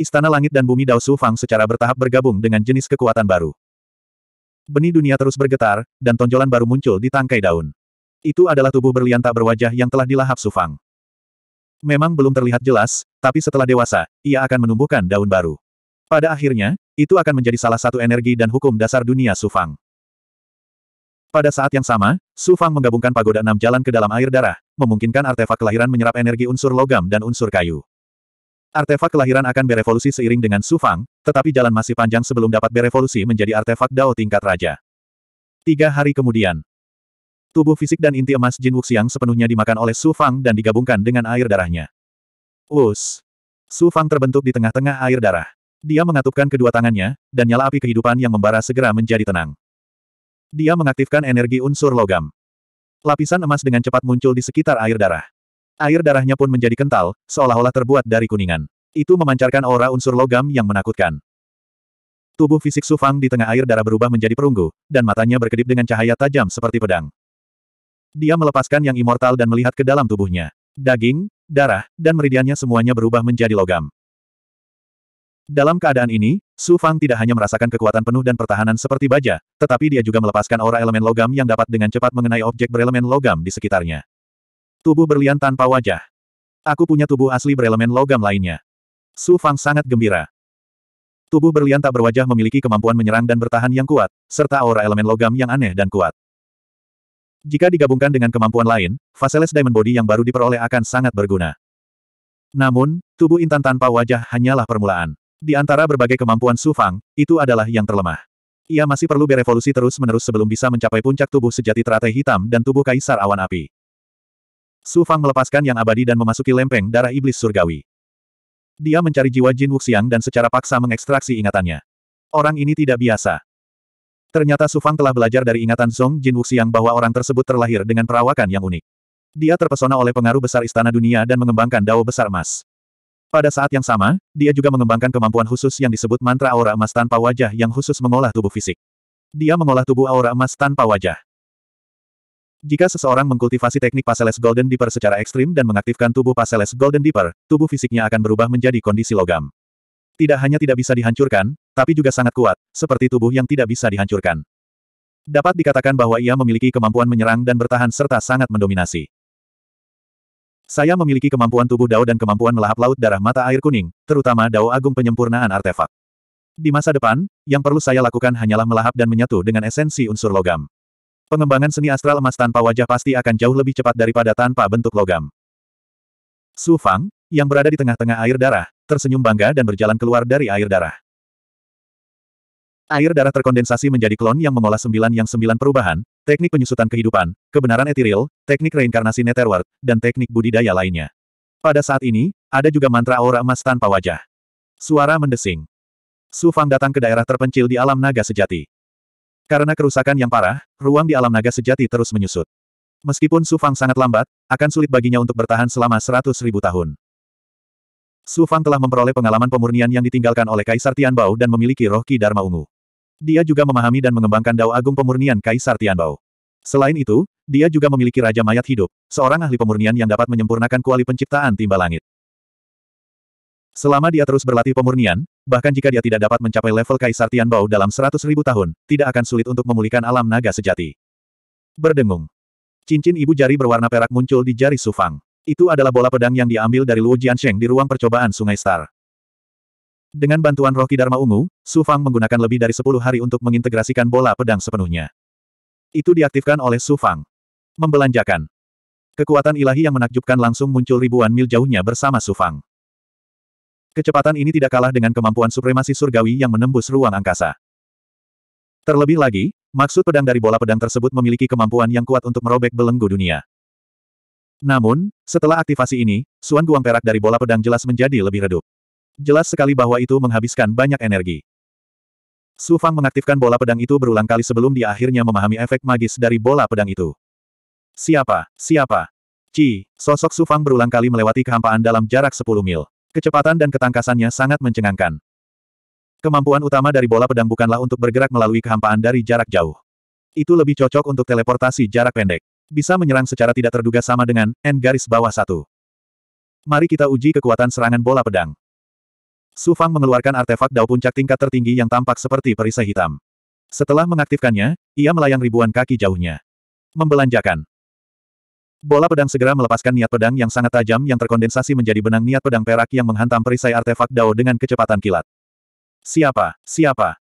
Istana Langit dan Bumi Dao Su Fang secara bertahap bergabung dengan jenis kekuatan baru. Benih dunia terus bergetar, dan tonjolan baru muncul di tangkai daun. Itu adalah tubuh berlian tak berwajah yang telah dilahap Su Fang. Memang belum terlihat jelas, tapi setelah dewasa, ia akan menumbuhkan daun baru. Pada akhirnya, itu akan menjadi salah satu energi dan hukum dasar dunia Su Fang. Pada saat yang sama, Su Fang menggabungkan pagoda enam jalan ke dalam air darah, memungkinkan artefak kelahiran menyerap energi unsur logam dan unsur kayu. Artefak kelahiran akan berevolusi seiring dengan Sufang, tetapi jalan masih panjang sebelum dapat berevolusi menjadi artefak Dao tingkat raja. Tiga hari kemudian, tubuh fisik dan inti emas Jin Wuxiang sepenuhnya dimakan oleh Sufang dan digabungkan dengan air darahnya. Us! Sufang terbentuk di tengah-tengah air darah. Dia mengatupkan kedua tangannya, dan nyala api kehidupan yang membara segera menjadi tenang. Dia mengaktifkan energi unsur logam. Lapisan emas dengan cepat muncul di sekitar air darah. Air darahnya pun menjadi kental, seolah-olah terbuat dari kuningan. Itu memancarkan aura unsur logam yang menakutkan. Tubuh fisik Sufang di tengah air darah berubah menjadi perunggu, dan matanya berkedip dengan cahaya tajam seperti pedang. Dia melepaskan yang immortal dan melihat ke dalam tubuhnya. Daging, darah, dan meridiannya semuanya berubah menjadi logam. Dalam keadaan ini, Su Fang tidak hanya merasakan kekuatan penuh dan pertahanan seperti baja, tetapi dia juga melepaskan aura elemen logam yang dapat dengan cepat mengenai objek berelemen logam di sekitarnya. Tubuh berlian tanpa wajah. Aku punya tubuh asli berelemen logam lainnya. Su Fang sangat gembira. Tubuh berlian tak berwajah memiliki kemampuan menyerang dan bertahan yang kuat, serta aura elemen logam yang aneh dan kuat. Jika digabungkan dengan kemampuan lain, Faseles Diamond Body yang baru diperoleh akan sangat berguna. Namun, tubuh intan tanpa wajah hanyalah permulaan. Di antara berbagai kemampuan Su Fang, itu adalah yang terlemah. Ia masih perlu berevolusi terus-menerus sebelum bisa mencapai puncak tubuh sejati teratai hitam dan tubuh kaisar awan api. Su Fang melepaskan yang abadi dan memasuki lempeng darah iblis surgawi. Dia mencari jiwa Jin Wuxiang dan secara paksa mengekstraksi ingatannya. Orang ini tidak biasa. Ternyata Su Fang telah belajar dari ingatan Song Jin Wuxiang bahwa orang tersebut terlahir dengan perawakan yang unik. Dia terpesona oleh pengaruh besar istana dunia dan mengembangkan dao besar emas. Pada saat yang sama, dia juga mengembangkan kemampuan khusus yang disebut mantra aura emas tanpa wajah yang khusus mengolah tubuh fisik. Dia mengolah tubuh aura emas tanpa wajah. Jika seseorang mengkultivasi teknik Paseles Golden Deeper secara ekstrim dan mengaktifkan tubuh Paseles Golden Deeper, tubuh fisiknya akan berubah menjadi kondisi logam. Tidak hanya tidak bisa dihancurkan, tapi juga sangat kuat, seperti tubuh yang tidak bisa dihancurkan. Dapat dikatakan bahwa ia memiliki kemampuan menyerang dan bertahan serta sangat mendominasi. Saya memiliki kemampuan tubuh dao dan kemampuan melahap laut darah mata air kuning, terutama dao agung penyempurnaan artefak. Di masa depan, yang perlu saya lakukan hanyalah melahap dan menyatu dengan esensi unsur logam. Pengembangan seni astral emas tanpa wajah pasti akan jauh lebih cepat daripada tanpa bentuk logam. Su Fang, yang berada di tengah-tengah air darah, tersenyum bangga dan berjalan keluar dari air darah. Air darah terkondensasi menjadi klon yang mengolah sembilan yang sembilan perubahan, teknik penyusutan kehidupan, kebenaran etiril, teknik reinkarnasi netherworld, dan teknik budidaya lainnya. Pada saat ini, ada juga mantra aura emas tanpa wajah. Suara mendesing. Su Fang datang ke daerah terpencil di alam naga sejati. Karena kerusakan yang parah, ruang di alam naga sejati terus menyusut. Meskipun Su Fang sangat lambat, akan sulit baginya untuk bertahan selama seratus ribu tahun. Su Fang telah memperoleh pengalaman pemurnian yang ditinggalkan oleh Kaisar Tianbao dan memiliki roh Ki Dharma Ungu. Dia juga memahami dan mengembangkan dao agung pemurnian Kaisar Tianbao. Selain itu, dia juga memiliki Raja Mayat Hidup, seorang ahli pemurnian yang dapat menyempurnakan kuali penciptaan timba langit. Selama dia terus berlatih pemurnian, bahkan jika dia tidak dapat mencapai level Kaisar Tianbao dalam seratus ribu tahun, tidak akan sulit untuk memulihkan alam naga sejati. Berdengung. Cincin ibu jari berwarna perak muncul di jari Sufang. Itu adalah bola pedang yang diambil dari Luo Jiansheng di ruang percobaan Sungai Star. Dengan bantuan Rocky Dharma Ungu, Sufang menggunakan lebih dari sepuluh hari untuk mengintegrasikan bola pedang sepenuhnya. Itu diaktifkan oleh Sufang. Membelanjakan. Kekuatan ilahi yang menakjubkan langsung muncul ribuan mil jauhnya bersama Sufang. Kecepatan ini tidak kalah dengan kemampuan supremasi surgawi yang menembus ruang angkasa. Terlebih lagi, maksud pedang dari bola pedang tersebut memiliki kemampuan yang kuat untuk merobek belenggu dunia. Namun, setelah aktivasi ini, suan guang perak dari bola pedang jelas menjadi lebih redup. Jelas sekali bahwa itu menghabiskan banyak energi. Su Fang mengaktifkan bola pedang itu berulang kali sebelum dia akhirnya memahami efek magis dari bola pedang itu. Siapa? Siapa? Ci, sosok Su Fang berulang kali melewati kehampaan dalam jarak 10 mil. Kecepatan dan ketangkasannya sangat mencengangkan. Kemampuan utama dari bola pedang bukanlah untuk bergerak melalui kehampaan dari jarak jauh. Itu lebih cocok untuk teleportasi jarak pendek. Bisa menyerang secara tidak terduga sama dengan N garis bawah satu. Mari kita uji kekuatan serangan bola pedang. Su Fang mengeluarkan artefak dao puncak tingkat tertinggi yang tampak seperti perisai hitam. Setelah mengaktifkannya, ia melayang ribuan kaki jauhnya. Membelanjakan. Bola pedang segera melepaskan niat pedang yang sangat tajam yang terkondensasi menjadi benang niat pedang perak yang menghantam perisai artefak Dao dengan kecepatan kilat. Siapa? Siapa?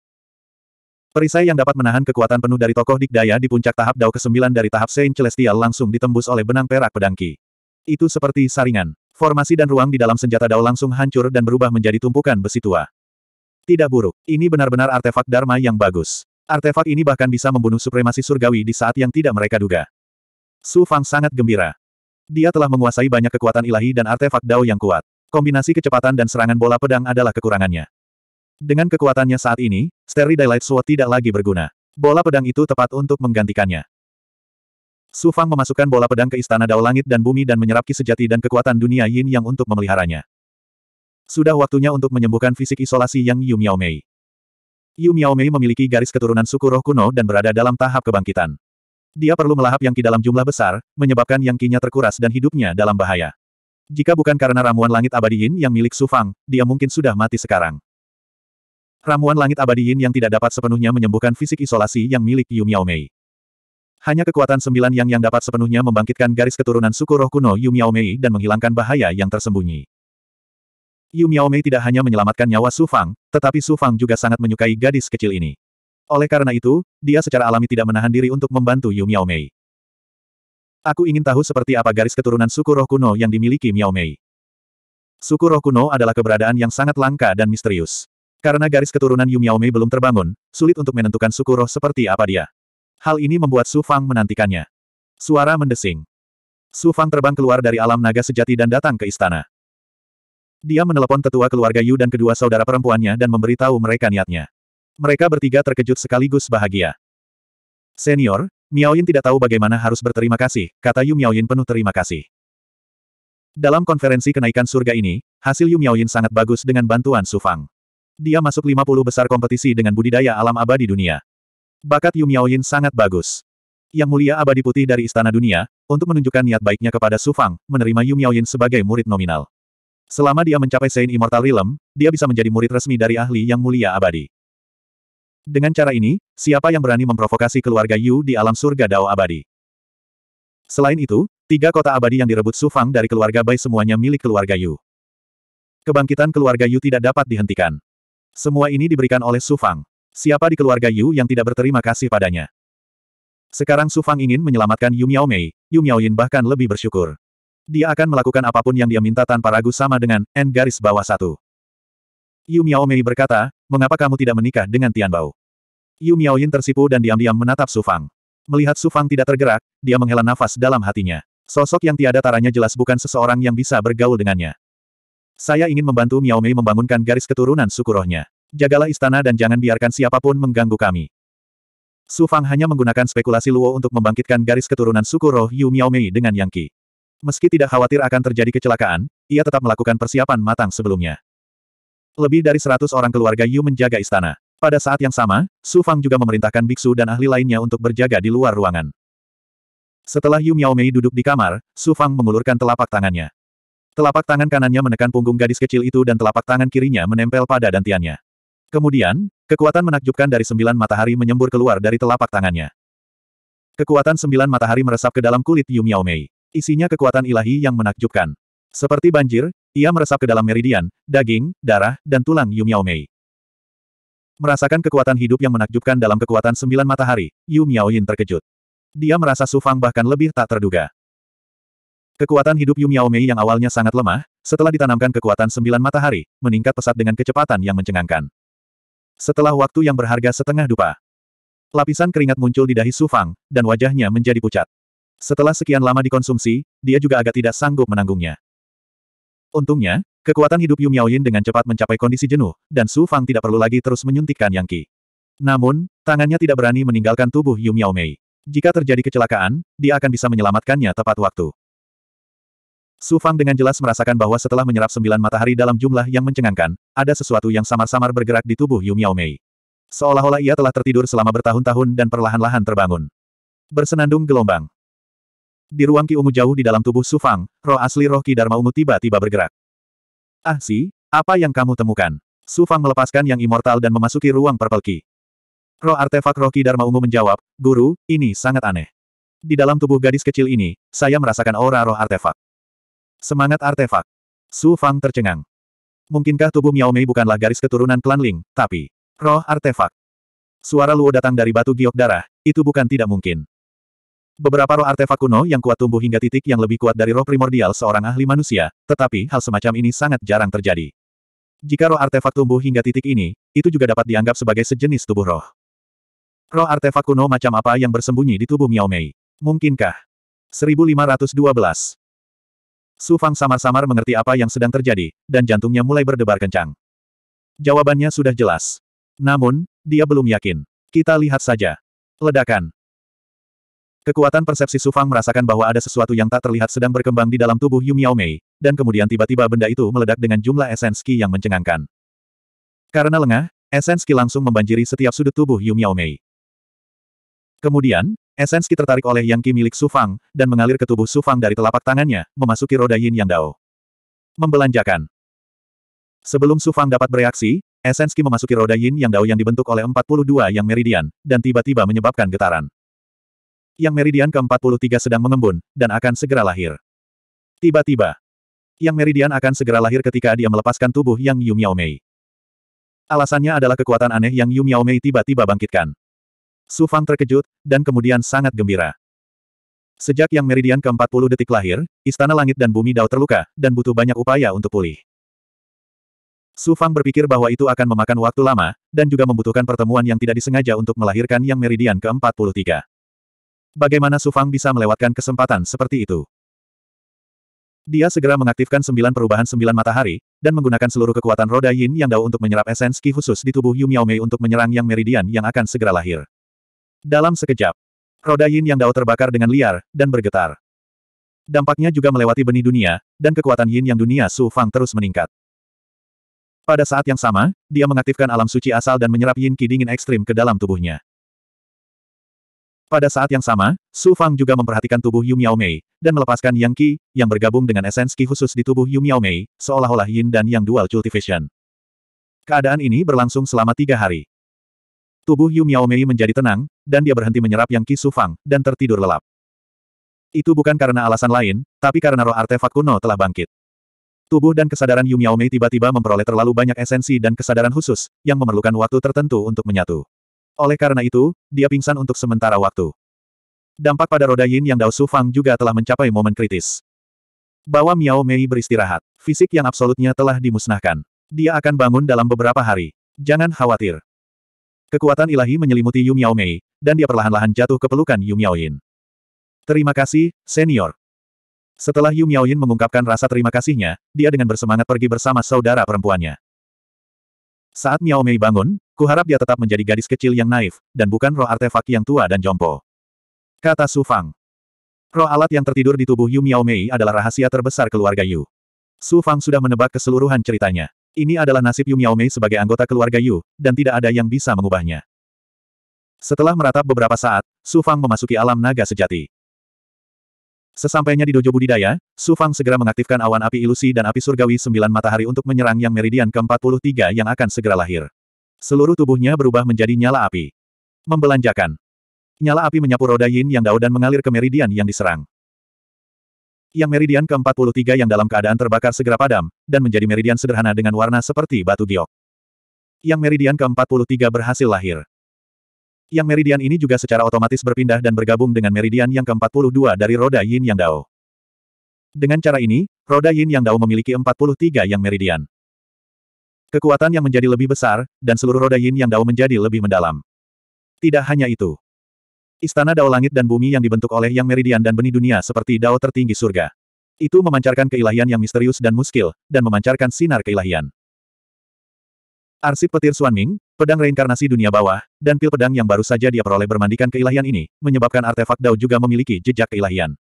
Perisai yang dapat menahan kekuatan penuh dari tokoh dikdaya di puncak tahap Dao ke-9 dari tahap Saint Celestial langsung ditembus oleh benang perak pedang Ki. Itu seperti saringan. Formasi dan ruang di dalam senjata Dao langsung hancur dan berubah menjadi tumpukan besi tua. Tidak buruk. Ini benar-benar artefak Dharma yang bagus. Artefak ini bahkan bisa membunuh supremasi surgawi di saat yang tidak mereka duga. Su Fang sangat gembira. Dia telah menguasai banyak kekuatan ilahi dan artefak Dao yang kuat. Kombinasi kecepatan dan serangan bola pedang adalah kekurangannya. Dengan kekuatannya saat ini, Steri Daylight Sword tidak lagi berguna. Bola pedang itu tepat untuk menggantikannya. Su Fang memasukkan bola pedang ke istana Dao Langit dan Bumi dan menyerap ki sejati dan kekuatan dunia Yin yang untuk memeliharanya. Sudah waktunya untuk menyembuhkan fisik isolasi yang Yu Miao Mei. Yu Miao Mei memiliki garis keturunan suku roh kuno dan berada dalam tahap kebangkitan. Dia perlu melahap yang ki dalam jumlah besar, menyebabkan yang kinya terkuras dan hidupnya dalam bahaya. Jika bukan karena ramuan langit abadi Yin yang milik Su Fang, dia mungkin sudah mati sekarang. Ramuan langit abadi Yin yang tidak dapat sepenuhnya menyembuhkan fisik isolasi yang milik Yu Miao Mei. Hanya kekuatan sembilan yang yang dapat sepenuhnya membangkitkan garis keturunan suku roh kuno Yu Miao Mei dan menghilangkan bahaya yang tersembunyi. Yu Miao Mei tidak hanya menyelamatkan nyawa Su Fang, tetapi Su Fang juga sangat menyukai gadis kecil ini. Oleh karena itu, dia secara alami tidak menahan diri untuk membantu Yu Miao Mei. Aku ingin tahu seperti apa garis keturunan suku roh kuno yang dimiliki Miao Mei. Suku roh kuno adalah keberadaan yang sangat langka dan misterius. Karena garis keturunan Yu Miao Mei belum terbangun, sulit untuk menentukan suku roh seperti apa dia. Hal ini membuat Su Fang menantikannya. Suara mendesing. Su Fang terbang keluar dari alam naga sejati dan datang ke istana. Dia menelepon tetua keluarga Yu dan kedua saudara perempuannya dan memberitahu mereka niatnya. Mereka bertiga terkejut sekaligus bahagia. Senior, Miaoyin tidak tahu bagaimana harus berterima kasih, kata Yu Miaoyin penuh terima kasih. Dalam konferensi kenaikan surga ini, hasil Yu Miaoyin sangat bagus dengan bantuan Su Fang. Dia masuk 50 besar kompetisi dengan budidaya alam abadi dunia. Bakat Yu Miaoyin sangat bagus. Yang mulia abadi putih dari Istana Dunia, untuk menunjukkan niat baiknya kepada Su Fang menerima Yu Miaoyin sebagai murid nominal. Selama dia mencapai Saint Immortal Realm, dia bisa menjadi murid resmi dari ahli yang mulia abadi. Dengan cara ini, siapa yang berani memprovokasi keluarga Yu di alam surga Dao abadi? Selain itu, tiga kota abadi yang direbut Sufang dari keluarga Bai semuanya milik keluarga Yu. Kebangkitan keluarga Yu tidak dapat dihentikan. Semua ini diberikan oleh Sufang. Siapa di keluarga Yu yang tidak berterima kasih padanya? Sekarang Sufang ingin menyelamatkan Yu Miao Mei, Yu Miao Yin bahkan lebih bersyukur. Dia akan melakukan apapun yang dia minta tanpa ragu sama dengan N garis bawah satu. Yu Miao Mei berkata, Mengapa kamu tidak menikah dengan Tian Bao? Yu Miaoyin tersipu dan diam-diam menatap Su Fang. Melihat Su Fang tidak tergerak, dia menghela nafas dalam hatinya. Sosok yang tiada taranya jelas bukan seseorang yang bisa bergaul dengannya. Saya ingin membantu Miao Mei membangunkan garis keturunan suku rohnya. Jagalah istana dan jangan biarkan siapapun mengganggu kami. Su Fang hanya menggunakan spekulasi Luo untuk membangkitkan garis keturunan suku roh Yu Miao Mei dengan Yang Qi. Meski tidak khawatir akan terjadi kecelakaan, ia tetap melakukan persiapan matang sebelumnya. Lebih dari seratus orang keluarga Yu menjaga istana. Pada saat yang sama, Su Fang juga memerintahkan biksu dan ahli lainnya untuk berjaga di luar ruangan. Setelah Yu Miaomei duduk di kamar, Su Fang mengulurkan telapak tangannya. Telapak tangan kanannya menekan punggung gadis kecil itu dan telapak tangan kirinya menempel pada dantiannya. Kemudian, kekuatan menakjubkan dari sembilan matahari menyembur keluar dari telapak tangannya. Kekuatan sembilan matahari meresap ke dalam kulit Yu Miaomei. Isinya kekuatan ilahi yang menakjubkan. Seperti banjir, ia meresap ke dalam meridian, daging, darah, dan tulang Yu Miao Mei. Merasakan kekuatan hidup yang menakjubkan dalam kekuatan sembilan matahari, Yu Miao Yin terkejut. Dia merasa Su Fang bahkan lebih tak terduga. Kekuatan hidup Yu Miao Mei yang awalnya sangat lemah, setelah ditanamkan kekuatan sembilan matahari, meningkat pesat dengan kecepatan yang mencengangkan. Setelah waktu yang berharga setengah dupa, lapisan keringat muncul di dahi Su Fang, dan wajahnya menjadi pucat. Setelah sekian lama dikonsumsi, dia juga agak tidak sanggup menanggungnya. Untungnya, kekuatan hidup Yu Miaoyin dengan cepat mencapai kondisi jenuh, dan Su Fang tidak perlu lagi terus menyuntikkan yang Qi. Namun, tangannya tidak berani meninggalkan tubuh Yu Miao Mei. Jika terjadi kecelakaan, dia akan bisa menyelamatkannya tepat waktu. Su Fang dengan jelas merasakan bahwa setelah menyerap sembilan matahari dalam jumlah yang mencengangkan, ada sesuatu yang samar-samar bergerak di tubuh Yu Miao Mei. Seolah-olah ia telah tertidur selama bertahun-tahun dan perlahan-lahan terbangun. Bersenandung gelombang. Di ruang Ki Ungu jauh di dalam tubuh Sufang, roh asli roh Ki Dharma Ungu tiba-tiba bergerak. Ah si, apa yang kamu temukan? Sufang melepaskan yang immortal dan memasuki ruang Purple Ki. Roh artefak roh Ki Dharma Ungu menjawab, Guru, ini sangat aneh. Di dalam tubuh gadis kecil ini, saya merasakan aura roh artefak. Semangat artefak. Su Fang tercengang. Mungkinkah tubuh Miao Mei bukanlah garis keturunan klan Ling, tapi roh artefak. Suara Luo datang dari batu giok darah, itu bukan tidak mungkin. Beberapa roh artefak kuno yang kuat tumbuh hingga titik yang lebih kuat dari roh primordial seorang ahli manusia, tetapi hal semacam ini sangat jarang terjadi. Jika roh artefak tumbuh hingga titik ini, itu juga dapat dianggap sebagai sejenis tubuh roh. Roh artefak kuno macam apa yang bersembunyi di tubuh Miao Mei? Mungkinkah? 1512 Su Fang samar-samar mengerti apa yang sedang terjadi, dan jantungnya mulai berdebar kencang. Jawabannya sudah jelas. Namun, dia belum yakin. Kita lihat saja. Ledakan. Kekuatan persepsi Su Fang merasakan bahwa ada sesuatu yang tak terlihat sedang berkembang di dalam tubuh Yu Miao Mei, dan kemudian tiba-tiba benda itu meledak dengan jumlah esens Qi yang mencengangkan. Karena lengah, esens Qi langsung membanjiri setiap sudut tubuh Yu Miao Mei. Kemudian, esens Qi tertarik oleh yang Qi milik Su Fang, dan mengalir ke tubuh Su Fang dari telapak tangannya, memasuki roda Yin Yang Dao. Membelanjakan. Sebelum Su Fang dapat bereaksi, esens Qi memasuki roda Yin Yang Dao yang dibentuk oleh 42 yang meridian, dan tiba-tiba menyebabkan getaran yang meridian ke-43 sedang mengembun, dan akan segera lahir. Tiba-tiba, yang meridian akan segera lahir ketika dia melepaskan tubuh yang Yu Miao Mei. Alasannya adalah kekuatan aneh yang Yu Miao Mei tiba-tiba bangkitkan. Su Fang terkejut, dan kemudian sangat gembira. Sejak yang meridian ke-40 detik lahir, istana langit dan bumi Dao terluka, dan butuh banyak upaya untuk pulih. Su Fang berpikir bahwa itu akan memakan waktu lama, dan juga membutuhkan pertemuan yang tidak disengaja untuk melahirkan yang meridian ke-43. Bagaimana Sufang bisa melewatkan kesempatan seperti itu? Dia segera mengaktifkan sembilan perubahan sembilan matahari, dan menggunakan seluruh kekuatan roda yin yang dao untuk menyerap esens ki khusus di tubuh Yu Mei untuk menyerang yang meridian yang akan segera lahir. Dalam sekejap, roda yin yang dao terbakar dengan liar, dan bergetar. Dampaknya juga melewati benih dunia, dan kekuatan yin yang dunia Su Fang terus meningkat. Pada saat yang sama, dia mengaktifkan alam suci asal dan menyerap yin ki dingin ekstrim ke dalam tubuhnya. Pada saat yang sama, Su Fang juga memperhatikan tubuh Yu Miao Mei, dan melepaskan Yang Qi, yang bergabung dengan esensi Qi khusus di tubuh Yu Miao Mei, seolah-olah Yin dan Yang Dual Cultivation. Keadaan ini berlangsung selama tiga hari. Tubuh Yu Miao Mei menjadi tenang, dan dia berhenti menyerap Yang Qi Su Fang, dan tertidur lelap. Itu bukan karena alasan lain, tapi karena roh artefak kuno telah bangkit. Tubuh dan kesadaran Yu Miao Mei tiba-tiba memperoleh terlalu banyak esensi dan kesadaran khusus, yang memerlukan waktu tertentu untuk menyatu. Oleh karena itu, dia pingsan untuk sementara waktu. Dampak pada roda yin yang Dao Su Fang juga telah mencapai momen kritis. Bahwa Miao Mei beristirahat, fisik yang absolutnya telah dimusnahkan. Dia akan bangun dalam beberapa hari. Jangan khawatir. Kekuatan ilahi menyelimuti Yu Miao Mei, dan dia perlahan-lahan jatuh ke pelukan Yu Miao Yin. Terima kasih, senior. Setelah Yu Miao Yin mengungkapkan rasa terima kasihnya, dia dengan bersemangat pergi bersama saudara perempuannya. Saat Miao Mei bangun, kuharap dia tetap menjadi gadis kecil yang naif, dan bukan roh artefak yang tua dan jompo. Kata Su Fang. Roh alat yang tertidur di tubuh Yu Miao Mei adalah rahasia terbesar keluarga Yu. Su Fang sudah menebak keseluruhan ceritanya. Ini adalah nasib Yu Miao Mei sebagai anggota keluarga Yu, dan tidak ada yang bisa mengubahnya. Setelah meratap beberapa saat, Su Fang memasuki alam naga sejati. Sesampainya di dojo budidaya, Su Fang segera mengaktifkan awan api ilusi dan api surgawi sembilan matahari untuk menyerang yang meridian ke-43 yang akan segera lahir. Seluruh tubuhnya berubah menjadi nyala api. Membelanjakan. Nyala api menyapu roda yin yang dao dan mengalir ke meridian yang diserang. Yang meridian ke-43 yang dalam keadaan terbakar segera padam, dan menjadi meridian sederhana dengan warna seperti batu giok. Yang meridian ke-43 berhasil lahir yang meridian ini juga secara otomatis berpindah dan bergabung dengan meridian yang ke-42 dari roda Yin Yang Dao. Dengan cara ini, roda Yin Yang Dao memiliki 43 yang meridian. Kekuatan yang menjadi lebih besar, dan seluruh roda Yin Yang Dao menjadi lebih mendalam. Tidak hanya itu. Istana Dao Langit dan Bumi yang dibentuk oleh Yang Meridian dan Benih Dunia seperti Dao tertinggi surga. Itu memancarkan keilahian yang misterius dan muskil, dan memancarkan sinar keilahian. Arsip petir Suan Ming, Pedang reinkarnasi dunia bawah, dan pil pedang yang baru saja dia peroleh bermandikan keilahian ini, menyebabkan artefak Dao juga memiliki jejak keilahian.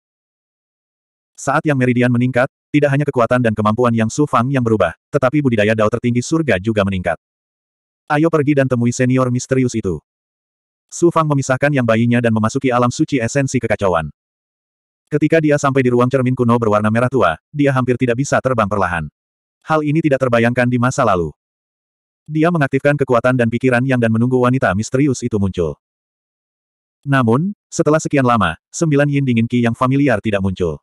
Saat yang meridian meningkat, tidak hanya kekuatan dan kemampuan yang Su Fang yang berubah, tetapi budidaya Dao tertinggi surga juga meningkat. Ayo pergi dan temui senior misterius itu. Su Fang memisahkan yang bayinya dan memasuki alam suci esensi kekacauan. Ketika dia sampai di ruang cermin kuno berwarna merah tua, dia hampir tidak bisa terbang perlahan. Hal ini tidak terbayangkan di masa lalu. Dia mengaktifkan kekuatan dan pikiran yang dan menunggu wanita misterius itu muncul. Namun, setelah sekian lama, sembilan yin dingin ki yang familiar tidak muncul.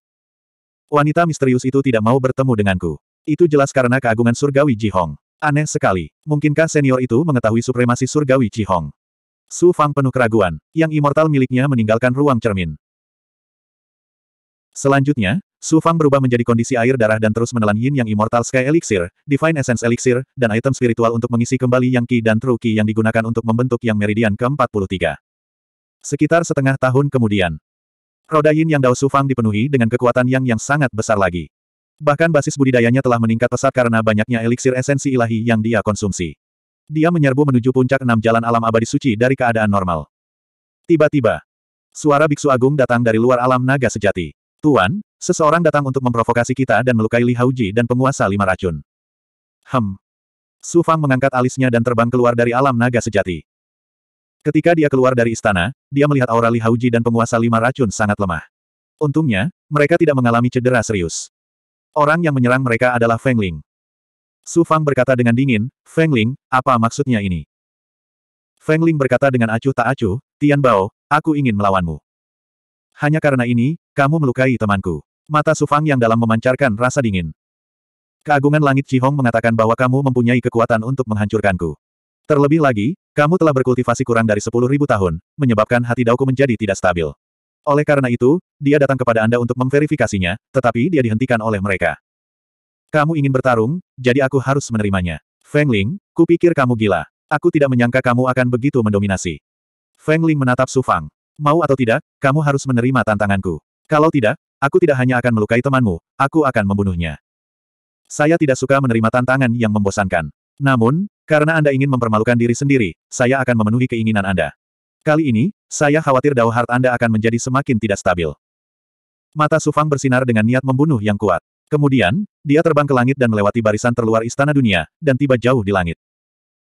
Wanita misterius itu tidak mau bertemu denganku. Itu jelas karena keagungan surgawi Jihong. Aneh sekali. Mungkinkah senior itu mengetahui supremasi surgawi Jihong? Su Fang penuh keraguan, yang immortal miliknya meninggalkan ruang cermin. Selanjutnya, Su Fang berubah menjadi kondisi air darah dan terus menelan yin yang Immortal Sky Elixir, Divine Essence Elixir, dan item spiritual untuk mengisi kembali yang Qi dan True Qi yang digunakan untuk membentuk yang Meridian ke-43. Sekitar setengah tahun kemudian, roda yin yang Dao Su Fang dipenuhi dengan kekuatan yang yang sangat besar lagi. Bahkan basis budidayanya telah meningkat pesat karena banyaknya Elixir esensi ilahi yang dia konsumsi. Dia menyerbu menuju puncak enam jalan alam abadi suci dari keadaan normal. Tiba-tiba, Suara Biksu Agung datang dari luar alam naga sejati. Tuan, Seseorang datang untuk memprovokasi kita dan melukai Li Haoji dan penguasa lima racun. Hem. Su Fang mengangkat alisnya dan terbang keluar dari alam naga sejati. Ketika dia keluar dari istana, dia melihat aura Li Haoji dan penguasa lima racun sangat lemah. Untungnya, mereka tidak mengalami cedera serius. Orang yang menyerang mereka adalah Feng Ling. Su Fang berkata dengan dingin, Feng Ling, apa maksudnya ini? Feng Ling berkata dengan acuh tak acuh, Tian Bao, aku ingin melawanmu. Hanya karena ini, kamu melukai temanku. Mata Sufang yang dalam memancarkan rasa dingin. Keagungan langit Cihong mengatakan bahwa kamu mempunyai kekuatan untuk menghancurkanku. Terlebih lagi, kamu telah berkultivasi kurang dari sepuluh ribu tahun, menyebabkan hati dauku menjadi tidak stabil. Oleh karena itu, dia datang kepada Anda untuk memverifikasinya, tetapi dia dihentikan oleh mereka. Kamu ingin bertarung, jadi aku harus menerimanya. Feng Ling, kupikir kamu gila. Aku tidak menyangka kamu akan begitu mendominasi. Feng Ling menatap Su Fang. Mau atau tidak, kamu harus menerima tantanganku. Kalau tidak, Aku tidak hanya akan melukai temanmu, aku akan membunuhnya. Saya tidak suka menerima tantangan yang membosankan. Namun, karena Anda ingin mempermalukan diri sendiri, saya akan memenuhi keinginan Anda. Kali ini, saya khawatir Dao Heart Anda akan menjadi semakin tidak stabil. Mata Sufang bersinar dengan niat membunuh yang kuat. Kemudian, dia terbang ke langit dan melewati barisan terluar istana dunia, dan tiba jauh di langit.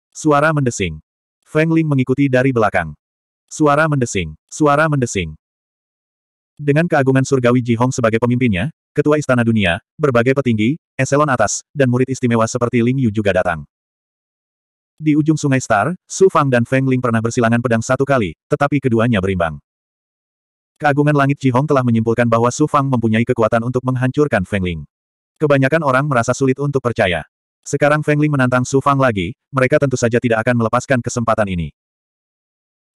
Suara mendesing. Feng Ling mengikuti dari belakang. Suara mendesing, suara mendesing. Dengan keagungan surgawi Ji Hong sebagai pemimpinnya, ketua istana dunia, berbagai petinggi, eselon atas, dan murid istimewa seperti Ling Yu juga datang. Di ujung sungai Star, Su Fang dan Feng Ling pernah bersilangan pedang satu kali, tetapi keduanya berimbang. Keagungan langit Ji Hong telah menyimpulkan bahwa Su Fang mempunyai kekuatan untuk menghancurkan Feng Ling. Kebanyakan orang merasa sulit untuk percaya. Sekarang Feng Ling menantang Su Fang lagi, mereka tentu saja tidak akan melepaskan kesempatan ini.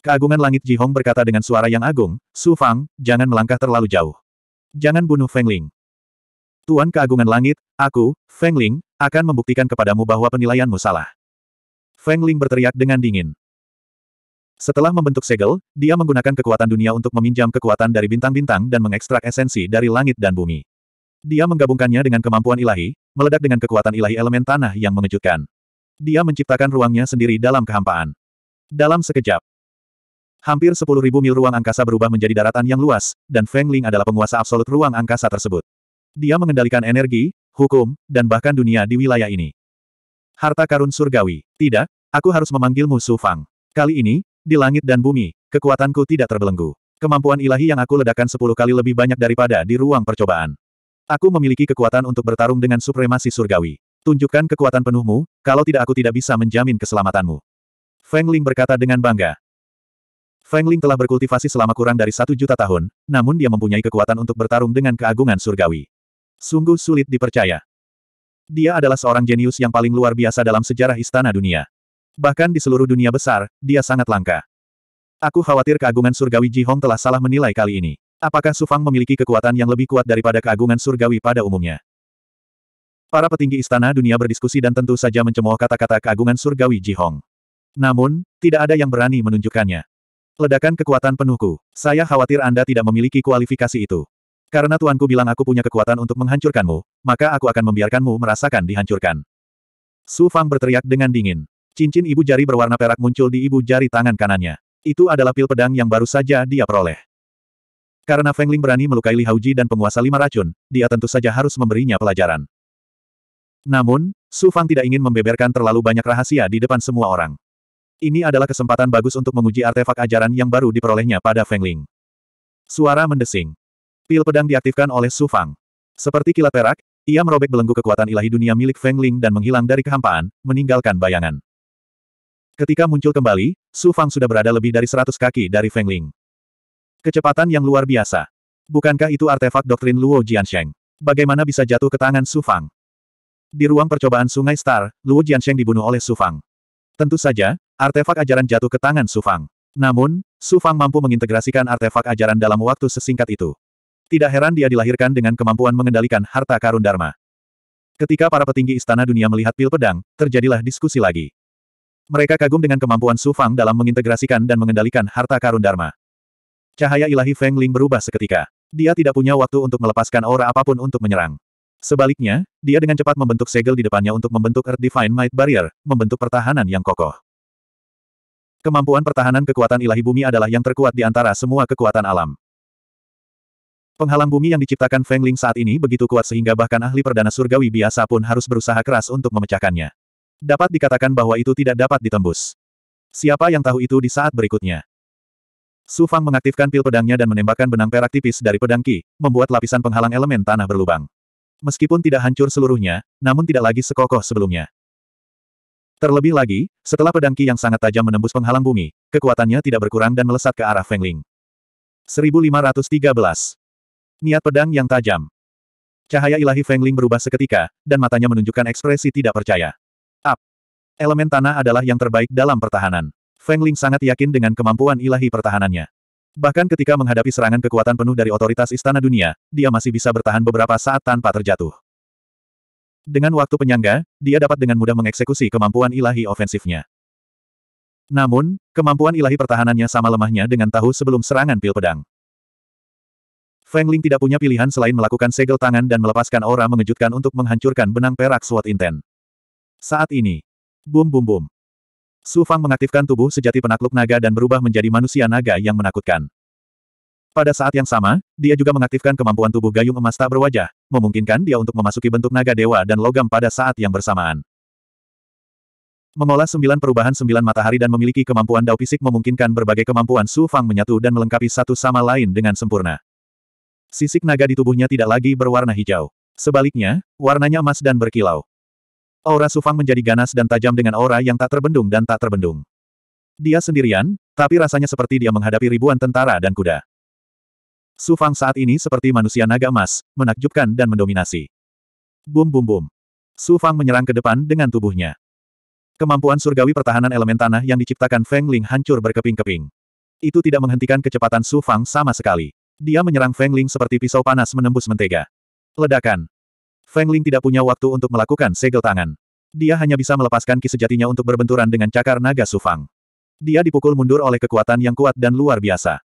Keagungan langit Ji Hong berkata dengan suara yang agung, Su Fang, jangan melangkah terlalu jauh. Jangan bunuh Feng Ling. Tuan keagungan langit, aku, Feng Ling, akan membuktikan kepadamu bahwa penilaianmu salah. Feng Ling berteriak dengan dingin. Setelah membentuk segel, dia menggunakan kekuatan dunia untuk meminjam kekuatan dari bintang-bintang dan mengekstrak esensi dari langit dan bumi. Dia menggabungkannya dengan kemampuan ilahi, meledak dengan kekuatan ilahi elemen tanah yang mengejutkan. Dia menciptakan ruangnya sendiri dalam kehampaan. Dalam sekejap, Hampir 10.000 mil ruang angkasa berubah menjadi daratan yang luas, dan Feng Ling adalah penguasa absolut ruang angkasa tersebut. Dia mengendalikan energi, hukum, dan bahkan dunia di wilayah ini. Harta karun surgawi. Tidak, aku harus memanggilmu Su Fang. Kali ini, di langit dan bumi, kekuatanku tidak terbelenggu. Kemampuan ilahi yang aku ledakan 10 kali lebih banyak daripada di ruang percobaan. Aku memiliki kekuatan untuk bertarung dengan supremasi surgawi. Tunjukkan kekuatan penuhmu, kalau tidak aku tidak bisa menjamin keselamatanmu. Feng Ling berkata dengan bangga. Feng Ling telah berkultivasi selama kurang dari satu juta tahun, namun dia mempunyai kekuatan untuk bertarung dengan keagungan surgawi. Sungguh sulit dipercaya. Dia adalah seorang jenius yang paling luar biasa dalam sejarah istana dunia. Bahkan di seluruh dunia besar, dia sangat langka. Aku khawatir keagungan surgawi Ji Hong telah salah menilai kali ini. Apakah Sufang memiliki kekuatan yang lebih kuat daripada keagungan surgawi pada umumnya? Para petinggi istana dunia berdiskusi dan tentu saja mencemooh kata-kata keagungan surgawi Ji Hong. Namun, tidak ada yang berani menunjukkannya. Ledakan kekuatan penuhku. Saya khawatir Anda tidak memiliki kualifikasi itu. Karena tuanku bilang aku punya kekuatan untuk menghancurkanmu, maka aku akan membiarkanmu merasakan dihancurkan. Su Fang berteriak dengan dingin. Cincin ibu jari berwarna perak muncul di ibu jari tangan kanannya. Itu adalah pil pedang yang baru saja dia peroleh. Karena Feng Ling berani melukai Li Hauji dan penguasa lima racun, dia tentu saja harus memberinya pelajaran. Namun, Su Fang tidak ingin membeberkan terlalu banyak rahasia di depan semua orang. Ini adalah kesempatan bagus untuk menguji artefak ajaran yang baru diperolehnya pada Feng Ling. Suara mendesing. Pil pedang diaktifkan oleh Su Fang. Seperti kilat perak, ia merobek belenggu kekuatan ilahi dunia milik Feng Ling dan menghilang dari kehampaan, meninggalkan bayangan. Ketika muncul kembali, Su Fang sudah berada lebih dari 100 kaki dari Feng Ling. Kecepatan yang luar biasa. Bukankah itu artefak doktrin Luo Jiansheng? Bagaimana bisa jatuh ke tangan Su Fang? Di ruang percobaan Sungai Star, Luo Jiansheng dibunuh oleh Su Fang. Tentu saja, Artefak ajaran jatuh ke tangan Sufang. Namun, Sufang mampu mengintegrasikan artefak ajaran dalam waktu sesingkat itu. Tidak heran dia dilahirkan dengan kemampuan mengendalikan harta karun Dharma. Ketika para petinggi istana dunia melihat pil pedang, terjadilah diskusi lagi. Mereka kagum dengan kemampuan Sufang dalam mengintegrasikan dan mengendalikan harta karun Dharma. Cahaya ilahi Feng Ling berubah seketika. Dia tidak punya waktu untuk melepaskan aura apapun untuk menyerang. Sebaliknya, dia dengan cepat membentuk segel di depannya untuk membentuk Earth Divine Might Barrier, membentuk pertahanan yang kokoh. Kemampuan pertahanan kekuatan ilahi bumi adalah yang terkuat di antara semua kekuatan alam. Penghalang bumi yang diciptakan Feng Ling saat ini begitu kuat sehingga bahkan ahli perdana surgawi biasa pun harus berusaha keras untuk memecahkannya. Dapat dikatakan bahwa itu tidak dapat ditembus. Siapa yang tahu itu di saat berikutnya? Su Fang mengaktifkan pil pedangnya dan menembakkan benang perak tipis dari pedang Qi, membuat lapisan penghalang elemen tanah berlubang. Meskipun tidak hancur seluruhnya, namun tidak lagi sekokoh sebelumnya. Terlebih lagi, setelah pedang Qi yang sangat tajam menembus penghalang bumi, kekuatannya tidak berkurang dan melesat ke arah Feng Ling. 1513. Niat pedang yang tajam. Cahaya ilahi Feng Ling berubah seketika, dan matanya menunjukkan ekspresi tidak percaya. Up. Elemen tanah adalah yang terbaik dalam pertahanan. Feng Ling sangat yakin dengan kemampuan ilahi pertahanannya. Bahkan ketika menghadapi serangan kekuatan penuh dari otoritas istana dunia, dia masih bisa bertahan beberapa saat tanpa terjatuh. Dengan waktu penyangga, dia dapat dengan mudah mengeksekusi kemampuan ilahi ofensifnya. Namun, kemampuan ilahi pertahanannya sama lemahnya dengan tahu sebelum serangan pil pedang. Feng Ling tidak punya pilihan selain melakukan segel tangan dan melepaskan aura mengejutkan untuk menghancurkan benang perak SWAT Inten. Saat ini, bum bum bum. Su Fang mengaktifkan tubuh sejati penakluk naga dan berubah menjadi manusia naga yang menakutkan. Pada saat yang sama, dia juga mengaktifkan kemampuan tubuh gayung emas tak berwajah, memungkinkan dia untuk memasuki bentuk naga dewa dan logam pada saat yang bersamaan. Mengolah sembilan perubahan sembilan matahari dan memiliki kemampuan dao fisik memungkinkan berbagai kemampuan Su Fang menyatu dan melengkapi satu sama lain dengan sempurna. Sisik naga di tubuhnya tidak lagi berwarna hijau. Sebaliknya, warnanya emas dan berkilau. Aura Su Fang menjadi ganas dan tajam dengan aura yang tak terbendung dan tak terbendung. Dia sendirian, tapi rasanya seperti dia menghadapi ribuan tentara dan kuda. Su Fang saat ini seperti manusia naga emas, menakjubkan dan mendominasi. Bum bum bum. Su Fang menyerang ke depan dengan tubuhnya. Kemampuan surgawi pertahanan elemen tanah yang diciptakan Feng Ling hancur berkeping-keping. Itu tidak menghentikan kecepatan Su Fang sama sekali. Dia menyerang Feng Ling seperti pisau panas menembus mentega. Ledakan. Feng Ling tidak punya waktu untuk melakukan segel tangan. Dia hanya bisa melepaskan ki sejatinya untuk berbenturan dengan cakar naga Su Fang. Dia dipukul mundur oleh kekuatan yang kuat dan luar biasa.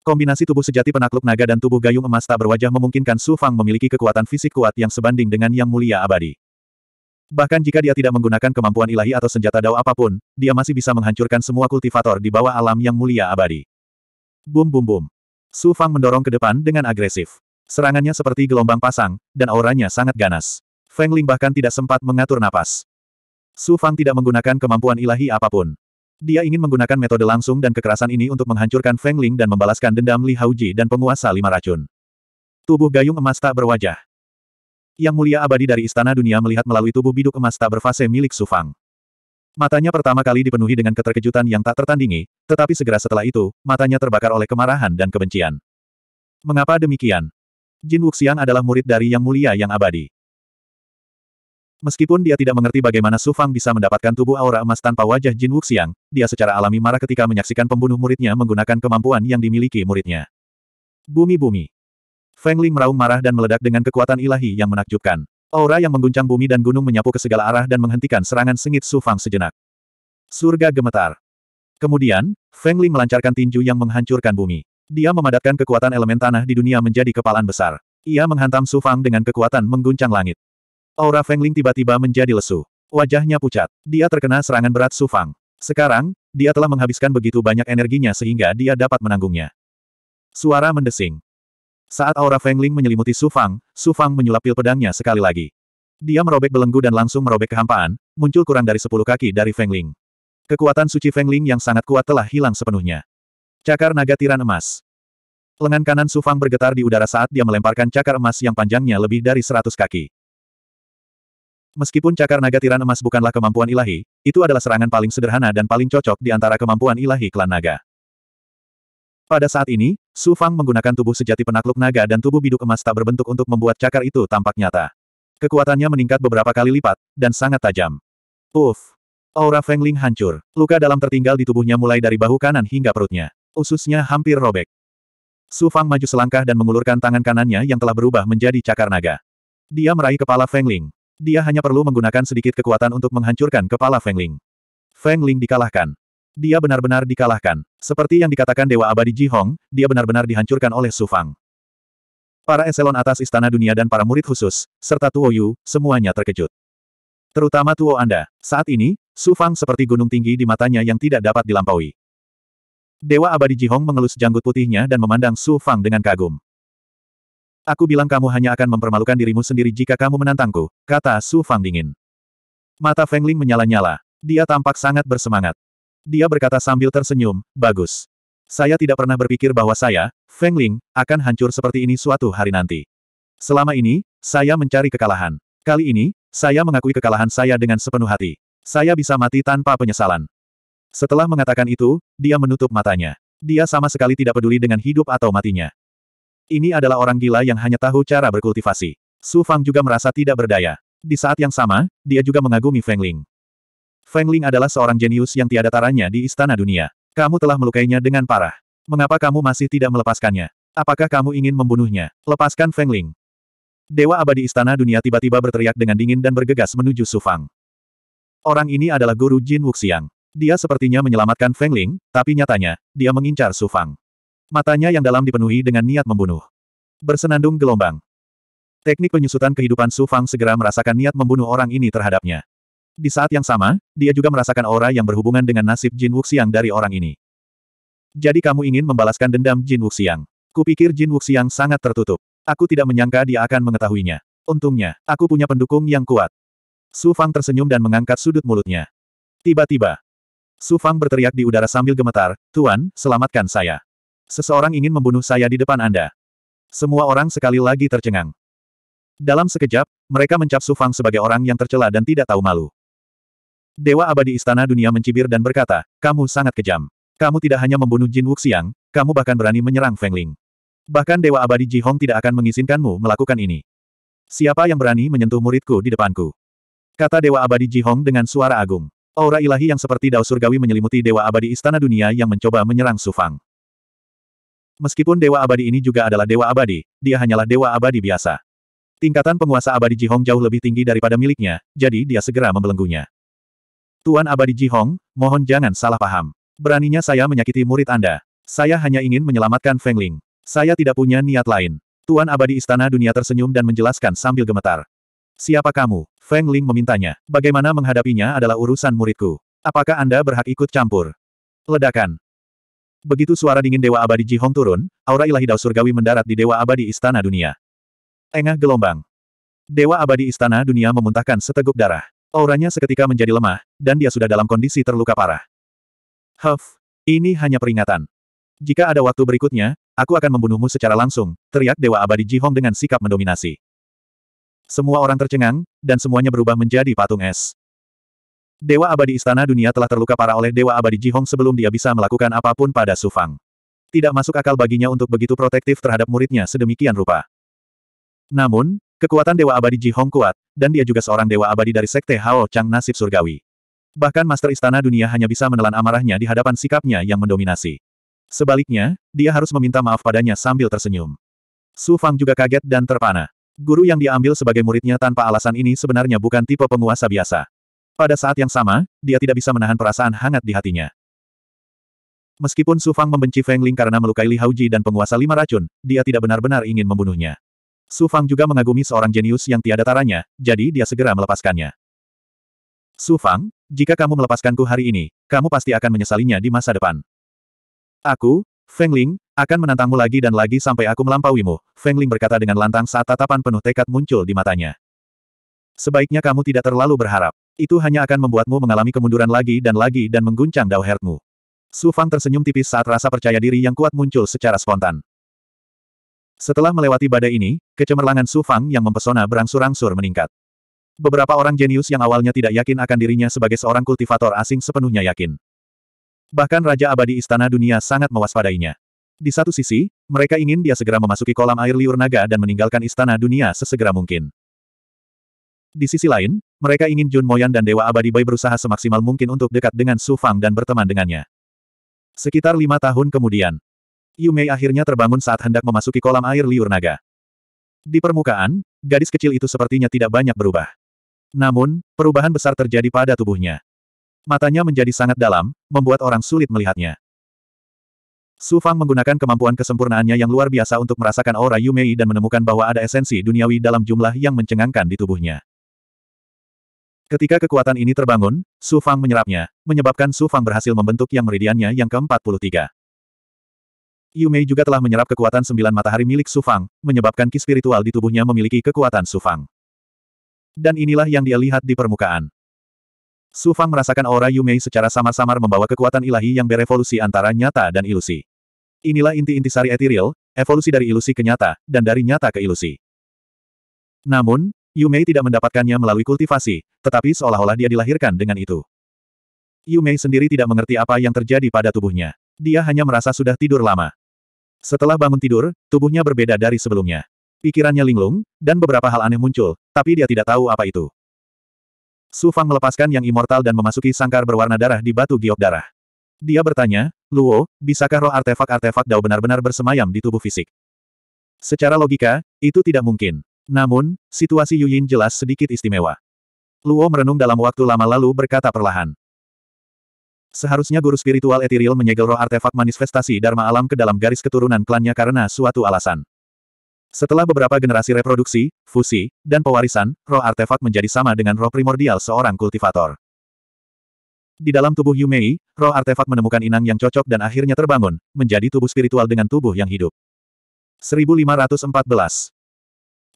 Kombinasi tubuh sejati penakluk naga dan tubuh gayung emas tak berwajah memungkinkan Su Fang memiliki kekuatan fisik kuat yang sebanding dengan yang mulia abadi. Bahkan jika dia tidak menggunakan kemampuan ilahi atau senjata dao apapun, dia masih bisa menghancurkan semua kultivator di bawah alam yang mulia abadi. Bum bum bum. Su Fang mendorong ke depan dengan agresif. Serangannya seperti gelombang pasang, dan auranya sangat ganas. Feng Ling bahkan tidak sempat mengatur napas. Su Fang tidak menggunakan kemampuan ilahi apapun. Dia ingin menggunakan metode langsung dan kekerasan ini untuk menghancurkan Feng Ling dan membalaskan dendam Li Hauji dan penguasa lima racun. Tubuh gayung emas tak berwajah. Yang mulia abadi dari istana dunia melihat melalui tubuh biduk emas tak berfase milik Su Fang. Matanya pertama kali dipenuhi dengan keterkejutan yang tak tertandingi, tetapi segera setelah itu, matanya terbakar oleh kemarahan dan kebencian. Mengapa demikian? Jin Wuxiang adalah murid dari Yang Mulia Yang Abadi. Meskipun dia tidak mengerti bagaimana Su Fang bisa mendapatkan tubuh aura emas tanpa wajah Jin Wuxiang, dia secara alami marah ketika menyaksikan pembunuh muridnya menggunakan kemampuan yang dimiliki muridnya. Bumi-bumi. Feng Ling meraung marah dan meledak dengan kekuatan ilahi yang menakjubkan. Aura yang mengguncang bumi dan gunung menyapu ke segala arah dan menghentikan serangan sengit Su Fang sejenak. Surga gemetar. Kemudian, Feng Ling melancarkan tinju yang menghancurkan bumi. Dia memadatkan kekuatan elemen tanah di dunia menjadi kepalan besar. Ia menghantam Su Fang dengan kekuatan mengguncang langit. Aura Fengling tiba-tiba menjadi lesu. Wajahnya pucat. Dia terkena serangan berat Su Fang. Sekarang, dia telah menghabiskan begitu banyak energinya sehingga dia dapat menanggungnya. Suara mendesing. Saat aura Fengling menyelimuti Su Sufang, Sufang menyulap pil pedangnya sekali lagi. Dia merobek belenggu dan langsung merobek kehampaan, muncul kurang dari sepuluh kaki dari Fengling. Kekuatan suci Fengling yang sangat kuat telah hilang sepenuhnya. Cakar naga tiran emas. Lengan kanan Su Fang bergetar di udara saat dia melemparkan cakar emas yang panjangnya lebih dari seratus kaki. Meskipun cakar naga tiran emas bukanlah kemampuan ilahi, itu adalah serangan paling sederhana dan paling cocok di antara kemampuan ilahi klan naga. Pada saat ini, Su Fang menggunakan tubuh sejati penakluk naga dan tubuh biduk emas tak berbentuk untuk membuat cakar itu tampak nyata. Kekuatannya meningkat beberapa kali lipat, dan sangat tajam. Uf! Aura Feng Ling hancur. Luka dalam tertinggal di tubuhnya mulai dari bahu kanan hingga perutnya. Ususnya hampir robek. Su Fang maju selangkah dan mengulurkan tangan kanannya yang telah berubah menjadi cakar naga. Dia meraih kepala Feng Ling. Dia hanya perlu menggunakan sedikit kekuatan untuk menghancurkan kepala Feng Ling. Feng Ling dikalahkan. Dia benar-benar dikalahkan. Seperti yang dikatakan Dewa Abadi Ji Hong, dia benar-benar dihancurkan oleh Su Fang. Para eselon atas istana dunia dan para murid khusus, serta Tuo Yu, semuanya terkejut. Terutama Tuo Anda. Saat ini, Su Fang seperti gunung tinggi di matanya yang tidak dapat dilampaui. Dewa Abadi Ji Hong mengelus janggut putihnya dan memandang Su Fang dengan kagum. Aku bilang kamu hanya akan mempermalukan dirimu sendiri jika kamu menantangku, kata Su Fang dingin. Mata Feng Ling menyala-nyala. Dia tampak sangat bersemangat. Dia berkata sambil tersenyum, bagus. Saya tidak pernah berpikir bahwa saya, Feng Ling, akan hancur seperti ini suatu hari nanti. Selama ini, saya mencari kekalahan. Kali ini, saya mengakui kekalahan saya dengan sepenuh hati. Saya bisa mati tanpa penyesalan. Setelah mengatakan itu, dia menutup matanya. Dia sama sekali tidak peduli dengan hidup atau matinya. Ini adalah orang gila yang hanya tahu cara berkultivasi. Su Fang juga merasa tidak berdaya. Di saat yang sama, dia juga mengagumi Feng Ling. Feng Ling adalah seorang jenius yang tiada taranya di istana dunia. Kamu telah melukainya dengan parah. Mengapa kamu masih tidak melepaskannya? Apakah kamu ingin membunuhnya? Lepaskan Feng Ling. Dewa abadi istana dunia tiba-tiba berteriak dengan dingin dan bergegas menuju Su Fang. Orang ini adalah guru Jin Wuxiang. Dia sepertinya menyelamatkan Feng Ling, tapi nyatanya, dia mengincar Su Fang. Matanya yang dalam dipenuhi dengan niat membunuh. Bersenandung gelombang. Teknik penyusutan kehidupan Su Fang segera merasakan niat membunuh orang ini terhadapnya. Di saat yang sama, dia juga merasakan aura yang berhubungan dengan nasib Jin Wuxiang dari orang ini. Jadi kamu ingin membalaskan dendam Jin Wuxiang. Kupikir Jin Wuxiang sangat tertutup. Aku tidak menyangka dia akan mengetahuinya. Untungnya, aku punya pendukung yang kuat. Su Fang tersenyum dan mengangkat sudut mulutnya. Tiba-tiba, Su Fang berteriak di udara sambil gemetar, Tuan, selamatkan saya. Seseorang ingin membunuh saya di depan Anda. Semua orang sekali lagi tercengang. Dalam sekejap, mereka mencap Su Fang sebagai orang yang tercela dan tidak tahu malu. Dewa abadi istana dunia mencibir dan berkata, kamu sangat kejam. Kamu tidak hanya membunuh Jin Wuxiang, kamu bahkan berani menyerang Feng Ling. Bahkan Dewa Abadi Ji Hong tidak akan mengizinkanmu melakukan ini. Siapa yang berani menyentuh muridku di depanku? Kata Dewa Abadi Ji Hong dengan suara agung. Aura ilahi yang seperti dao surgawi menyelimuti Dewa Abadi Istana Dunia yang mencoba menyerang Su Fang. Meskipun Dewa Abadi ini juga adalah Dewa Abadi, dia hanyalah Dewa Abadi biasa. Tingkatan penguasa abadi Jihong jauh lebih tinggi daripada miliknya, jadi dia segera membelenggunya. Tuan abadi Jihong, mohon jangan salah paham. Beraninya saya menyakiti murid Anda. Saya hanya ingin menyelamatkan Feng Ling. Saya tidak punya niat lain. Tuan abadi istana dunia tersenyum dan menjelaskan sambil gemetar. Siapa kamu? Feng Ling memintanya. Bagaimana menghadapinya adalah urusan muridku. Apakah Anda berhak ikut campur? Ledakan. Begitu suara dingin Dewa Abadi Ji Hong turun, aura ilahi Dao Surgawi mendarat di Dewa Abadi Istana Dunia. Tengah gelombang. Dewa Abadi Istana Dunia memuntahkan seteguk darah. Auranya seketika menjadi lemah, dan dia sudah dalam kondisi terluka parah. Huff, ini hanya peringatan. Jika ada waktu berikutnya, aku akan membunuhmu secara langsung, teriak Dewa Abadi Ji Hong dengan sikap mendominasi. Semua orang tercengang, dan semuanya berubah menjadi patung es. Dewa abadi istana dunia telah terluka parah oleh Dewa abadi Jihong sebelum dia bisa melakukan apapun pada Su Fang. Tidak masuk akal baginya untuk begitu protektif terhadap muridnya sedemikian rupa. Namun, kekuatan Dewa abadi Jihong kuat, dan dia juga seorang Dewa abadi dari Sekte Hao Chang nasib surgawi. Bahkan Master Istana Dunia hanya bisa menelan amarahnya di hadapan sikapnya yang mendominasi. Sebaliknya, dia harus meminta maaf padanya sambil tersenyum. Su Fang juga kaget dan terpana. Guru yang diambil sebagai muridnya tanpa alasan ini sebenarnya bukan tipe penguasa biasa. Pada saat yang sama, dia tidak bisa menahan perasaan hangat di hatinya. Meskipun Su Fang membenci Feng Ling karena melukai Li Hauji dan penguasa lima racun, dia tidak benar-benar ingin membunuhnya. Su Fang juga mengagumi seorang jenius yang tiada taranya, jadi dia segera melepaskannya. Su Fang, jika kamu melepaskanku hari ini, kamu pasti akan menyesalinya di masa depan. Aku, Feng Ling, akan menantangmu lagi dan lagi sampai aku melampauimu, Feng Ling berkata dengan lantang saat tatapan penuh tekad muncul di matanya. Sebaiknya kamu tidak terlalu berharap. Itu hanya akan membuatmu mengalami kemunduran lagi dan lagi dan mengguncang dao hertmu. Su Fang tersenyum tipis saat rasa percaya diri yang kuat muncul secara spontan. Setelah melewati badai ini, kecemerlangan Su Fang yang mempesona berangsur-angsur meningkat. Beberapa orang jenius yang awalnya tidak yakin akan dirinya sebagai seorang kultivator asing sepenuhnya yakin. Bahkan Raja Abadi Istana Dunia sangat mewaspadainya. Di satu sisi, mereka ingin dia segera memasuki kolam air liur naga dan meninggalkan Istana Dunia sesegera mungkin. Di sisi lain, mereka ingin Jun Moyan dan Dewa Abadi Bai berusaha semaksimal mungkin untuk dekat dengan Su Fang dan berteman dengannya. Sekitar lima tahun kemudian, Yu Mei akhirnya terbangun saat hendak memasuki kolam air liur naga. Di permukaan, gadis kecil itu sepertinya tidak banyak berubah. Namun, perubahan besar terjadi pada tubuhnya. Matanya menjadi sangat dalam, membuat orang sulit melihatnya. Su Fang menggunakan kemampuan kesempurnaannya yang luar biasa untuk merasakan aura Yu Mei dan menemukan bahwa ada esensi duniawi dalam jumlah yang mencengangkan di tubuhnya. Ketika kekuatan ini terbangun, Su Fang menyerapnya, menyebabkan Su Fang berhasil membentuk yang meridiannya yang ke-43. Yu Mei juga telah menyerap kekuatan sembilan matahari milik Su Fang, menyebabkan ki spiritual di tubuhnya memiliki kekuatan Su Fang. Dan inilah yang dia lihat di permukaan. Su Fang merasakan aura Yu Mei secara samar-samar membawa kekuatan ilahi yang berevolusi antara nyata dan ilusi. Inilah inti-intisari etiril, evolusi dari ilusi ke nyata, dan dari nyata ke ilusi. Namun, Yumei tidak mendapatkannya melalui kultivasi, tetapi seolah-olah dia dilahirkan dengan itu. Yumei sendiri tidak mengerti apa yang terjadi pada tubuhnya. Dia hanya merasa sudah tidur lama. Setelah bangun tidur, tubuhnya berbeda dari sebelumnya. Pikirannya linglung, dan beberapa hal aneh muncul, tapi dia tidak tahu apa itu. Su Fang melepaskan yang immortal dan memasuki sangkar berwarna darah di batu giok darah. Dia bertanya, Luo, bisakah roh artefak-artefak Dao benar-benar bersemayam di tubuh fisik? Secara logika, itu tidak mungkin. Namun, situasi Yuyin jelas sedikit istimewa. Luo merenung dalam waktu lama lalu berkata perlahan. Seharusnya guru spiritual etiril menyegel roh artefak manifestasi Dharma alam ke dalam garis keturunan klannya karena suatu alasan. Setelah beberapa generasi reproduksi, fusi, dan pewarisan, roh artefak menjadi sama dengan roh primordial seorang kultivator. Di dalam tubuh Yumei, roh artefak menemukan inang yang cocok dan akhirnya terbangun, menjadi tubuh spiritual dengan tubuh yang hidup. 1514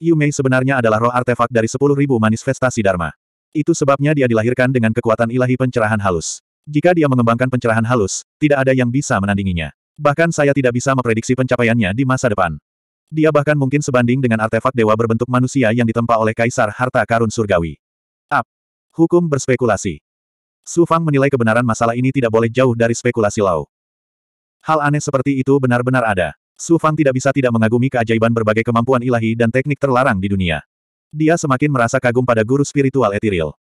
Yumei sebenarnya adalah roh artefak dari 10.000 manifestasi Dharma. Itu sebabnya dia dilahirkan dengan kekuatan ilahi pencerahan halus. Jika dia mengembangkan pencerahan halus, tidak ada yang bisa menandinginya. Bahkan saya tidak bisa memprediksi pencapaiannya di masa depan. Dia bahkan mungkin sebanding dengan artefak dewa berbentuk manusia yang ditempa oleh Kaisar Harta Karun Surgawi. Up. Hukum berspekulasi. Su Fang menilai kebenaran masalah ini tidak boleh jauh dari spekulasi Lau. Hal aneh seperti itu benar-benar ada. Su tidak bisa tidak mengagumi keajaiban berbagai kemampuan ilahi dan teknik terlarang di dunia. Dia semakin merasa kagum pada guru spiritual etiril.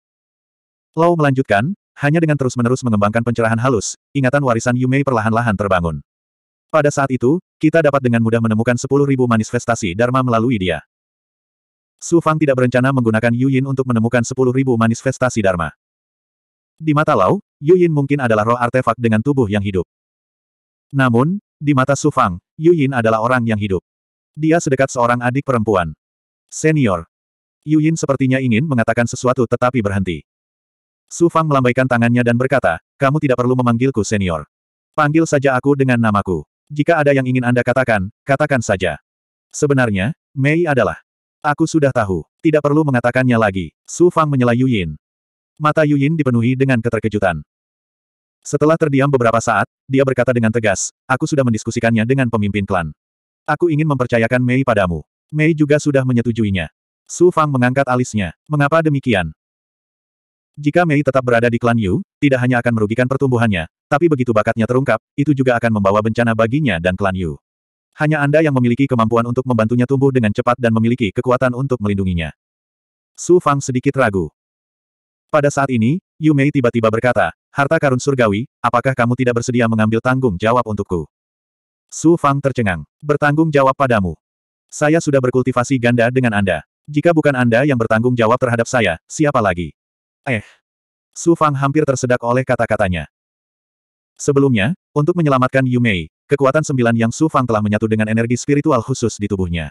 Lau melanjutkan, hanya dengan terus-menerus mengembangkan pencerahan halus, ingatan warisan Yumei perlahan-lahan terbangun. Pada saat itu, kita dapat dengan mudah menemukan 10.000 manifestasi Dharma melalui dia. Su Fang tidak berencana menggunakan Yu Yin untuk menemukan 10.000 manifestasi Dharma. Di mata Lau, Yu Yin mungkin adalah roh artefak dengan tubuh yang hidup. Namun, di mata Su Fang, Yu Yin adalah orang yang hidup. Dia sedekat seorang adik perempuan. Senior. Yu Yin sepertinya ingin mengatakan sesuatu tetapi berhenti. Su Fang melambaikan tangannya dan berkata, kamu tidak perlu memanggilku senior. Panggil saja aku dengan namaku. Jika ada yang ingin Anda katakan, katakan saja. Sebenarnya, Mei adalah. Aku sudah tahu. Tidak perlu mengatakannya lagi. Su Fang menyela Yu Yin. Mata Yu Yin dipenuhi dengan keterkejutan. Setelah terdiam beberapa saat, dia berkata dengan tegas, aku sudah mendiskusikannya dengan pemimpin klan. Aku ingin mempercayakan Mei padamu. Mei juga sudah menyetujuinya. Su Fang mengangkat alisnya. Mengapa demikian? Jika Mei tetap berada di klan Yu, tidak hanya akan merugikan pertumbuhannya, tapi begitu bakatnya terungkap, itu juga akan membawa bencana baginya dan klan Yu. Hanya Anda yang memiliki kemampuan untuk membantunya tumbuh dengan cepat dan memiliki kekuatan untuk melindunginya. Su Fang sedikit ragu. Pada saat ini, Yu Mei tiba-tiba berkata, Harta karun surgawi, apakah kamu tidak bersedia mengambil tanggung jawab untukku? Su Fang tercengang. Bertanggung jawab padamu. Saya sudah berkultivasi ganda dengan Anda. Jika bukan Anda yang bertanggung jawab terhadap saya, siapa lagi? Eh. Su Fang hampir tersedak oleh kata-katanya. Sebelumnya, untuk menyelamatkan Yumei, kekuatan sembilan yang Su Fang telah menyatu dengan energi spiritual khusus di tubuhnya.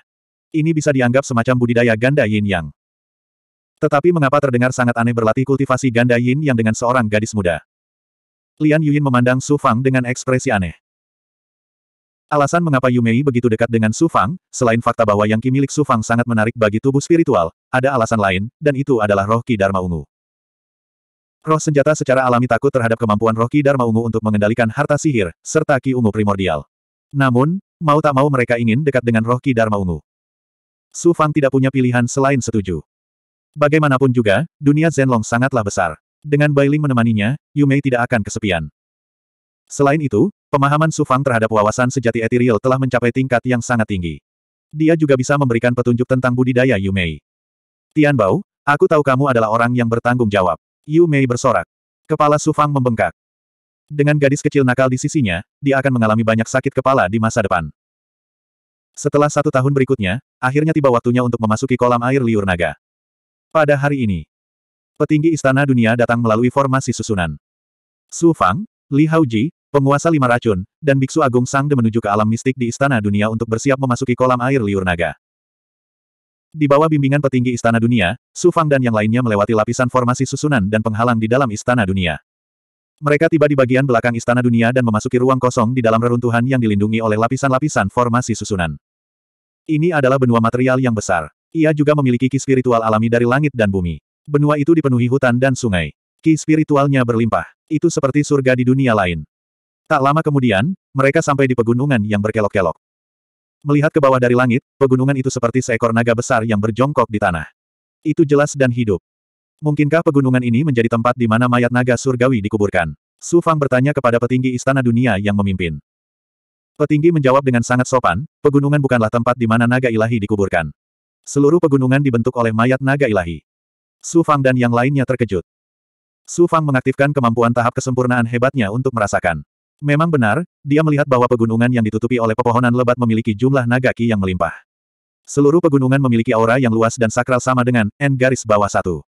Ini bisa dianggap semacam budidaya ganda yin yang. Tetapi mengapa terdengar sangat aneh berlatih kultivasi ganda yin yang dengan seorang gadis muda? Lian Yuyin memandang Su Fang dengan ekspresi aneh. Alasan mengapa Yumei begitu dekat dengan Su Fang, selain fakta bahwa yang ki milik Su Fang sangat menarik bagi tubuh spiritual, ada alasan lain, dan itu adalah roh ki Dharma Ungu. Roh senjata secara alami takut terhadap kemampuan roh ki Dharma Ungu untuk mengendalikan harta sihir, serta ki ungu primordial. Namun, mau tak mau mereka ingin dekat dengan roh ki Dharma Ungu. Su Fang tidak punya pilihan selain setuju. Bagaimanapun juga, dunia Zenlong sangatlah besar. Dengan Bailing menemaninya, Yumei tidak akan kesepian. Selain itu, pemahaman Sufang terhadap wawasan sejati etiril telah mencapai tingkat yang sangat tinggi. Dia juga bisa memberikan petunjuk tentang budidaya Yumei. Tianbao, aku tahu kamu adalah orang yang bertanggung jawab. Yumei bersorak. Kepala Sufang membengkak. Dengan gadis kecil nakal di sisinya, dia akan mengalami banyak sakit kepala di masa depan. Setelah satu tahun berikutnya, akhirnya tiba waktunya untuk memasuki kolam air liur naga. Pada hari ini, Petinggi Istana Dunia datang melalui formasi susunan. Su Fang, Li Haoji, penguasa lima racun, dan Biksu Agung Sang Sangde menuju ke alam mistik di Istana Dunia untuk bersiap memasuki kolam air liur naga. Di bawah bimbingan petinggi Istana Dunia, Su Fang dan yang lainnya melewati lapisan formasi susunan dan penghalang di dalam Istana Dunia. Mereka tiba di bagian belakang Istana Dunia dan memasuki ruang kosong di dalam reruntuhan yang dilindungi oleh lapisan-lapisan formasi susunan. Ini adalah benua material yang besar. Ia juga memiliki ki spiritual alami dari langit dan bumi. Benua itu dipenuhi hutan dan sungai. Ki spiritualnya berlimpah. Itu seperti surga di dunia lain. Tak lama kemudian, mereka sampai di pegunungan yang berkelok-kelok. Melihat ke bawah dari langit, pegunungan itu seperti seekor naga besar yang berjongkok di tanah. Itu jelas dan hidup. Mungkinkah pegunungan ini menjadi tempat di mana mayat naga surgawi dikuburkan? Su Fang bertanya kepada petinggi istana dunia yang memimpin. Petinggi menjawab dengan sangat sopan, pegunungan bukanlah tempat di mana naga ilahi dikuburkan. Seluruh pegunungan dibentuk oleh mayat naga ilahi. Su Fang dan yang lainnya terkejut. Su Fang mengaktifkan kemampuan tahap kesempurnaan hebatnya untuk merasakan. Memang benar, dia melihat bahwa pegunungan yang ditutupi oleh pepohonan lebat memiliki jumlah naga ki yang melimpah. Seluruh pegunungan memiliki aura yang luas dan sakral sama dengan N garis bawah satu.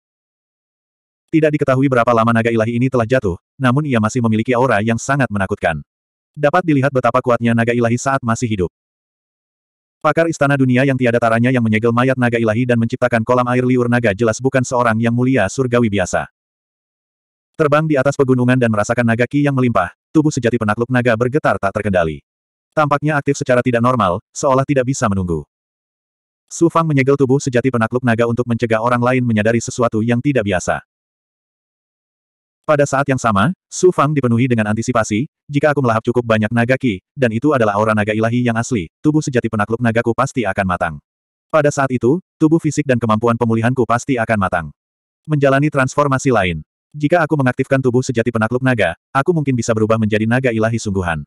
Tidak diketahui berapa lama naga ilahi ini telah jatuh, namun ia masih memiliki aura yang sangat menakutkan. Dapat dilihat betapa kuatnya naga ilahi saat masih hidup. Pakar istana dunia yang tiada taranya yang menyegel mayat naga ilahi dan menciptakan kolam air liur naga jelas bukan seorang yang mulia surgawi biasa. Terbang di atas pegunungan dan merasakan naga ki yang melimpah, tubuh sejati penakluk naga bergetar tak terkendali. Tampaknya aktif secara tidak normal, seolah tidak bisa menunggu. Su Fang menyegel tubuh sejati penakluk naga untuk mencegah orang lain menyadari sesuatu yang tidak biasa. Pada saat yang sama, Su Fang dipenuhi dengan antisipasi, jika aku melahap cukup banyak naga ki, dan itu adalah aura naga ilahi yang asli, tubuh sejati penakluk nagaku pasti akan matang. Pada saat itu, tubuh fisik dan kemampuan pemulihanku pasti akan matang. Menjalani transformasi lain. Jika aku mengaktifkan tubuh sejati penakluk naga, aku mungkin bisa berubah menjadi naga ilahi sungguhan.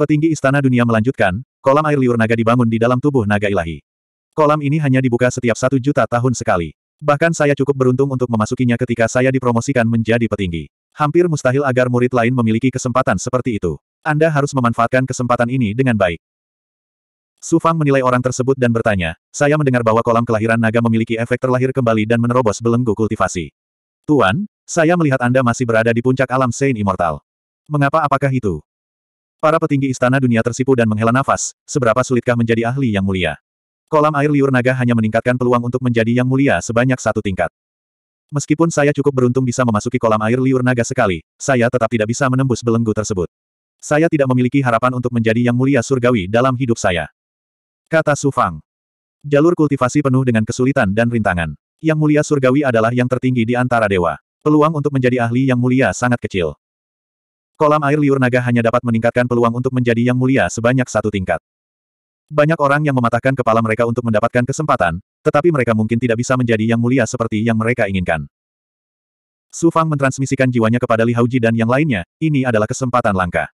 Petinggi Istana Dunia melanjutkan, kolam air liur naga dibangun di dalam tubuh naga ilahi. Kolam ini hanya dibuka setiap satu juta tahun sekali. Bahkan saya cukup beruntung untuk memasukinya ketika saya dipromosikan menjadi petinggi. Hampir mustahil agar murid lain memiliki kesempatan seperti itu. Anda harus memanfaatkan kesempatan ini dengan baik. Su Fang menilai orang tersebut dan bertanya, saya mendengar bahwa kolam kelahiran naga memiliki efek terlahir kembali dan menerobos belenggu kultivasi. Tuan, saya melihat Anda masih berada di puncak alam Saint Immortal. Mengapa apakah itu? Para petinggi istana dunia tersipu dan menghela nafas, seberapa sulitkah menjadi ahli yang mulia? Kolam air liur naga hanya meningkatkan peluang untuk menjadi yang mulia sebanyak satu tingkat. Meskipun saya cukup beruntung bisa memasuki kolam air liur naga sekali, saya tetap tidak bisa menembus belenggu tersebut. Saya tidak memiliki harapan untuk menjadi yang mulia surgawi dalam hidup saya. Kata Su Fang. Jalur kultivasi penuh dengan kesulitan dan rintangan. Yang mulia surgawi adalah yang tertinggi di antara dewa. Peluang untuk menjadi ahli yang mulia sangat kecil. Kolam air liur naga hanya dapat meningkatkan peluang untuk menjadi yang mulia sebanyak satu tingkat. Banyak orang yang mematahkan kepala mereka untuk mendapatkan kesempatan, tetapi mereka mungkin tidak bisa menjadi yang mulia seperti yang mereka inginkan. Su Fang mentransmisikan jiwanya kepada Li Hauji dan yang lainnya, ini adalah kesempatan langka.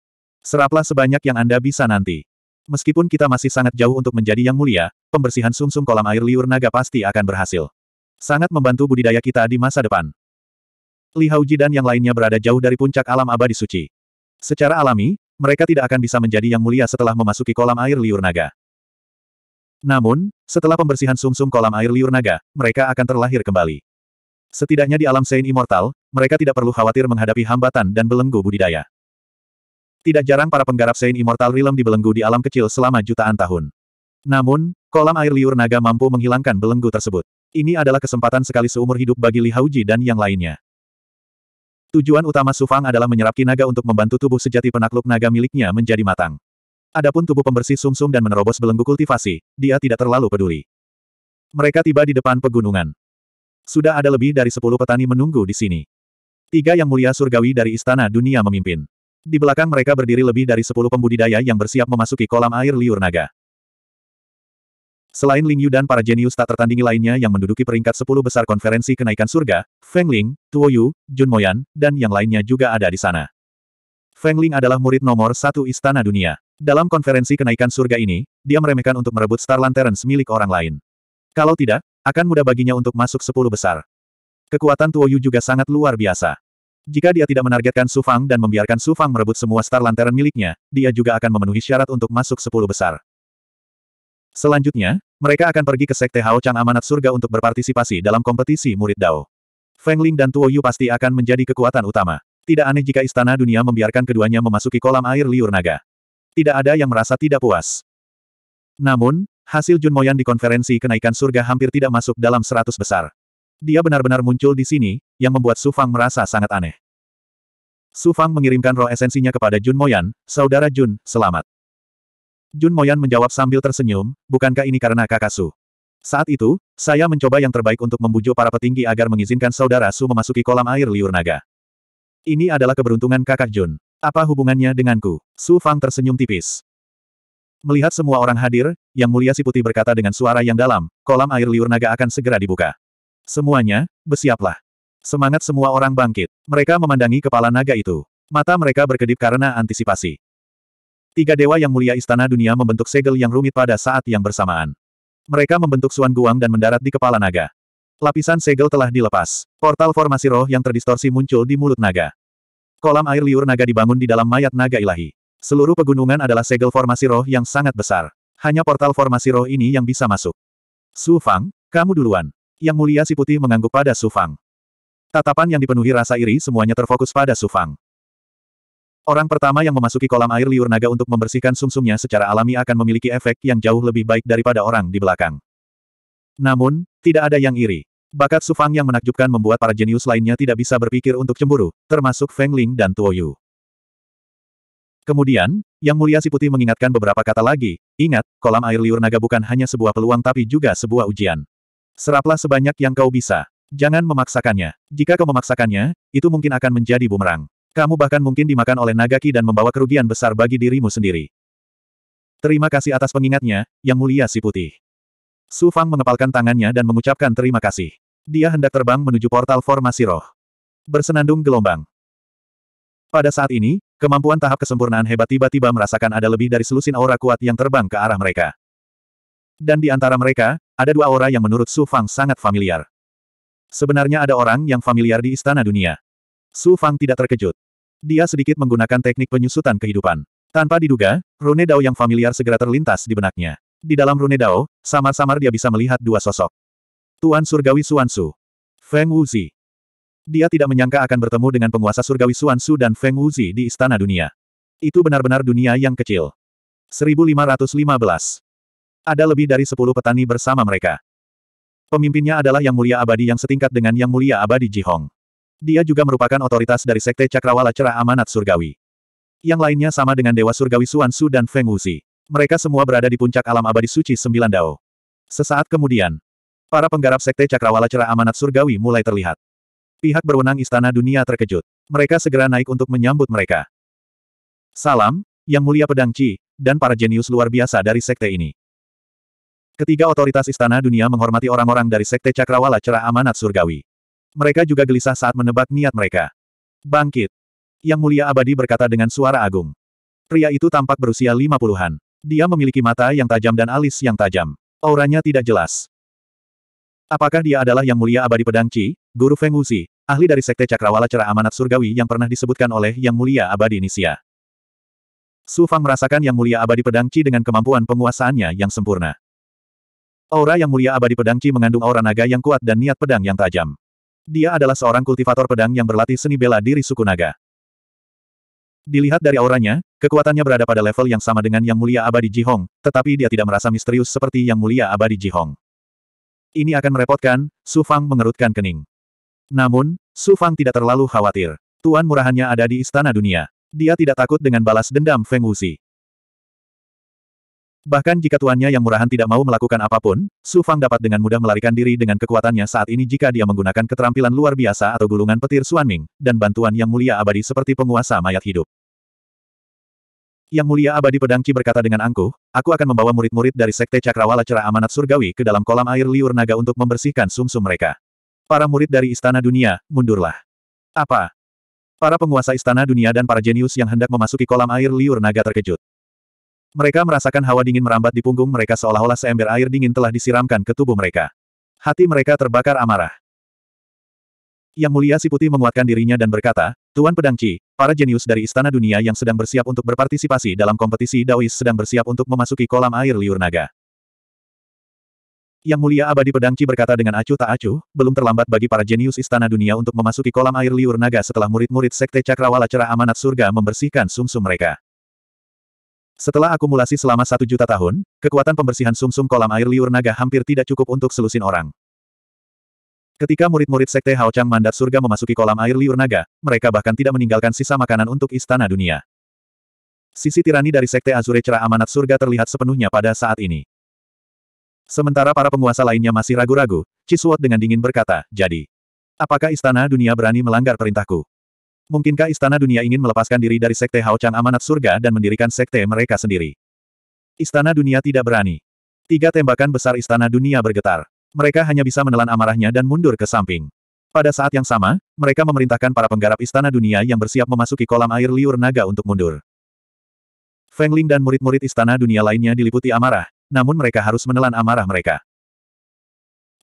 Seraplah sebanyak yang Anda bisa nanti. Meskipun kita masih sangat jauh untuk menjadi yang mulia, pembersihan sumsum -sum kolam air liur naga pasti akan berhasil. Sangat membantu budidaya kita di masa depan. Li Hauji dan yang lainnya berada jauh dari puncak alam abadi suci. Secara alami, mereka tidak akan bisa menjadi yang mulia setelah memasuki kolam air liur naga. Namun, setelah pembersihan sumsum -sum kolam air liur naga, mereka akan terlahir kembali. Setidaknya di alam Saint Immortal, mereka tidak perlu khawatir menghadapi hambatan dan belenggu budidaya. Tidak jarang para penggarap Saint Immortal Realm dibelenggu di alam kecil selama jutaan tahun. Namun, kolam air liur naga mampu menghilangkan belenggu tersebut. Ini adalah kesempatan sekali seumur hidup bagi Li Hauji dan yang lainnya. Tujuan utama Sufang adalah menyerap kinaga untuk membantu tubuh sejati penakluk naga miliknya menjadi matang. Adapun tubuh pembersih sumsum -sum dan menerobos belenggu kultivasi, dia tidak terlalu peduli. Mereka tiba di depan pegunungan. Sudah ada lebih dari sepuluh petani menunggu di sini. Tiga yang mulia surgawi dari istana dunia memimpin. Di belakang mereka berdiri lebih dari sepuluh pembudidaya yang bersiap memasuki kolam air liur naga. Selain Ling Yu dan para jenius tak tertandingi lainnya yang menduduki peringkat sepuluh besar konferensi kenaikan surga, Feng Ling, Tuo Yu, Jun Moyan, dan yang lainnya juga ada di sana. Fengling adalah murid nomor satu Istana Dunia. Dalam konferensi kenaikan surga ini, dia meremehkan untuk merebut Star Lanterns milik orang lain. Kalau tidak, akan mudah baginya untuk masuk sepuluh besar. Kekuatan Tuoyu juga sangat luar biasa. Jika dia tidak menargetkan Su Fang dan membiarkan Su Fang merebut semua Star Lantern miliknya, dia juga akan memenuhi syarat untuk masuk sepuluh besar. Selanjutnya, mereka akan pergi ke Sekte Hao Chang Amanat Surga untuk berpartisipasi dalam kompetisi murid Dao. Feng Ling dan Tuoyu pasti akan menjadi kekuatan utama. Tidak aneh jika istana dunia membiarkan keduanya memasuki kolam air liur naga. Tidak ada yang merasa tidak puas. Namun, hasil Jun Moyan di konferensi kenaikan surga hampir tidak masuk dalam seratus besar. Dia benar-benar muncul di sini, yang membuat Su Fang merasa sangat aneh. Su Fang mengirimkan roh esensinya kepada Jun Moyan, Saudara Jun, selamat. Jun Moyan menjawab sambil tersenyum, bukankah ini karena kakak Su? Saat itu, saya mencoba yang terbaik untuk membujuk para petinggi agar mengizinkan Saudara Su memasuki kolam air liur naga. Ini adalah keberuntungan kakak Jun. Apa hubungannya denganku? Su Fang tersenyum tipis. Melihat semua orang hadir, Yang Mulia Si Putih berkata dengan suara yang dalam, kolam air liur naga akan segera dibuka. Semuanya, bersiaplah. Semangat semua orang bangkit. Mereka memandangi kepala naga itu. Mata mereka berkedip karena antisipasi. Tiga dewa yang mulia istana dunia membentuk segel yang rumit pada saat yang bersamaan. Mereka membentuk suan guang dan mendarat di kepala naga. Lapisan segel telah dilepas. Portal formasi roh yang terdistorsi muncul di mulut naga. Kolam air liur naga dibangun di dalam mayat naga ilahi. Seluruh pegunungan adalah segel formasi roh yang sangat besar. Hanya portal formasi roh ini yang bisa masuk. Su Fang, kamu duluan. Yang mulia si putih mengangguk pada Su Fang. Tatapan yang dipenuhi rasa iri semuanya terfokus pada Su Fang. Orang pertama yang memasuki kolam air liur naga untuk membersihkan sumsumnya secara alami akan memiliki efek yang jauh lebih baik daripada orang di belakang. Namun, tidak ada yang iri. Bakat Sufang yang menakjubkan membuat para jenius lainnya tidak bisa berpikir untuk cemburu, termasuk Feng Ling dan Tuo Yu. Kemudian, Yang Mulia Si Putih mengingatkan beberapa kata lagi, ingat, kolam air liur naga bukan hanya sebuah peluang tapi juga sebuah ujian. Seraplah sebanyak yang kau bisa. Jangan memaksakannya. Jika kau memaksakannya, itu mungkin akan menjadi bumerang. Kamu bahkan mungkin dimakan oleh Nagaki dan membawa kerugian besar bagi dirimu sendiri. Terima kasih atas pengingatnya, Yang Mulia Si Putih. Su Fang mengepalkan tangannya dan mengucapkan terima kasih. Dia hendak terbang menuju portal formasi roh. Bersenandung gelombang. Pada saat ini, kemampuan tahap kesempurnaan hebat tiba-tiba merasakan ada lebih dari selusin aura kuat yang terbang ke arah mereka. Dan di antara mereka, ada dua aura yang menurut Su Fang sangat familiar. Sebenarnya ada orang yang familiar di istana dunia. Su Fang tidak terkejut. Dia sedikit menggunakan teknik penyusutan kehidupan. Tanpa diduga, Rune Dao yang familiar segera terlintas di benaknya. Di dalam rune Dao, samar-samar dia bisa melihat dua sosok. Tuan Surgawi Suansu. Feng Wuzi. Dia tidak menyangka akan bertemu dengan penguasa Surgawi Suansu dan Feng Wuzi di Istana Dunia. Itu benar-benar dunia yang kecil. 1515. Ada lebih dari 10 petani bersama mereka. Pemimpinnya adalah Yang Mulia Abadi yang setingkat dengan Yang Mulia Abadi Ji Hong. Dia juga merupakan otoritas dari Sekte Cakrawala Cerah Amanat Surgawi. Yang lainnya sama dengan Dewa Surgawi Suansu dan Feng Wuzi. Mereka semua berada di puncak alam abadi suci sembilan dao. Sesaat kemudian, para penggarap sekte cakrawala cerah amanat surgawi mulai terlihat. Pihak berwenang istana dunia terkejut. Mereka segera naik untuk menyambut mereka. Salam, Yang Mulia Pedang Ci, dan para jenius luar biasa dari sekte ini. Ketiga otoritas istana dunia menghormati orang-orang dari sekte cakrawala cerah amanat surgawi. Mereka juga gelisah saat menebak niat mereka. Bangkit! Yang Mulia Abadi berkata dengan suara agung. Pria itu tampak berusia lima puluhan. Dia memiliki mata yang tajam dan alis yang tajam. Auranya tidak jelas. Apakah dia adalah Yang Mulia Abadi Pedang Qi, Guru Feng Wuzi, ahli dari Sekte Cakrawala Cerah Amanat Surgawi yang pernah disebutkan oleh Yang Mulia Abadi Nisia? Su Fang merasakan Yang Mulia Abadi Pedang Qi dengan kemampuan penguasaannya yang sempurna. Aura Yang Mulia Abadi Pedang Qi mengandung aura naga yang kuat dan niat pedang yang tajam. Dia adalah seorang kultivator pedang yang berlatih seni bela diri suku naga. Dilihat dari auranya, Kekuatannya berada pada level yang sama dengan Yang Mulia Abadi Jihong, tetapi dia tidak merasa misterius seperti Yang Mulia Abadi Jihong. Ini akan merepotkan, Su Fang mengerutkan kening. Namun, Su Fang tidak terlalu khawatir. Tuan murahannya ada di istana dunia. Dia tidak takut dengan balas dendam Feng Wuxi. Bahkan jika tuannya yang murahan tidak mau melakukan apapun, Su Fang dapat dengan mudah melarikan diri dengan kekuatannya saat ini jika dia menggunakan keterampilan luar biasa atau gulungan petir Suan Ming, dan bantuan yang mulia abadi seperti penguasa mayat hidup. Yang Mulia Abadi Pedangci berkata dengan angkuh, aku akan membawa murid-murid dari Sekte Cakrawala Cerah Amanat Surgawi ke dalam kolam air liur naga untuk membersihkan sumsum -sum mereka. Para murid dari Istana Dunia, mundurlah. Apa? Para penguasa Istana Dunia dan para jenius yang hendak memasuki kolam air liur naga terkejut. Mereka merasakan hawa dingin merambat di punggung mereka seolah-olah seember air dingin telah disiramkan ke tubuh mereka. Hati mereka terbakar amarah. Yang mulia Siputi putih menguatkan dirinya dan berkata, Tuan Pedang Qi, para jenius dari Istana Dunia yang sedang bersiap untuk berpartisipasi dalam kompetisi Daois sedang bersiap untuk memasuki kolam air liur naga. Yang mulia abadi Pedang Qi berkata dengan acuh tak acuh, belum terlambat bagi para jenius Istana Dunia untuk memasuki kolam air liur naga setelah murid-murid Sekte Cakrawala Cerah Amanat Surga membersihkan sumsum -sum mereka. Setelah akumulasi selama satu juta tahun, kekuatan pembersihan sumsum -sum kolam air liur naga hampir tidak cukup untuk selusin orang. Ketika murid-murid Sekte Hao Chang Mandat Surga memasuki kolam air liur naga, mereka bahkan tidak meninggalkan sisa makanan untuk Istana Dunia. Sisi tirani dari Sekte Azure Cerah Amanat Surga terlihat sepenuhnya pada saat ini. Sementara para penguasa lainnya masih ragu-ragu, Chiswot dengan dingin berkata, jadi, apakah Istana Dunia berani melanggar perintahku? Mungkinkah Istana Dunia ingin melepaskan diri dari Sekte Hao Chang Amanat Surga dan mendirikan Sekte mereka sendiri? Istana Dunia tidak berani. Tiga tembakan besar Istana Dunia bergetar. Mereka hanya bisa menelan amarahnya dan mundur ke samping. Pada saat yang sama, mereka memerintahkan para penggarap istana dunia yang bersiap memasuki kolam air liur naga untuk mundur. Feng Ling dan murid-murid istana dunia lainnya diliputi amarah, namun mereka harus menelan amarah mereka.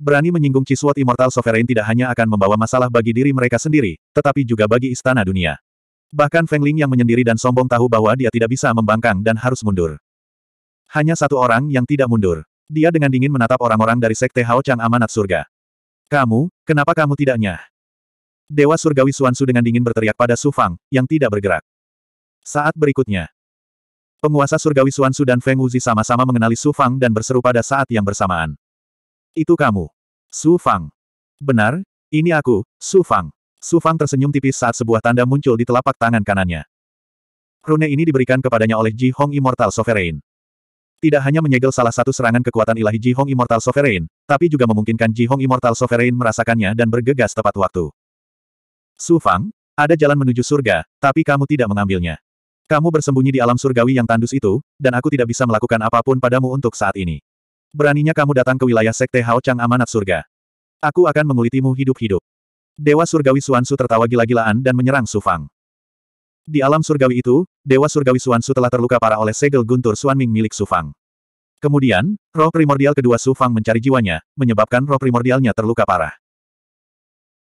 Berani menyinggung Chiswot Immortal Sovereign tidak hanya akan membawa masalah bagi diri mereka sendiri, tetapi juga bagi istana dunia. Bahkan Feng Ling yang menyendiri dan sombong tahu bahwa dia tidak bisa membangkang dan harus mundur. Hanya satu orang yang tidak mundur. Dia dengan dingin menatap orang-orang dari Sekte Hao Chang Amanat Surga. Kamu, kenapa kamu tidak nyah? Dewa Surgawi Suansu dengan dingin berteriak pada Su Fang, yang tidak bergerak. Saat berikutnya, penguasa Surgawi Suansu dan Feng Wuzi sama-sama mengenali Su Fang dan berseru pada saat yang bersamaan. Itu kamu. Su Fang. Benar, ini aku, Su Fang. Su Fang tersenyum tipis saat sebuah tanda muncul di telapak tangan kanannya. Rune ini diberikan kepadanya oleh Ji Hong Immortal Sovereign. Tidak hanya menyegel salah satu serangan kekuatan ilahi Ji Hong Immortal Sovereign, tapi juga memungkinkan Ji Hong Immortal Sovereign merasakannya dan bergegas tepat waktu. Su Fang, ada jalan menuju surga, tapi kamu tidak mengambilnya. Kamu bersembunyi di alam surgawi yang tandus itu, dan aku tidak bisa melakukan apapun padamu untuk saat ini. Beraninya kamu datang ke wilayah Sekte Hao Chang Amanat Surga. Aku akan mengulitimu hidup-hidup. Dewa Surgawi Suansu tertawa gila-gilaan dan menyerang Su Fang. Di alam surgawi itu, Dewa Surgawi Suan Su telah terluka parah oleh segel guntur Suan Ming milik Sufang. Kemudian, roh primordial kedua Sufang mencari jiwanya, menyebabkan roh primordialnya terluka parah.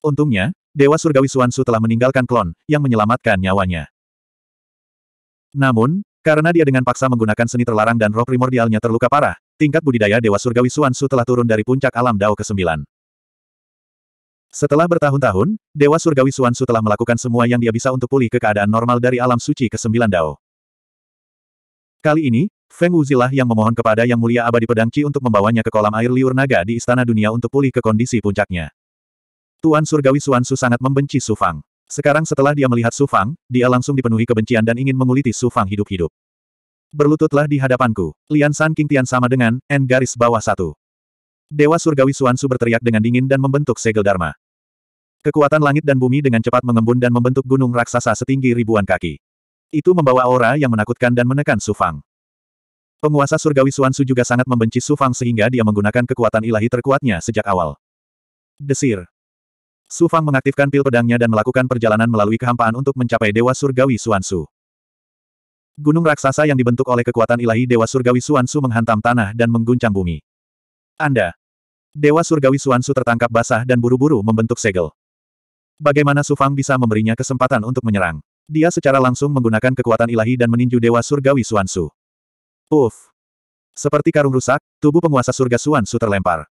Untungnya, Dewa Surgawi Suan Su telah meninggalkan klon, yang menyelamatkan nyawanya. Namun, karena dia dengan paksa menggunakan seni terlarang dan roh primordialnya terluka parah, tingkat budidaya Dewa Surgawi Suan Su telah turun dari puncak alam Dao ke-9. Setelah bertahun-tahun, Dewa Surgawi Suansu telah melakukan semua yang dia bisa untuk pulih ke keadaan normal dari alam suci ke-9 Dao. Kali ini, Feng Wuzilah yang memohon kepada Yang Mulia Abadi Pedangci untuk membawanya ke kolam air liur naga di Istana Dunia untuk pulih ke kondisi puncaknya. Tuan Surgawi Suansu sangat membenci Su Fang. Sekarang setelah dia melihat Su Fang, dia langsung dipenuhi kebencian dan ingin menguliti Su Fang hidup-hidup. Berlututlah di hadapanku. Lian San King Tian sama dengan, N garis bawah satu. Dewa Surgawi Suansu berteriak dengan dingin dan membentuk segel Dharma. Kekuatan langit dan bumi dengan cepat mengembun dan membentuk gunung raksasa setinggi ribuan kaki. Itu membawa aura yang menakutkan dan menekan Sufang. Penguasa surgawi Suansu juga sangat membenci Sufang sehingga dia menggunakan kekuatan ilahi terkuatnya sejak awal. Desir. Sufang mengaktifkan pil pedangnya dan melakukan perjalanan melalui kehampaan untuk mencapai Dewa Surgawi Suansu. Gunung raksasa yang dibentuk oleh kekuatan ilahi Dewa Surgawi Suansu menghantam tanah dan mengguncang bumi. Anda. Dewa Surgawi Suansu tertangkap basah dan buru-buru membentuk segel. Bagaimana Sufang bisa memberinya kesempatan untuk menyerang? Dia secara langsung menggunakan kekuatan ilahi dan meninju Dewa Surgawi Suansu. Uff! Seperti karung rusak, tubuh penguasa surga Suansu terlempar.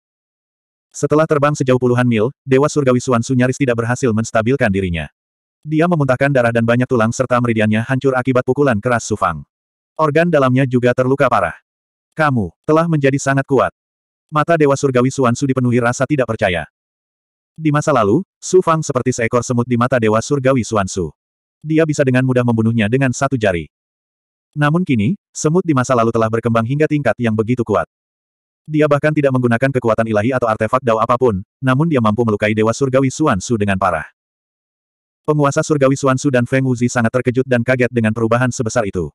Setelah terbang sejauh puluhan mil, Dewa Surgawi Suansu nyaris tidak berhasil menstabilkan dirinya. Dia memuntahkan darah dan banyak tulang serta meridiannya hancur akibat pukulan keras Sufang. Organ dalamnya juga terluka parah. Kamu, telah menjadi sangat kuat. Mata Dewa Surgawi Suansu dipenuhi rasa tidak percaya. Di masa lalu, Su Fang seperti seekor semut di mata Dewa Surgawi Suansu. Dia bisa dengan mudah membunuhnya dengan satu jari. Namun kini, semut di masa lalu telah berkembang hingga tingkat yang begitu kuat. Dia bahkan tidak menggunakan kekuatan ilahi atau artefak dao apapun, namun dia mampu melukai Dewa Surgawi Suansu dengan parah. Penguasa Surgawi Suansu dan Feng Wuzi sangat terkejut dan kaget dengan perubahan sebesar itu.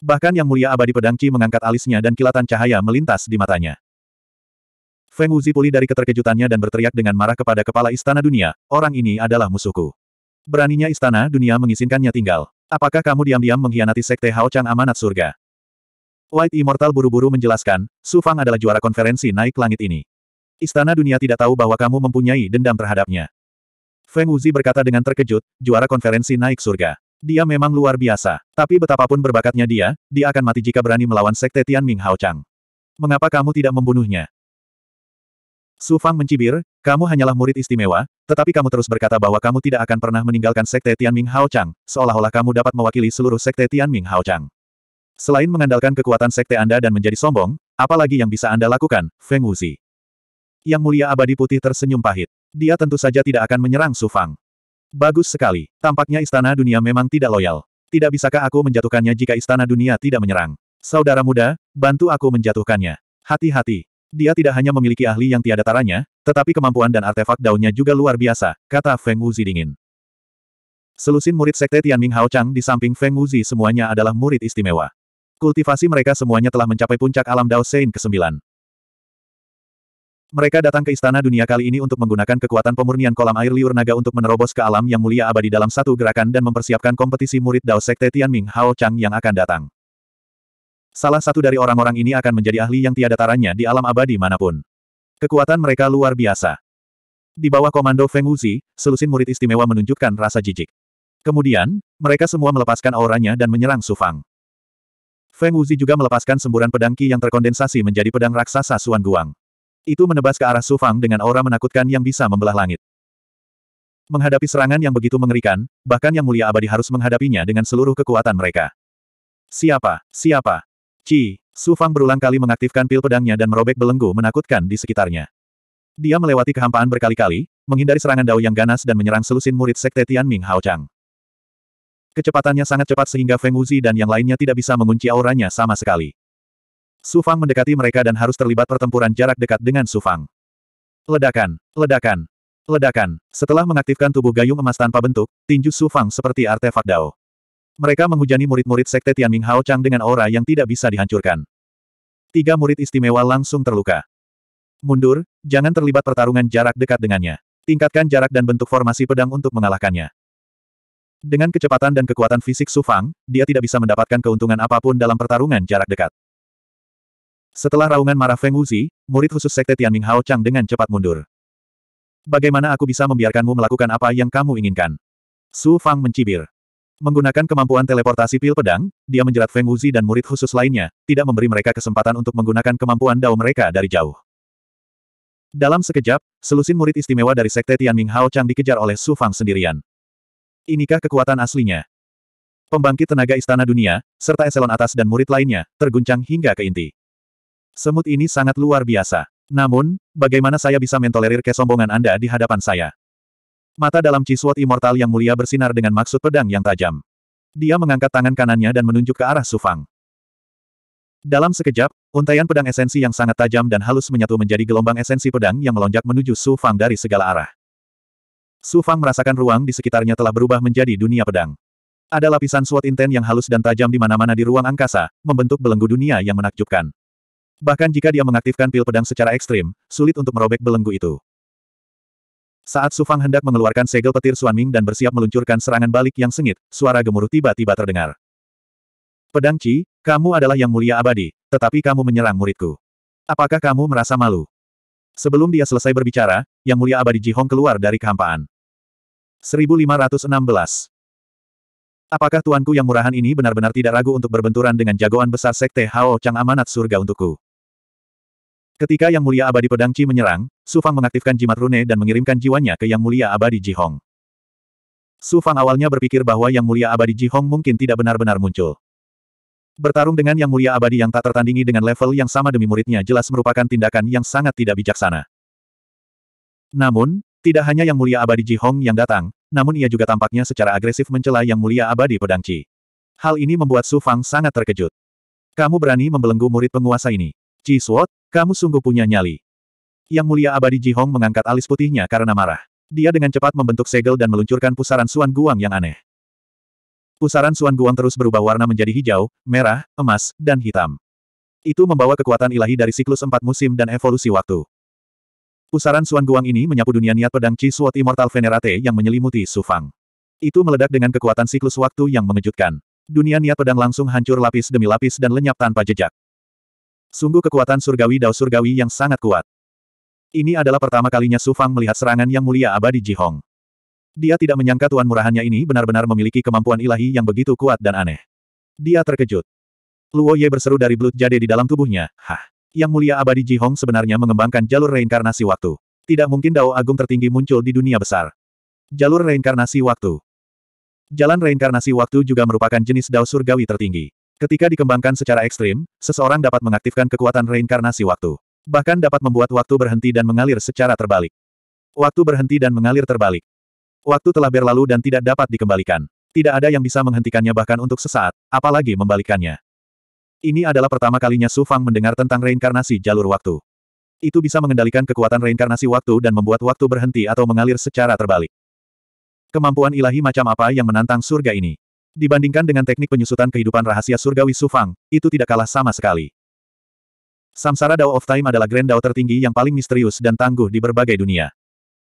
Bahkan Yang Mulia Abadi Pedangci mengangkat alisnya dan kilatan cahaya melintas di matanya. Feng Wuzi pulih dari keterkejutannya dan berteriak dengan marah kepada kepala istana dunia, orang ini adalah musuhku. Beraninya istana dunia mengizinkannya tinggal. Apakah kamu diam-diam mengkhianati sekte Hao Chang amanat surga? White Immortal buru-buru menjelaskan, Su Fang adalah juara konferensi naik langit ini. Istana dunia tidak tahu bahwa kamu mempunyai dendam terhadapnya. Feng Wuzi berkata dengan terkejut, juara konferensi naik surga. Dia memang luar biasa, tapi betapapun berbakatnya dia, dia akan mati jika berani melawan sekte Tian Ming Hao Chang. Mengapa kamu tidak membunuhnya? Su Fang mencibir, kamu hanyalah murid istimewa, tetapi kamu terus berkata bahwa kamu tidak akan pernah meninggalkan Sekte Tianming Hao Chang, seolah-olah kamu dapat mewakili seluruh Sekte Tianming Hao Chang. Selain mengandalkan kekuatan Sekte Anda dan menjadi sombong, apalagi yang bisa Anda lakukan, Feng Wuzi? Yang mulia abadi putih tersenyum pahit. Dia tentu saja tidak akan menyerang Su Fang. Bagus sekali, tampaknya istana dunia memang tidak loyal. Tidak bisakah aku menjatuhkannya jika istana dunia tidak menyerang? Saudara muda, bantu aku menjatuhkannya. Hati-hati, dia tidak hanya memiliki ahli yang tiada taranya, tetapi kemampuan dan artefak daunnya juga luar biasa, kata Feng Wuzi dingin. Selusin murid sekte Tianming Hao Chang di samping Feng Wuzi semuanya adalah murid istimewa. Kultivasi mereka semuanya telah mencapai puncak alam Dao Sein ke-9. Mereka datang ke Istana Dunia kali ini untuk menggunakan kekuatan pemurnian kolam air liur naga untuk menerobos ke alam yang mulia abadi dalam satu gerakan dan mempersiapkan kompetisi murid Dao Sekte Tianming Hao Chang yang akan datang. Salah satu dari orang-orang ini akan menjadi ahli yang tiada taranya di alam abadi manapun. Kekuatan mereka luar biasa. Di bawah komando Feng Wuzi, selusin murid istimewa menunjukkan rasa jijik. Kemudian, mereka semua melepaskan auranya dan menyerang Su Fang. Feng Wuzi juga melepaskan semburan pedang Qi yang terkondensasi menjadi pedang raksasa Suan Guang. Itu menebas ke arah Su Fang dengan aura menakutkan yang bisa membelah langit. Menghadapi serangan yang begitu mengerikan, bahkan yang mulia abadi harus menghadapinya dengan seluruh kekuatan mereka. Siapa, siapa, Ci, Fang berulang kali mengaktifkan pil pedangnya dan merobek belenggu menakutkan di sekitarnya. Dia melewati kehampaan berkali-kali, menghindari serangan Dao yang ganas dan menyerang selusin murid sekte Tianming Chang. Kecepatannya sangat cepat sehingga Feng Wuzi dan yang lainnya tidak bisa mengunci auranya sama sekali. Su Fang mendekati mereka dan harus terlibat pertempuran jarak dekat dengan Su Fang. Ledakan, ledakan, ledakan. Setelah mengaktifkan tubuh gayung emas tanpa bentuk, tinju Su Fang seperti artefak Dao. Mereka menghujani murid-murid sekte Tianming Hao Chang dengan aura yang tidak bisa dihancurkan. Tiga murid istimewa langsung terluka. Mundur, jangan terlibat pertarungan jarak dekat dengannya. Tingkatkan jarak dan bentuk formasi pedang untuk mengalahkannya. Dengan kecepatan dan kekuatan fisik Su Fang, dia tidak bisa mendapatkan keuntungan apapun dalam pertarungan jarak dekat. Setelah raungan marah Feng Wuzi, murid khusus sekte Tianming Hao Chang dengan cepat mundur. Bagaimana aku bisa membiarkanmu melakukan apa yang kamu inginkan? Su Fang mencibir. Menggunakan kemampuan teleportasi pil pedang, dia menjerat Feng Wuzi dan murid khusus lainnya, tidak memberi mereka kesempatan untuk menggunakan kemampuan dao mereka dari jauh. Dalam sekejap, selusin murid istimewa dari Sekte Tianming Hao Chang dikejar oleh Su Fang sendirian. Inikah kekuatan aslinya? Pembangkit tenaga istana dunia, serta eselon atas dan murid lainnya, terguncang hingga ke inti. Semut ini sangat luar biasa. Namun, bagaimana saya bisa mentolerir kesombongan Anda di hadapan saya? Mata dalam ciswot Immortal yang mulia bersinar dengan maksud pedang yang tajam. Dia mengangkat tangan kanannya dan menunjuk ke arah Sufang. Dalam sekejap, untaian pedang esensi yang sangat tajam dan halus menyatu menjadi gelombang esensi pedang yang melonjak menuju Sufang dari segala arah. Sufang merasakan ruang di sekitarnya telah berubah menjadi dunia pedang. Ada lapisan swot inten yang halus dan tajam di mana-mana di ruang angkasa, membentuk belenggu dunia yang menakjubkan. Bahkan jika dia mengaktifkan pil pedang secara ekstrim, sulit untuk merobek belenggu itu. Saat Sufang hendak mengeluarkan segel petir Ming dan bersiap meluncurkan serangan balik yang sengit, suara gemuruh tiba-tiba terdengar. Pedang Qi, kamu adalah yang mulia abadi, tetapi kamu menyerang muridku. Apakah kamu merasa malu? Sebelum dia selesai berbicara, yang mulia abadi Ji Hong keluar dari kehampaan. 1516. Apakah tuanku yang murahan ini benar-benar tidak ragu untuk berbenturan dengan jagoan besar Sekte Hao Chang amanat surga untukku? Ketika Yang Mulia Abadi Pedang Qi menyerang, Su Fang mengaktifkan jimat rune dan mengirimkan jiwanya ke Yang Mulia Abadi Ji Hong. Su Fang awalnya berpikir bahwa Yang Mulia Abadi Ji Hong mungkin tidak benar-benar muncul. Bertarung dengan Yang Mulia Abadi yang tak tertandingi dengan level yang sama demi muridnya jelas merupakan tindakan yang sangat tidak bijaksana. Namun, tidak hanya Yang Mulia Abadi Ji Hong yang datang, namun ia juga tampaknya secara agresif mencela Yang Mulia Abadi Pedang Qi. Hal ini membuat Su Fang sangat terkejut. Kamu berani membelenggu murid penguasa ini. Ji Suot? Kamu sungguh punya nyali. Yang Mulia Abadi Ji Hong mengangkat alis putihnya karena marah. Dia dengan cepat membentuk segel dan meluncurkan pusaran Suan Guang yang aneh. Pusaran Suan Guang terus berubah warna menjadi hijau, merah, emas, dan hitam. Itu membawa kekuatan ilahi dari siklus empat musim dan evolusi waktu. Pusaran Suan Guang ini menyapu dunia niat pedang Chi Sword Immortal Venerate yang menyelimuti Sufang. Itu meledak dengan kekuatan siklus waktu yang mengejutkan. Dunia niat pedang langsung hancur lapis demi lapis dan lenyap tanpa jejak. Sungguh kekuatan surgawi dao surgawi yang sangat kuat. Ini adalah pertama kalinya Su Fang melihat serangan yang mulia abadi Ji Hong. Dia tidak menyangka tuan murahannya ini benar-benar memiliki kemampuan ilahi yang begitu kuat dan aneh. Dia terkejut. Luo Ye berseru dari belut jade di dalam tubuhnya, Hah! Yang mulia abadi Ji Hong sebenarnya mengembangkan jalur reinkarnasi waktu. Tidak mungkin dao agung tertinggi muncul di dunia besar. Jalur reinkarnasi waktu. Jalan reinkarnasi waktu juga merupakan jenis dao surgawi tertinggi. Ketika dikembangkan secara ekstrim, seseorang dapat mengaktifkan kekuatan reinkarnasi waktu. Bahkan dapat membuat waktu berhenti dan mengalir secara terbalik. Waktu berhenti dan mengalir terbalik. Waktu telah berlalu dan tidak dapat dikembalikan. Tidak ada yang bisa menghentikannya bahkan untuk sesaat, apalagi membalikannya. Ini adalah pertama kalinya Su Fang mendengar tentang reinkarnasi jalur waktu. Itu bisa mengendalikan kekuatan reinkarnasi waktu dan membuat waktu berhenti atau mengalir secara terbalik. Kemampuan ilahi macam apa yang menantang surga ini? Dibandingkan dengan teknik penyusutan kehidupan rahasia surgawi Sufang, itu tidak kalah sama sekali. Samsara Dao of Time adalah Grand Dao tertinggi yang paling misterius dan tangguh di berbagai dunia.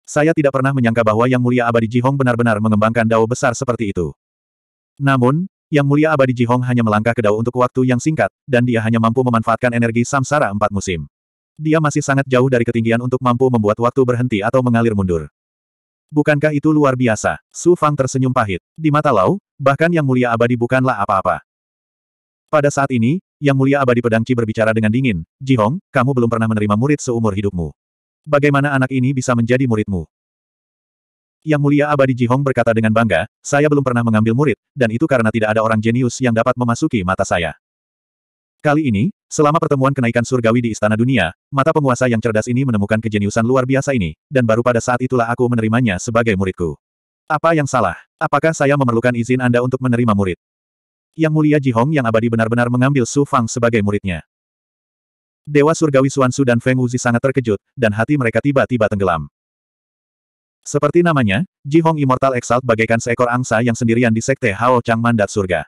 Saya tidak pernah menyangka bahwa Yang Mulia Abadi Jihong benar-benar mengembangkan Dao besar seperti itu. Namun, yang Mulia Abadi Jihong hanya melangkah ke Dao untuk waktu yang singkat, dan dia hanya mampu memanfaatkan energi samsara empat musim. Dia masih sangat jauh dari ketinggian untuk mampu membuat waktu berhenti atau mengalir mundur. Bukankah itu luar biasa? Su Fang tersenyum pahit. Di mata Lau, bahkan yang mulia abadi bukanlah apa-apa. Pada saat ini, yang mulia abadi pedangci berbicara dengan dingin, Ji Hong, kamu belum pernah menerima murid seumur hidupmu. Bagaimana anak ini bisa menjadi muridmu? Yang mulia abadi Ji Hong berkata dengan bangga, saya belum pernah mengambil murid, dan itu karena tidak ada orang jenius yang dapat memasuki mata saya. Kali ini, selama pertemuan kenaikan surgawi di Istana Dunia, mata penguasa yang cerdas ini menemukan kejeniusan luar biasa ini, dan baru pada saat itulah aku menerimanya sebagai muridku. Apa yang salah? Apakah saya memerlukan izin Anda untuk menerima murid? Yang mulia Ji Hong yang abadi benar-benar mengambil Su Fang sebagai muridnya. Dewa Surgawi Suansu dan Feng Wuzi sangat terkejut, dan hati mereka tiba-tiba tenggelam. Seperti namanya, Ji Hong Immortal Exalt bagaikan seekor angsa yang sendirian di sekte Hao Chang Mandat Surga.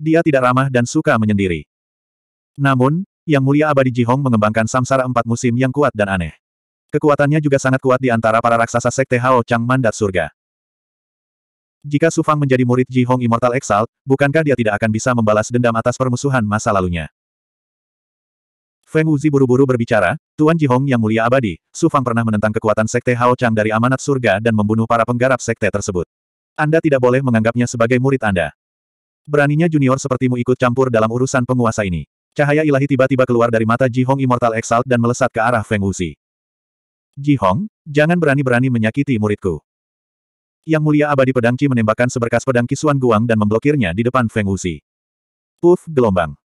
Dia tidak ramah dan suka menyendiri. Namun, Yang Mulia Abadi Jihong mengembangkan samsara empat musim yang kuat dan aneh. Kekuatannya juga sangat kuat di antara para raksasa Sekte Hao Chang Mandat Surga. Jika Su Fang menjadi murid Ji Hong Immortal Exalt, bukankah dia tidak akan bisa membalas dendam atas permusuhan masa lalunya? Feng Wuzi buru-buru berbicara, Tuan Ji Hong yang mulia abadi, Su Fang pernah menentang kekuatan Sekte Hao Chang dari amanat surga dan membunuh para penggarap Sekte tersebut. Anda tidak boleh menganggapnya sebagai murid Anda. Beraninya junior sepertimu ikut campur dalam urusan penguasa ini. Cahaya ilahi tiba-tiba keluar dari mata Ji Hong Immortal Exalt dan melesat ke arah Feng Wuxi. Ji Hong, jangan berani-berani menyakiti muridku. Yang mulia abadi Pedang Qi menembakkan seberkas pedang kisuan guang dan memblokirnya di depan Feng Wuxi. Puff gelombang.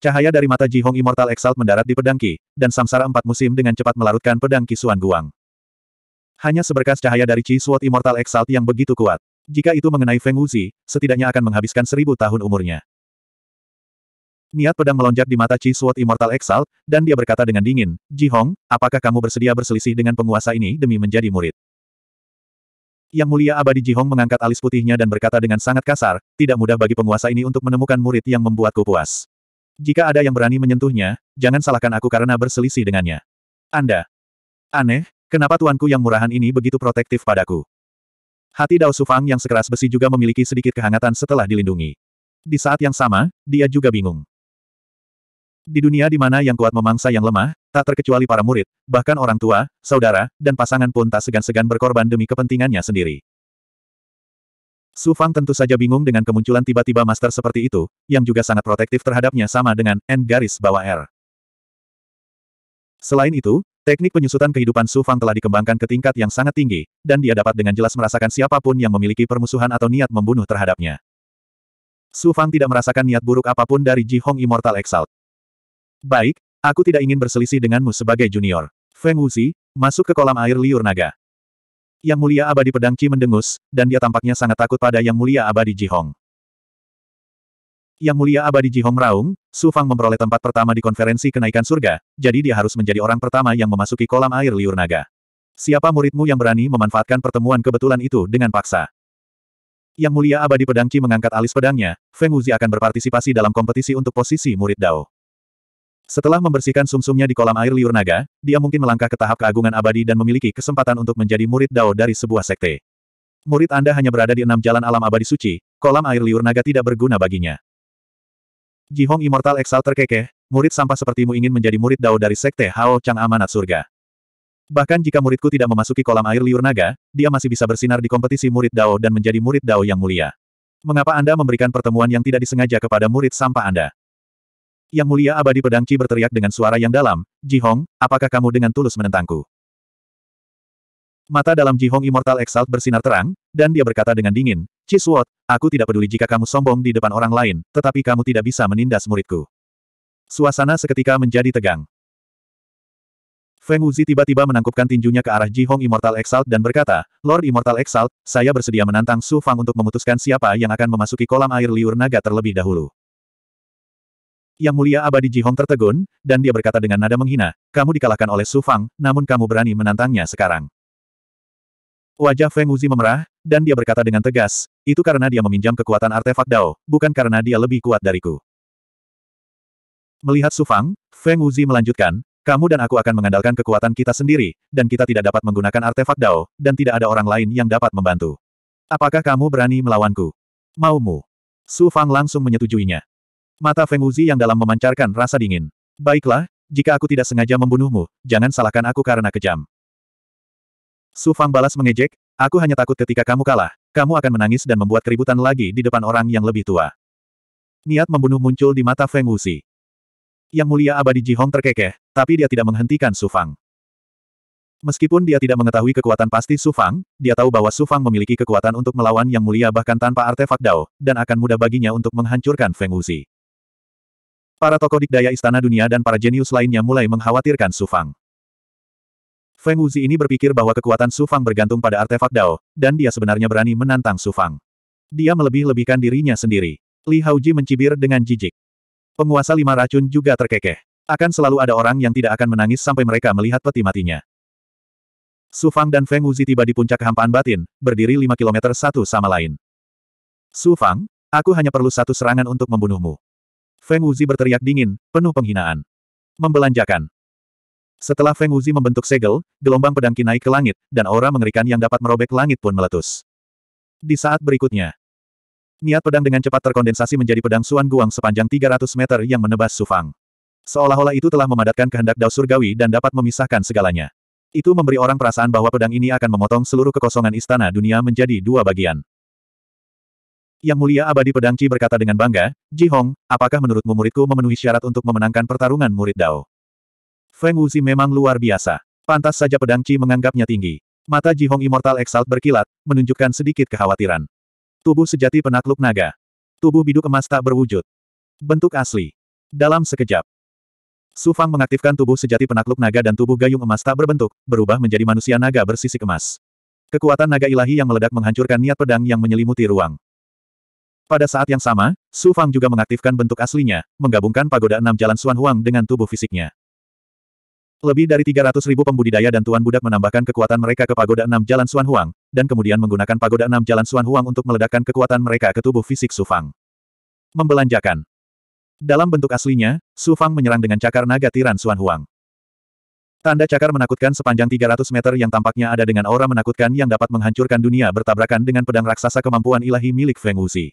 Cahaya dari mata Ji Hong Immortal Exalt mendarat di pedang Ki, dan samsara empat musim dengan cepat melarutkan pedang kisuan guang. Hanya seberkas cahaya dari Qi Suot Immortal Exalt yang begitu kuat. Jika itu mengenai Feng Wuxi, setidaknya akan menghabiskan seribu tahun umurnya. Niat pedang melonjak di mata Chi Suot Immortal Exalt, dan dia berkata dengan dingin, Ji Hong, apakah kamu bersedia berselisih dengan penguasa ini demi menjadi murid? Yang mulia abadi Ji Hong mengangkat alis putihnya dan berkata dengan sangat kasar, tidak mudah bagi penguasa ini untuk menemukan murid yang membuatku puas. Jika ada yang berani menyentuhnya, jangan salahkan aku karena berselisih dengannya. Anda. Aneh, kenapa tuanku yang murahan ini begitu protektif padaku? Hati Dao Sufang yang sekeras besi juga memiliki sedikit kehangatan setelah dilindungi. Di saat yang sama, dia juga bingung. Di dunia di mana yang kuat memangsa yang lemah, tak terkecuali para murid, bahkan orang tua, saudara, dan pasangan pun tak segan-segan berkorban demi kepentingannya sendiri. Su Fang tentu saja bingung dengan kemunculan tiba-tiba master seperti itu, yang juga sangat protektif terhadapnya sama dengan N garis bawah R. Selain itu, teknik penyusutan kehidupan Su Fang telah dikembangkan ke tingkat yang sangat tinggi, dan dia dapat dengan jelas merasakan siapapun yang memiliki permusuhan atau niat membunuh terhadapnya. Su Fang tidak merasakan niat buruk apapun dari Ji Hong Immortal Exalt. Baik, aku tidak ingin berselisih denganmu sebagai junior. Feng Wuzi, masuk ke kolam air liur naga. Yang Mulia Abadi Pedang Qi mendengus, dan dia tampaknya sangat takut pada Yang Mulia Abadi Ji Hong. Yang Mulia Abadi Jihong meraung, Su Fang memperoleh tempat pertama di konferensi kenaikan surga, jadi dia harus menjadi orang pertama yang memasuki kolam air liur naga. Siapa muridmu yang berani memanfaatkan pertemuan kebetulan itu dengan paksa? Yang Mulia Abadi Pedang Qi mengangkat alis pedangnya, Feng Wuzi akan berpartisipasi dalam kompetisi untuk posisi murid Dao. Setelah membersihkan sumsumnya di kolam air liur naga, dia mungkin melangkah ke tahap keagungan abadi dan memiliki kesempatan untuk menjadi murid Dao dari sebuah sekte. Murid Anda hanya berada di enam jalan alam abadi suci, kolam air liur naga tidak berguna baginya. Ji Hong Immortal Exal terkekeh. murid sampah sepertimu ingin menjadi murid Dao dari sekte Hao Chang Amanat Surga. Bahkan jika muridku tidak memasuki kolam air liur naga, dia masih bisa bersinar di kompetisi murid Dao dan menjadi murid Dao yang mulia. Mengapa Anda memberikan pertemuan yang tidak disengaja kepada murid sampah Anda? Yang mulia abadi pedang Qi berteriak dengan suara yang dalam, Ji Hong, apakah kamu dengan tulus menentangku? Mata dalam Ji Hong Immortal Exalt bersinar terang, dan dia berkata dengan dingin, Qi Suot, aku tidak peduli jika kamu sombong di depan orang lain, tetapi kamu tidak bisa menindas muridku. Suasana seketika menjadi tegang. Feng Wuzi tiba-tiba menangkupkan tinjunya ke arah Ji Hong Immortal Exalt dan berkata, Lord Immortal Exalt, saya bersedia menantang Su Fang untuk memutuskan siapa yang akan memasuki kolam air liur naga terlebih dahulu. Yang mulia abadi Ji Hong tertegun, dan dia berkata dengan nada menghina, kamu dikalahkan oleh Su Fang, namun kamu berani menantangnya sekarang. Wajah Feng Wuzi memerah, dan dia berkata dengan tegas, itu karena dia meminjam kekuatan artefak Dao, bukan karena dia lebih kuat dariku. Melihat Su Fang, Feng Wuzi melanjutkan, kamu dan aku akan mengandalkan kekuatan kita sendiri, dan kita tidak dapat menggunakan artefak Dao, dan tidak ada orang lain yang dapat membantu. Apakah kamu berani melawanku? Maumu? Su Fang langsung menyetujuinya. Mata Feng Wuzi yang dalam memancarkan rasa dingin. Baiklah, jika aku tidak sengaja membunuhmu, jangan salahkan aku karena kejam. Su Fang balas mengejek, aku hanya takut ketika kamu kalah, kamu akan menangis dan membuat keributan lagi di depan orang yang lebih tua. Niat membunuh muncul di mata Feng Wuzi. Yang mulia abadi Ji Hong terkekeh, tapi dia tidak menghentikan Su Fang. Meskipun dia tidak mengetahui kekuatan pasti Su Fang, dia tahu bahwa Su Fang memiliki kekuatan untuk melawan Yang Mulia bahkan tanpa artefak Dao, dan akan mudah baginya untuk menghancurkan Feng Wuzi. Para tokoh dikdaya istana dunia dan para jenius lainnya mulai mengkhawatirkan Su Fang. Feng Wuzi ini berpikir bahwa kekuatan Su Fang bergantung pada artefak Dao, dan dia sebenarnya berani menantang Su Fang. Dia melebih-lebihkan dirinya sendiri. Li Haoji mencibir dengan jijik. Penguasa lima racun juga terkekeh. Akan selalu ada orang yang tidak akan menangis sampai mereka melihat peti matinya. Su Fang dan Feng Wuzi tiba di puncak kehampaan batin, berdiri lima kilometer satu sama lain. Su Fang, aku hanya perlu satu serangan untuk membunuhmu. Feng Wuzi berteriak dingin, penuh penghinaan. Membelanjakan. Setelah Feng Wuzi membentuk segel, gelombang pedang kini naik ke langit, dan aura mengerikan yang dapat merobek langit pun meletus. Di saat berikutnya, niat pedang dengan cepat terkondensasi menjadi pedang Suan Guang sepanjang 300 meter yang menebas Sufang. Seolah-olah itu telah memadatkan kehendak Dao Surgawi dan dapat memisahkan segalanya. Itu memberi orang perasaan bahwa pedang ini akan memotong seluruh kekosongan istana dunia menjadi dua bagian. Yang mulia abadi pedang Qi berkata dengan bangga, Ji Hong, apakah menurutmu muridku memenuhi syarat untuk memenangkan pertarungan murid Dao? Feng Wuzi memang luar biasa. Pantas saja pedang Qi menganggapnya tinggi. Mata Ji Hong Immortal Exalt berkilat, menunjukkan sedikit kekhawatiran. Tubuh sejati penakluk naga. Tubuh biduk emas tak berwujud. Bentuk asli. Dalam sekejap. Su Fang mengaktifkan tubuh sejati penakluk naga dan tubuh gayung emas tak berbentuk, berubah menjadi manusia naga bersisik emas. Kekuatan naga ilahi yang meledak menghancurkan niat pedang yang menyelimuti ruang. Pada saat yang sama, Su Fang juga mengaktifkan bentuk aslinya, menggabungkan pagoda enam jalan Xuan Huang dengan tubuh fisiknya. Lebih dari 300 ribu pembudidaya dan tuan budak menambahkan kekuatan mereka ke pagoda enam jalan Xuan Huang, dan kemudian menggunakan pagoda enam jalan Xuan Huang untuk meledakkan kekuatan mereka ke tubuh fisik Su Fang. Membelanjakan. Dalam bentuk aslinya, Su Fang menyerang dengan cakar naga tiran Xuan Huang. Tanda cakar menakutkan sepanjang 300 meter yang tampaknya ada dengan aura menakutkan yang dapat menghancurkan dunia bertabrakan dengan pedang raksasa kemampuan ilahi milik Feng Wuxi.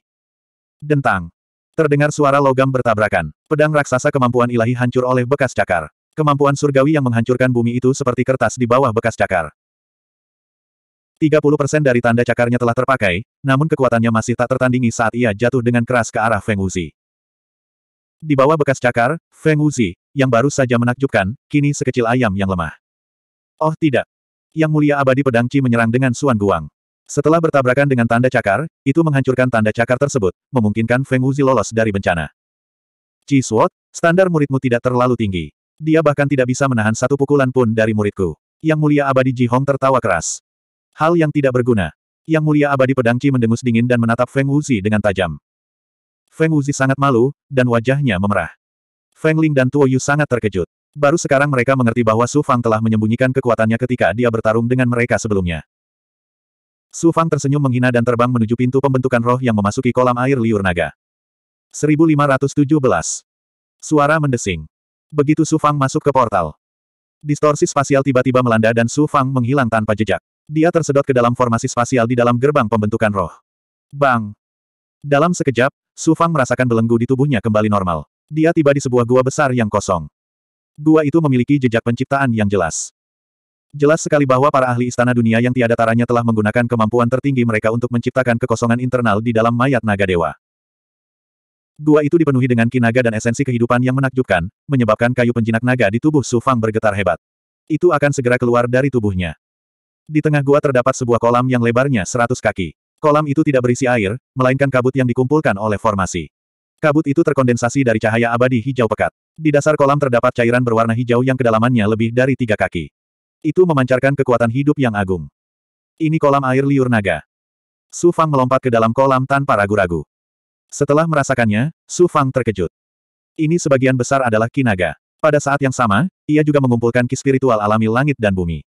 Dentang. Terdengar suara logam bertabrakan. Pedang raksasa kemampuan ilahi hancur oleh bekas cakar. Kemampuan surgawi yang menghancurkan bumi itu seperti kertas di bawah bekas cakar. 30% dari tanda cakarnya telah terpakai, namun kekuatannya masih tak tertandingi saat ia jatuh dengan keras ke arah Feng Wuzi. Di bawah bekas cakar, Feng Wuzi, yang baru saja menakjubkan, kini sekecil ayam yang lemah. Oh tidak. Yang mulia abadi pedang Ci menyerang dengan Suan Guang. Setelah bertabrakan dengan tanda cakar, itu menghancurkan tanda cakar tersebut, memungkinkan Feng Wuzi lolos dari bencana. Ji Suot, standar muridmu tidak terlalu tinggi. Dia bahkan tidak bisa menahan satu pukulan pun dari muridku. Yang mulia abadi Ji Hong tertawa keras. Hal yang tidak berguna. Yang mulia abadi pedang Chi mendengus dingin dan menatap Feng Wuzi dengan tajam. Feng Wuzi sangat malu, dan wajahnya memerah. Feng Ling dan Tuo Yu sangat terkejut. Baru sekarang mereka mengerti bahwa Su Fang telah menyembunyikan kekuatannya ketika dia bertarung dengan mereka sebelumnya. Su Fang tersenyum menghina dan terbang menuju pintu pembentukan roh yang memasuki kolam air liur naga. 1517. Suara mendesing. Begitu Su Fang masuk ke portal. Distorsi spasial tiba-tiba melanda dan Su Fang menghilang tanpa jejak. Dia tersedot ke dalam formasi spasial di dalam gerbang pembentukan roh. Bang! Dalam sekejap, Su Fang merasakan belenggu di tubuhnya kembali normal. Dia tiba di sebuah gua besar yang kosong. Gua itu memiliki jejak penciptaan yang jelas. Jelas sekali bahwa para ahli istana dunia yang tiada taranya telah menggunakan kemampuan tertinggi mereka untuk menciptakan kekosongan internal di dalam mayat naga dewa. Gua itu dipenuhi dengan kinaga dan esensi kehidupan yang menakjubkan, menyebabkan kayu penjinak naga di tubuh Su Fang bergetar hebat. Itu akan segera keluar dari tubuhnya. Di tengah gua terdapat sebuah kolam yang lebarnya seratus kaki. Kolam itu tidak berisi air, melainkan kabut yang dikumpulkan oleh formasi. Kabut itu terkondensasi dari cahaya abadi hijau pekat. Di dasar kolam terdapat cairan berwarna hijau yang kedalamannya lebih dari tiga kaki. Itu memancarkan kekuatan hidup yang agung. Ini kolam air liur naga. Su Fang melompat ke dalam kolam tanpa ragu-ragu. Setelah merasakannya, Su Fang terkejut. Ini sebagian besar adalah kinaga. Pada saat yang sama, ia juga mengumpulkan ki spiritual alami langit dan bumi.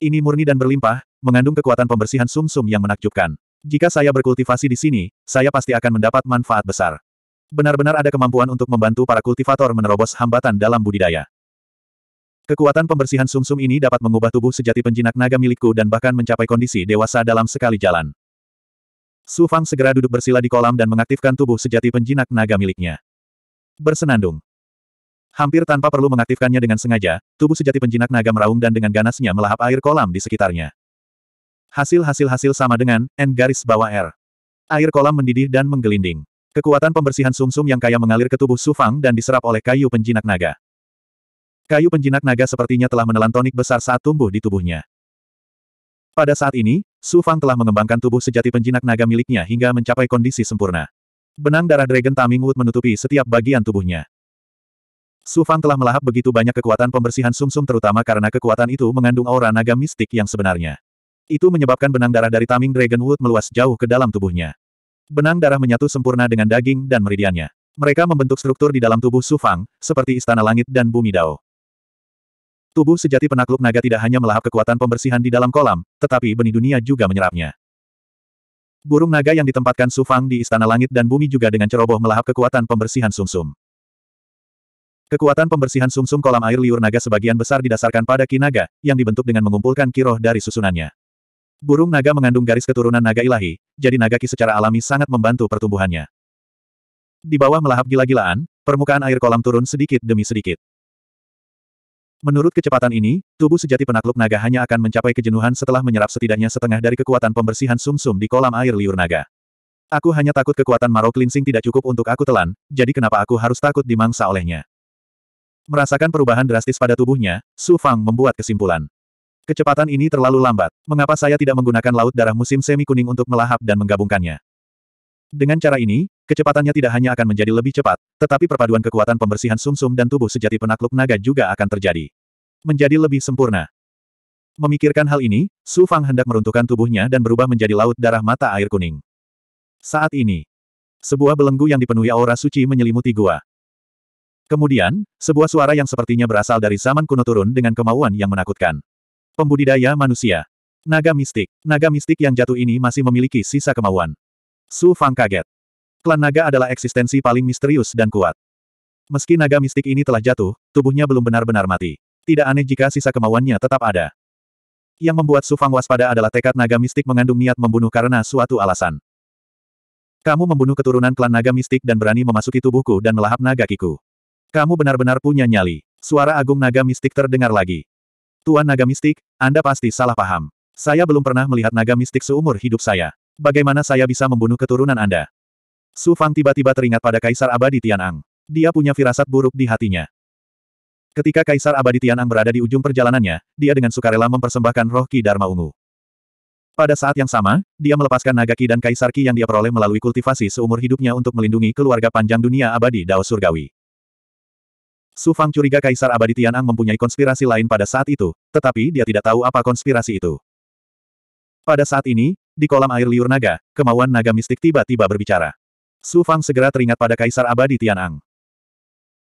Ini murni dan berlimpah, mengandung kekuatan pembersihan sumsum -sum yang menakjubkan. Jika saya berkultivasi di sini, saya pasti akan mendapat manfaat besar. Benar-benar ada kemampuan untuk membantu para kultivator menerobos hambatan dalam budidaya. Kekuatan pembersihan sumsum -sum ini dapat mengubah tubuh sejati penjinak naga milikku dan bahkan mencapai kondisi dewasa dalam sekali jalan. Su Fang segera duduk bersila di kolam dan mengaktifkan tubuh sejati penjinak naga miliknya. Bersenandung. Hampir tanpa perlu mengaktifkannya dengan sengaja, tubuh sejati penjinak naga meraung dan dengan ganasnya melahap air kolam di sekitarnya. Hasil-hasil-hasil sama dengan N garis bawah R. Air kolam mendidih dan menggelinding. Kekuatan pembersihan sumsum -sum yang kaya mengalir ke tubuh Su Fang dan diserap oleh kayu penjinak naga. Kayu penjinak naga sepertinya telah menelan tonik besar saat tumbuh di tubuhnya. Pada saat ini, Su Fang telah mengembangkan tubuh sejati penjinak naga miliknya hingga mencapai kondisi sempurna. Benang darah Dragon Taming Wood menutupi setiap bagian tubuhnya. Su Fang telah melahap begitu banyak kekuatan pembersihan sumsum -sum terutama karena kekuatan itu mengandung aura naga mistik yang sebenarnya. Itu menyebabkan benang darah dari Taming Dragon Wood meluas jauh ke dalam tubuhnya. Benang darah menyatu sempurna dengan daging dan meridiannya. Mereka membentuk struktur di dalam tubuh Su Fang, seperti istana langit dan bumi Dao. Tubuh sejati penakluk naga tidak hanya melahap kekuatan pembersihan di dalam kolam, tetapi benih dunia juga menyerapnya. Burung naga yang ditempatkan Sufang di Istana Langit dan Bumi juga dengan ceroboh melahap kekuatan pembersihan sumsum. Kekuatan pembersihan sumsum kolam air liur naga sebagian besar didasarkan pada ki naga, yang dibentuk dengan mengumpulkan kiroh dari susunannya. Burung naga mengandung garis keturunan naga ilahi, jadi naga ki secara alami sangat membantu pertumbuhannya. Di bawah melahap gila-gilaan, permukaan air kolam turun sedikit demi sedikit. Menurut kecepatan ini, tubuh sejati penakluk naga hanya akan mencapai kejenuhan setelah menyerap setidaknya setengah dari kekuatan pembersihan sumsum -sum di kolam air liur naga. Aku hanya takut kekuatan Marok Cleansing tidak cukup untuk aku telan, jadi kenapa aku harus takut dimangsa olehnya? Merasakan perubahan drastis pada tubuhnya, Su Fang membuat kesimpulan. Kecepatan ini terlalu lambat. Mengapa saya tidak menggunakan laut darah musim semi kuning untuk melahap dan menggabungkannya? Dengan cara ini, Kecepatannya tidak hanya akan menjadi lebih cepat, tetapi perpaduan kekuatan pembersihan sumsum -sum dan tubuh sejati penakluk naga juga akan terjadi. Menjadi lebih sempurna. Memikirkan hal ini, Su Fang hendak meruntuhkan tubuhnya dan berubah menjadi laut darah mata air kuning. Saat ini, sebuah belenggu yang dipenuhi aura suci menyelimuti gua. Kemudian, sebuah suara yang sepertinya berasal dari zaman kuno turun dengan kemauan yang menakutkan. Pembudidaya manusia. Naga mistik. Naga mistik yang jatuh ini masih memiliki sisa kemauan. Su Fang kaget. Klan naga adalah eksistensi paling misterius dan kuat. Meski naga mistik ini telah jatuh, tubuhnya belum benar-benar mati. Tidak aneh jika sisa kemauannya tetap ada. Yang membuat Sufang waspada adalah tekad naga mistik mengandung niat membunuh karena suatu alasan. Kamu membunuh keturunan klan naga mistik dan berani memasuki tubuhku dan melahap naga kiku. Kamu benar-benar punya nyali. Suara agung naga mistik terdengar lagi. Tuan naga mistik, Anda pasti salah paham. Saya belum pernah melihat naga mistik seumur hidup saya. Bagaimana saya bisa membunuh keturunan Anda? Su Fang tiba-tiba teringat pada Kaisar Abadi Tianang. Dia punya firasat buruk di hatinya. Ketika Kaisar Abadi Tianang berada di ujung perjalanannya, dia dengan sukarela mempersembahkan roh Ki Dharma Ungu. Pada saat yang sama, dia melepaskan naga Ki dan Kaisar Ki yang dia peroleh melalui kultivasi seumur hidupnya untuk melindungi keluarga panjang dunia abadi Dao Surgawi. Su Fang curiga Kaisar Abadi Tianang mempunyai konspirasi lain pada saat itu, tetapi dia tidak tahu apa konspirasi itu. Pada saat ini, di kolam air liur naga, kemauan naga mistik tiba-tiba berbicara. Su Fang segera teringat pada Kaisar Abadi Tianang.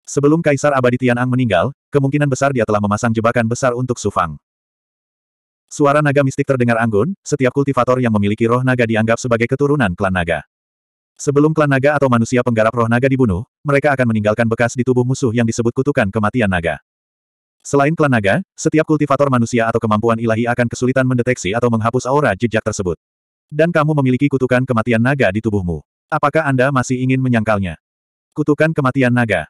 Sebelum Kaisar Abadi Tianang meninggal, kemungkinan besar dia telah memasang jebakan besar untuk Su Fang. Suara naga mistik terdengar anggun, setiap kultivator yang memiliki roh naga dianggap sebagai keturunan klan naga. Sebelum klan naga atau manusia penggarap roh naga dibunuh, mereka akan meninggalkan bekas di tubuh musuh yang disebut kutukan kematian naga. Selain klan naga, setiap kultivator manusia atau kemampuan ilahi akan kesulitan mendeteksi atau menghapus aura jejak tersebut. Dan kamu memiliki kutukan kematian naga di tubuhmu. Apakah Anda masih ingin menyangkalnya? Kutukan kematian naga.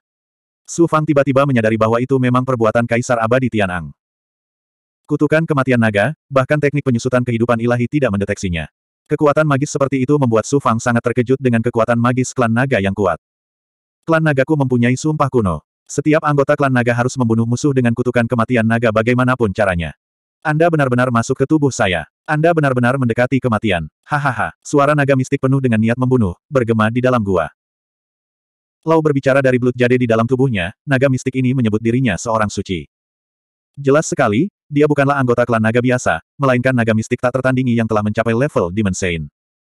Su Fang tiba-tiba menyadari bahwa itu memang perbuatan Kaisar Abadi Tianang. Kutukan kematian naga, bahkan teknik penyusutan kehidupan ilahi tidak mendeteksinya. Kekuatan magis seperti itu membuat Su Fang sangat terkejut dengan kekuatan magis klan naga yang kuat. Klan nagaku mempunyai sumpah kuno. Setiap anggota klan naga harus membunuh musuh dengan kutukan kematian naga bagaimanapun caranya. Anda benar-benar masuk ke tubuh saya. Anda benar-benar mendekati kematian. Hahaha, suara naga mistik penuh dengan niat membunuh, bergema di dalam gua. Lau berbicara dari belut jade di dalam tubuhnya, naga mistik ini menyebut dirinya seorang suci. Jelas sekali, dia bukanlah anggota klan naga biasa, melainkan naga mistik tak tertandingi yang telah mencapai level Demon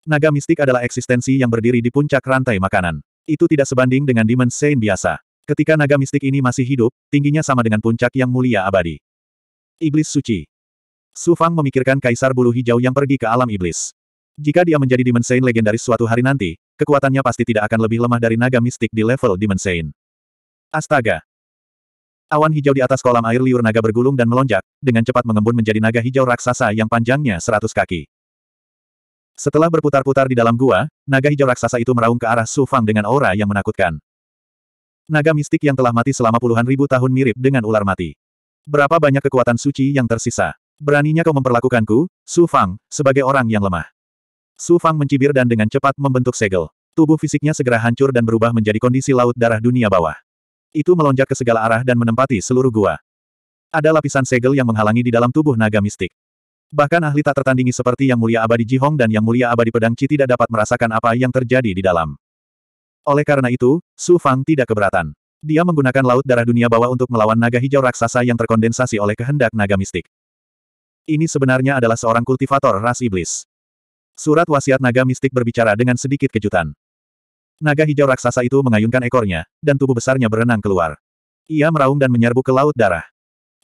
Naga mistik adalah eksistensi yang berdiri di puncak rantai makanan. Itu tidak sebanding dengan Demon biasa. Ketika naga mistik ini masih hidup, tingginya sama dengan puncak yang mulia abadi. Iblis suci. Su Fang memikirkan Kaisar Bulu Hijau yang pergi ke alam iblis. Jika dia menjadi dimensain legendaris suatu hari nanti, kekuatannya pasti tidak akan lebih lemah dari naga mistik di level dimensain. Astaga! Awan hijau di atas kolam air liur naga bergulung dan melonjak, dengan cepat mengembun menjadi naga hijau raksasa yang panjangnya seratus kaki. Setelah berputar-putar di dalam gua, naga hijau raksasa itu meraung ke arah Su Fang dengan aura yang menakutkan. Naga mistik yang telah mati selama puluhan ribu tahun mirip dengan ular mati. Berapa banyak kekuatan suci yang tersisa? Beraninya kau memperlakukanku, Su Fang, sebagai orang yang lemah. Su Fang mencibir dan dengan cepat membentuk segel. Tubuh fisiknya segera hancur dan berubah menjadi kondisi laut darah dunia bawah. Itu melonjak ke segala arah dan menempati seluruh gua. Ada lapisan segel yang menghalangi di dalam tubuh naga mistik. Bahkan ahli tak tertandingi seperti Yang Mulia Abadi Jihong dan Yang Mulia Abadi Pedang Qi tidak dapat merasakan apa yang terjadi di dalam. Oleh karena itu, Su Fang tidak keberatan. Dia menggunakan laut darah dunia bawah untuk melawan naga hijau raksasa yang terkondensasi oleh kehendak naga mistik. Ini sebenarnya adalah seorang kultivator ras iblis. Surat wasiat naga mistik berbicara dengan sedikit kejutan. Naga hijau raksasa itu mengayunkan ekornya, dan tubuh besarnya berenang keluar. Ia meraung dan menyerbu ke Laut Darah.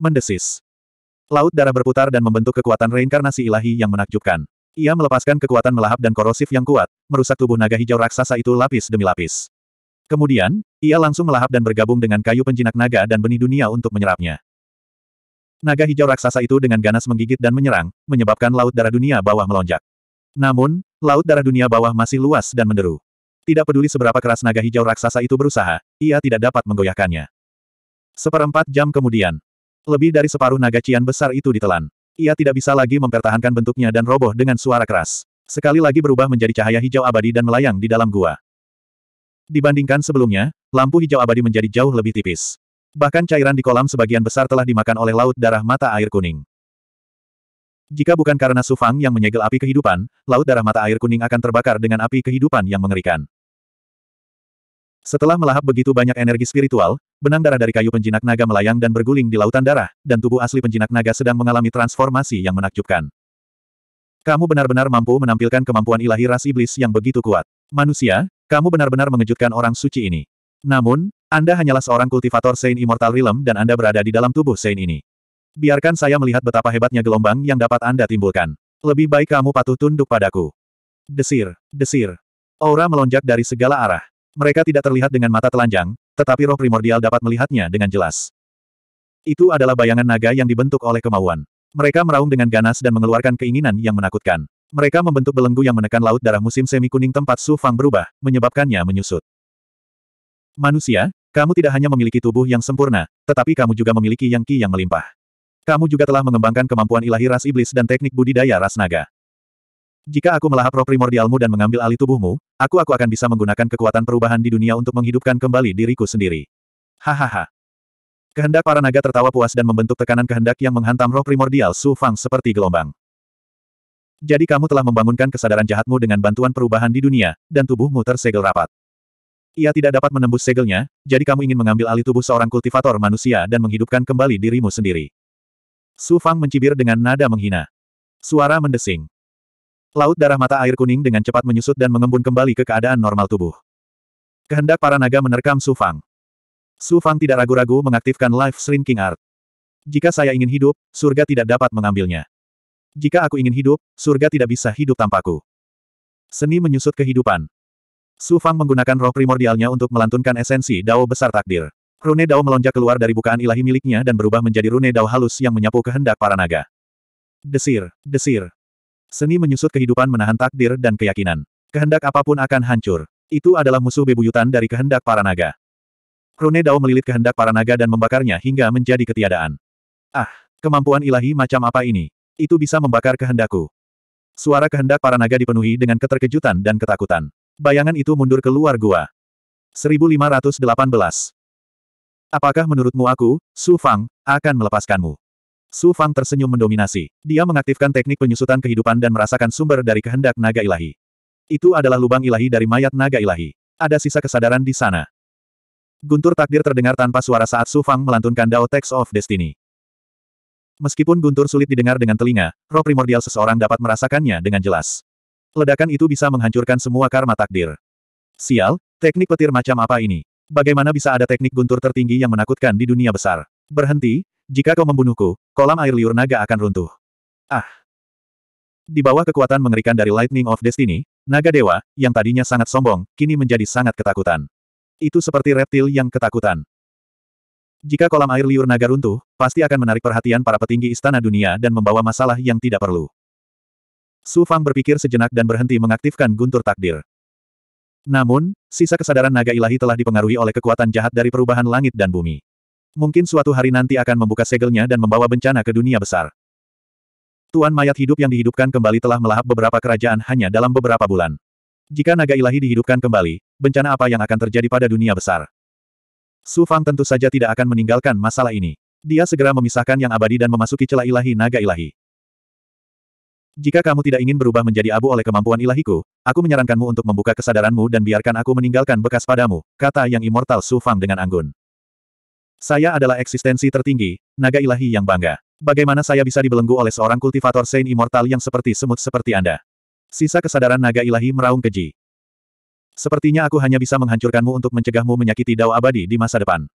Mendesis. Laut Darah berputar dan membentuk kekuatan reinkarnasi ilahi yang menakjubkan. Ia melepaskan kekuatan melahap dan korosif yang kuat, merusak tubuh naga hijau raksasa itu lapis demi lapis. Kemudian, ia langsung melahap dan bergabung dengan kayu penjinak naga dan benih dunia untuk menyerapnya. Naga hijau raksasa itu dengan ganas menggigit dan menyerang, menyebabkan Laut Darah Dunia Bawah melonjak. Namun, Laut Darah Dunia Bawah masih luas dan menderu. Tidak peduli seberapa keras naga hijau raksasa itu berusaha, ia tidak dapat menggoyahkannya. Seperempat jam kemudian, lebih dari separuh naga cian besar itu ditelan. Ia tidak bisa lagi mempertahankan bentuknya dan roboh dengan suara keras. Sekali lagi berubah menjadi cahaya hijau abadi dan melayang di dalam gua. Dibandingkan sebelumnya, lampu hijau abadi menjadi jauh lebih tipis. Bahkan cairan di kolam sebagian besar telah dimakan oleh laut darah mata air kuning. Jika bukan karena Sufang yang menyegel api kehidupan, laut darah mata air kuning akan terbakar dengan api kehidupan yang mengerikan. Setelah melahap begitu banyak energi spiritual, benang darah dari kayu penjinak naga melayang dan berguling di lautan darah, dan tubuh asli penjinak naga sedang mengalami transformasi yang menakjubkan. Kamu benar-benar mampu menampilkan kemampuan ilahi ras iblis yang begitu kuat. Manusia, kamu benar-benar mengejutkan orang suci ini. Namun, anda hanyalah seorang kultivator Saint Immortal Realm dan Anda berada di dalam tubuh Saint ini. Biarkan saya melihat betapa hebatnya gelombang yang dapat Anda timbulkan. Lebih baik kamu patuh tunduk padaku. Desir, desir. Aura melonjak dari segala arah. Mereka tidak terlihat dengan mata telanjang, tetapi roh primordial dapat melihatnya dengan jelas. Itu adalah bayangan naga yang dibentuk oleh kemauan. Mereka meraung dengan ganas dan mengeluarkan keinginan yang menakutkan. Mereka membentuk belenggu yang menekan laut darah musim semi kuning tempat Su Fang berubah, menyebabkannya menyusut. Manusia, kamu tidak hanya memiliki tubuh yang sempurna, tetapi kamu juga memiliki yang ki yang melimpah. Kamu juga telah mengembangkan kemampuan ilahi ras iblis dan teknik budidaya ras naga. Jika aku melahap roh primordialmu dan mengambil alih tubuhmu, aku aku akan bisa menggunakan kekuatan perubahan di dunia untuk menghidupkan kembali diriku sendiri. Hahaha. Kehendak para naga tertawa puas dan membentuk tekanan kehendak yang menghantam roh primordial Su Fang seperti gelombang. Jadi kamu telah membangunkan kesadaran jahatmu dengan bantuan perubahan di dunia, dan tubuhmu tersegel rapat. Ia tidak dapat menembus segelnya, jadi kamu ingin mengambil alih tubuh seorang kultivator manusia dan menghidupkan kembali dirimu sendiri. Su Fang mencibir dengan nada menghina. Suara mendesing. Laut darah mata air kuning dengan cepat menyusut dan mengembun kembali ke keadaan normal tubuh. Kehendak para naga menerkam Su Fang. Su Fang tidak ragu-ragu mengaktifkan Life Shrinking Art. Jika saya ingin hidup, surga tidak dapat mengambilnya. Jika aku ingin hidup, surga tidak bisa hidup tanpaku. Seni menyusut kehidupan. Su Fang menggunakan roh primordialnya untuk melantunkan esensi Dao besar takdir. Rune Dao melonjak keluar dari bukaan ilahi miliknya dan berubah menjadi Rune Dao halus yang menyapu kehendak para naga. Desir, desir. Seni menyusut kehidupan menahan takdir dan keyakinan. Kehendak apapun akan hancur. Itu adalah musuh bebuyutan dari kehendak para naga. Rune Dao melilit kehendak para naga dan membakarnya hingga menjadi ketiadaan. Ah, kemampuan ilahi macam apa ini? Itu bisa membakar kehendakku. Suara kehendak para naga dipenuhi dengan keterkejutan dan ketakutan. Bayangan itu mundur keluar gua. 1518. Apakah menurutmu aku, Su Fang, akan melepaskanmu? Su Fang tersenyum mendominasi. Dia mengaktifkan teknik penyusutan kehidupan dan merasakan sumber dari kehendak naga ilahi. Itu adalah lubang ilahi dari mayat naga ilahi. Ada sisa kesadaran di sana. Guntur takdir terdengar tanpa suara saat Su Fang melantunkan Dao Text of Destiny. Meskipun guntur sulit didengar dengan telinga, roh primordial seseorang dapat merasakannya dengan jelas. Ledakan itu bisa menghancurkan semua karma takdir. Sial, teknik petir macam apa ini? Bagaimana bisa ada teknik guntur tertinggi yang menakutkan di dunia besar? Berhenti, jika kau membunuhku, kolam air liur naga akan runtuh. Ah! Di bawah kekuatan mengerikan dari Lightning of Destiny, naga dewa, yang tadinya sangat sombong, kini menjadi sangat ketakutan. Itu seperti reptil yang ketakutan. Jika kolam air liur naga runtuh, pasti akan menarik perhatian para petinggi istana dunia dan membawa masalah yang tidak perlu. Su Fang berpikir sejenak dan berhenti mengaktifkan guntur takdir. Namun, sisa kesadaran naga ilahi telah dipengaruhi oleh kekuatan jahat dari perubahan langit dan bumi. Mungkin suatu hari nanti akan membuka segelnya dan membawa bencana ke dunia besar. Tuan mayat hidup yang dihidupkan kembali telah melahap beberapa kerajaan hanya dalam beberapa bulan. Jika naga ilahi dihidupkan kembali, bencana apa yang akan terjadi pada dunia besar? Su Fang tentu saja tidak akan meninggalkan masalah ini. Dia segera memisahkan yang abadi dan memasuki celah ilahi naga ilahi. Jika kamu tidak ingin berubah menjadi abu oleh kemampuan ilahiku, aku menyarankanmu untuk membuka kesadaranmu dan biarkan aku meninggalkan bekas padamu, kata yang immortal Su Fang dengan anggun. Saya adalah eksistensi tertinggi, naga ilahi yang bangga. Bagaimana saya bisa dibelenggu oleh seorang kultivator Saint Immortal yang seperti semut seperti Anda? Sisa kesadaran naga ilahi meraung keji. Sepertinya aku hanya bisa menghancurkanmu untuk mencegahmu menyakiti dao abadi di masa depan.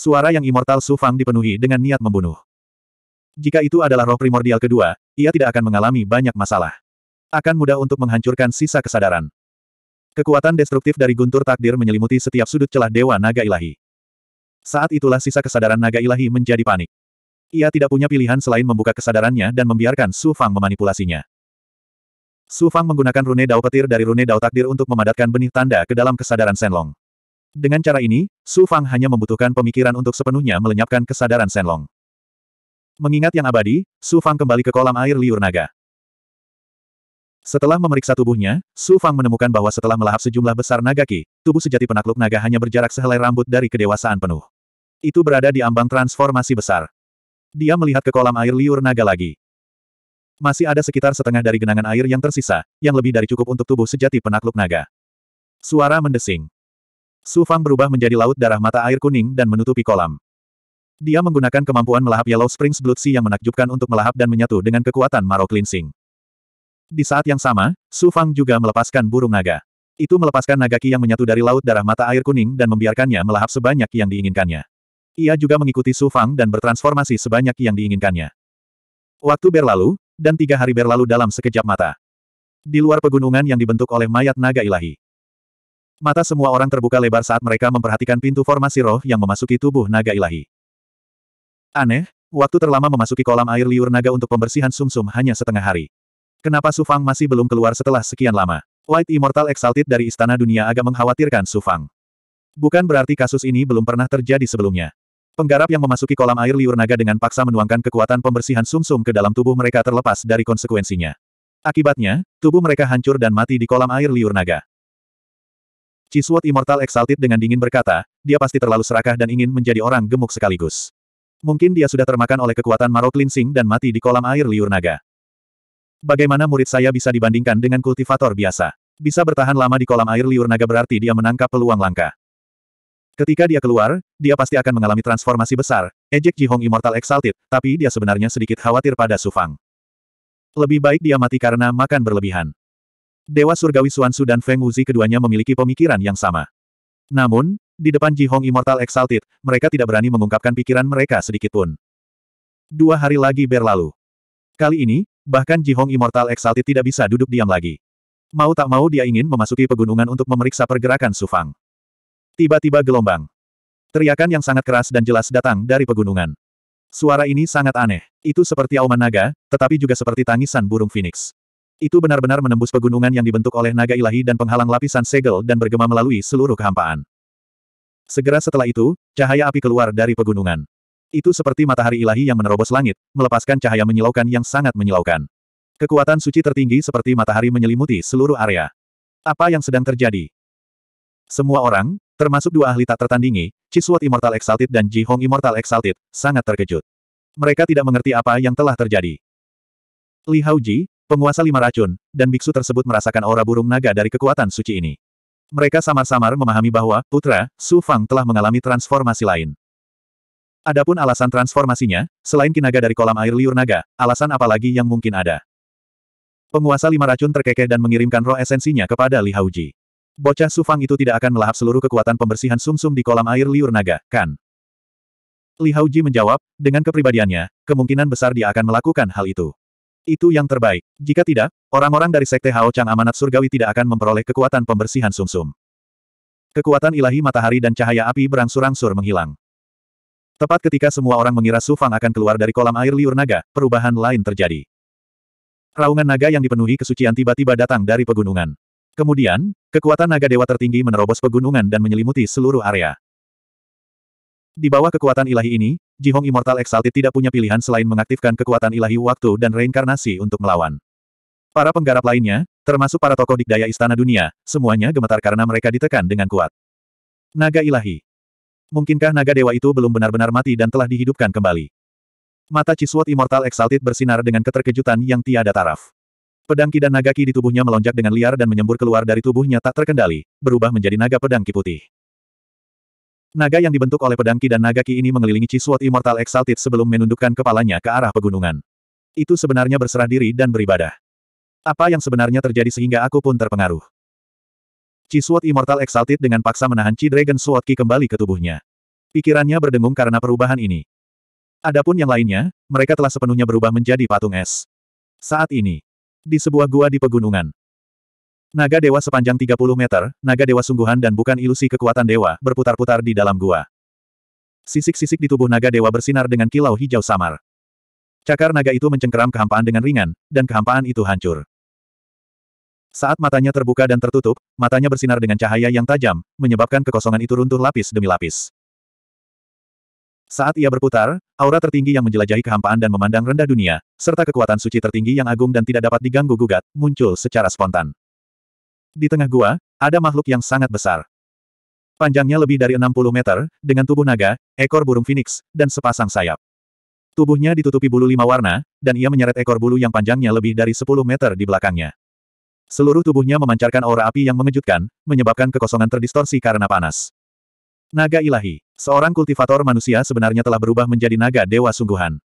Suara yang immortal Su Fang dipenuhi dengan niat membunuh. Jika itu adalah roh primordial kedua, ia tidak akan mengalami banyak masalah. Akan mudah untuk menghancurkan sisa kesadaran. Kekuatan destruktif dari guntur takdir menyelimuti setiap sudut celah Dewa Naga Ilahi. Saat itulah sisa kesadaran Naga Ilahi menjadi panik. Ia tidak punya pilihan selain membuka kesadarannya dan membiarkan Su Fang memanipulasinya. Su Fang menggunakan rune dao petir dari rune dao takdir untuk memadatkan benih tanda ke dalam kesadaran Senlong. Dengan cara ini, Su Fang hanya membutuhkan pemikiran untuk sepenuhnya melenyapkan kesadaran Senlong. Mengingat yang abadi, Su Fang kembali ke kolam air liur naga. Setelah memeriksa tubuhnya, Su Fang menemukan bahwa setelah melahap sejumlah besar naga ki, tubuh sejati penakluk naga hanya berjarak sehelai rambut dari kedewasaan penuh. Itu berada di ambang transformasi besar. Dia melihat ke kolam air liur naga lagi. Masih ada sekitar setengah dari genangan air yang tersisa, yang lebih dari cukup untuk tubuh sejati penakluk naga. Suara mendesing. Su Fang berubah menjadi laut darah mata air kuning dan menutupi kolam. Dia menggunakan kemampuan melahap Yellow Springs Blood Sea yang menakjubkan untuk melahap dan menyatu dengan kekuatan Maro Cleansing. Di saat yang sama, Su Fang juga melepaskan burung naga. Itu melepaskan naga ki yang menyatu dari laut darah mata air kuning dan membiarkannya melahap sebanyak yang diinginkannya. Ia juga mengikuti Su Fang dan bertransformasi sebanyak yang diinginkannya. Waktu berlalu, dan tiga hari berlalu dalam sekejap mata. Di luar pegunungan yang dibentuk oleh mayat naga ilahi. Mata semua orang terbuka lebar saat mereka memperhatikan pintu formasi roh yang memasuki tubuh naga ilahi. Aneh, waktu terlama memasuki kolam air liur naga untuk pembersihan sumsum -sum hanya setengah hari. Kenapa Sufang masih belum keluar setelah sekian lama? White Immortal Exalted dari Istana Dunia agak mengkhawatirkan Sufang. Bukan berarti kasus ini belum pernah terjadi sebelumnya. Penggarap yang memasuki kolam air liur naga dengan paksa menuangkan kekuatan pembersihan sumsum -sum ke dalam tubuh mereka terlepas dari konsekuensinya. Akibatnya, tubuh mereka hancur dan mati di kolam air liur naga. Chiswot Immortal Exalted dengan dingin berkata, dia pasti terlalu serakah dan ingin menjadi orang gemuk sekaligus. Mungkin dia sudah termakan oleh kekuatan Maro Linsing dan mati di kolam air liur naga. Bagaimana murid saya bisa dibandingkan dengan kultivator biasa? Bisa bertahan lama di kolam air liur naga berarti dia menangkap peluang langka. Ketika dia keluar, dia pasti akan mengalami transformasi besar, ejek Jihong Immortal Exalted, tapi dia sebenarnya sedikit khawatir pada Sufang. Lebih baik dia mati karena makan berlebihan. Dewa Surgawi Suansu dan Feng Wuzi keduanya memiliki pemikiran yang sama. Namun, di depan Ji Hong Immortal Exalted, mereka tidak berani mengungkapkan pikiran mereka sedikitpun. Dua hari lagi berlalu. Kali ini, bahkan Ji Hong Immortal Exalted tidak bisa duduk diam lagi. Mau tak mau dia ingin memasuki pegunungan untuk memeriksa pergerakan Sufang. Tiba-tiba gelombang. Teriakan yang sangat keras dan jelas datang dari pegunungan. Suara ini sangat aneh. Itu seperti auman naga, tetapi juga seperti tangisan burung phoenix. Itu benar-benar menembus pegunungan yang dibentuk oleh naga ilahi dan penghalang lapisan segel dan bergema melalui seluruh kehampaan. Segera setelah itu, cahaya api keluar dari pegunungan. Itu seperti matahari ilahi yang menerobos langit, melepaskan cahaya menyilaukan yang sangat menyilaukan. Kekuatan suci tertinggi seperti matahari menyelimuti seluruh area. Apa yang sedang terjadi? Semua orang, termasuk dua ahli tak tertandingi, Chiswot Immortal Exalted dan Ji Hong Immortal Exalted, sangat terkejut. Mereka tidak mengerti apa yang telah terjadi. Li Ji, penguasa lima racun, dan biksu tersebut merasakan aura burung naga dari kekuatan suci ini. Mereka samar-samar memahami bahwa, putra, Su Fang telah mengalami transformasi lain. Adapun alasan transformasinya, selain kinaga dari kolam air liur naga, alasan apa lagi yang mungkin ada? Penguasa lima racun terkekeh dan mengirimkan roh esensinya kepada Li Hauji. Bocah Su Fang itu tidak akan melahap seluruh kekuatan pembersihan sumsum -sum di kolam air liur naga, kan? Li Hauji menjawab, dengan kepribadiannya, kemungkinan besar dia akan melakukan hal itu. Itu yang terbaik. Jika tidak, orang-orang dari Sekte Hao Chang Amanat Surgawi tidak akan memperoleh kekuatan pembersihan sumsum. -sum. Kekuatan ilahi matahari dan cahaya api berangsur-angsur menghilang. Tepat ketika semua orang mengira Su Fang akan keluar dari kolam air liur naga, perubahan lain terjadi. Raungan naga yang dipenuhi kesucian tiba-tiba datang dari pegunungan. Kemudian, kekuatan naga dewa tertinggi menerobos pegunungan dan menyelimuti seluruh area. Di bawah kekuatan ilahi ini, Jihong Immortal Exalted tidak punya pilihan selain mengaktifkan kekuatan ilahi waktu dan reinkarnasi untuk melawan. Para penggarap lainnya, termasuk para tokoh dikdaya Istana Dunia, semuanya gemetar karena mereka ditekan dengan kuat. Naga ilahi. Mungkinkah naga dewa itu belum benar-benar mati dan telah dihidupkan kembali? Mata Ciswot Immortal Exalted bersinar dengan keterkejutan yang tiada taraf. Pedang Ki dan naga Ki di tubuhnya melonjak dengan liar dan menyembur keluar dari tubuhnya tak terkendali, berubah menjadi naga pedang Ki putih. Naga yang dibentuk oleh pedang Ki dan naga Ki ini mengelilingi Ciswot Immortal Exalted sebelum menundukkan kepalanya ke arah pegunungan. Itu sebenarnya berserah diri dan beribadah. Apa yang sebenarnya terjadi sehingga aku pun terpengaruh. Ciswot Immortal Exalted dengan paksa menahan Chi Dragon Sword Ki kembali ke tubuhnya. Pikirannya berdengung karena perubahan ini. Adapun yang lainnya, mereka telah sepenuhnya berubah menjadi patung es. Saat ini, di sebuah gua di pegunungan, Naga dewa sepanjang 30 meter, naga dewa sungguhan dan bukan ilusi kekuatan dewa, berputar-putar di dalam gua. Sisik-sisik di tubuh naga dewa bersinar dengan kilau hijau samar. Cakar naga itu mencengkeram kehampaan dengan ringan, dan kehampaan itu hancur. Saat matanya terbuka dan tertutup, matanya bersinar dengan cahaya yang tajam, menyebabkan kekosongan itu runtuh lapis demi lapis. Saat ia berputar, aura tertinggi yang menjelajahi kehampaan dan memandang rendah dunia, serta kekuatan suci tertinggi yang agung dan tidak dapat diganggu-gugat, muncul secara spontan. Di tengah gua, ada makhluk yang sangat besar. Panjangnya lebih dari 60 meter, dengan tubuh naga, ekor burung phoenix, dan sepasang sayap. Tubuhnya ditutupi bulu lima warna, dan ia menyeret ekor bulu yang panjangnya lebih dari 10 meter di belakangnya. Seluruh tubuhnya memancarkan aura api yang mengejutkan, menyebabkan kekosongan terdistorsi karena panas. Naga ilahi. Seorang kultivator manusia sebenarnya telah berubah menjadi naga dewa sungguhan.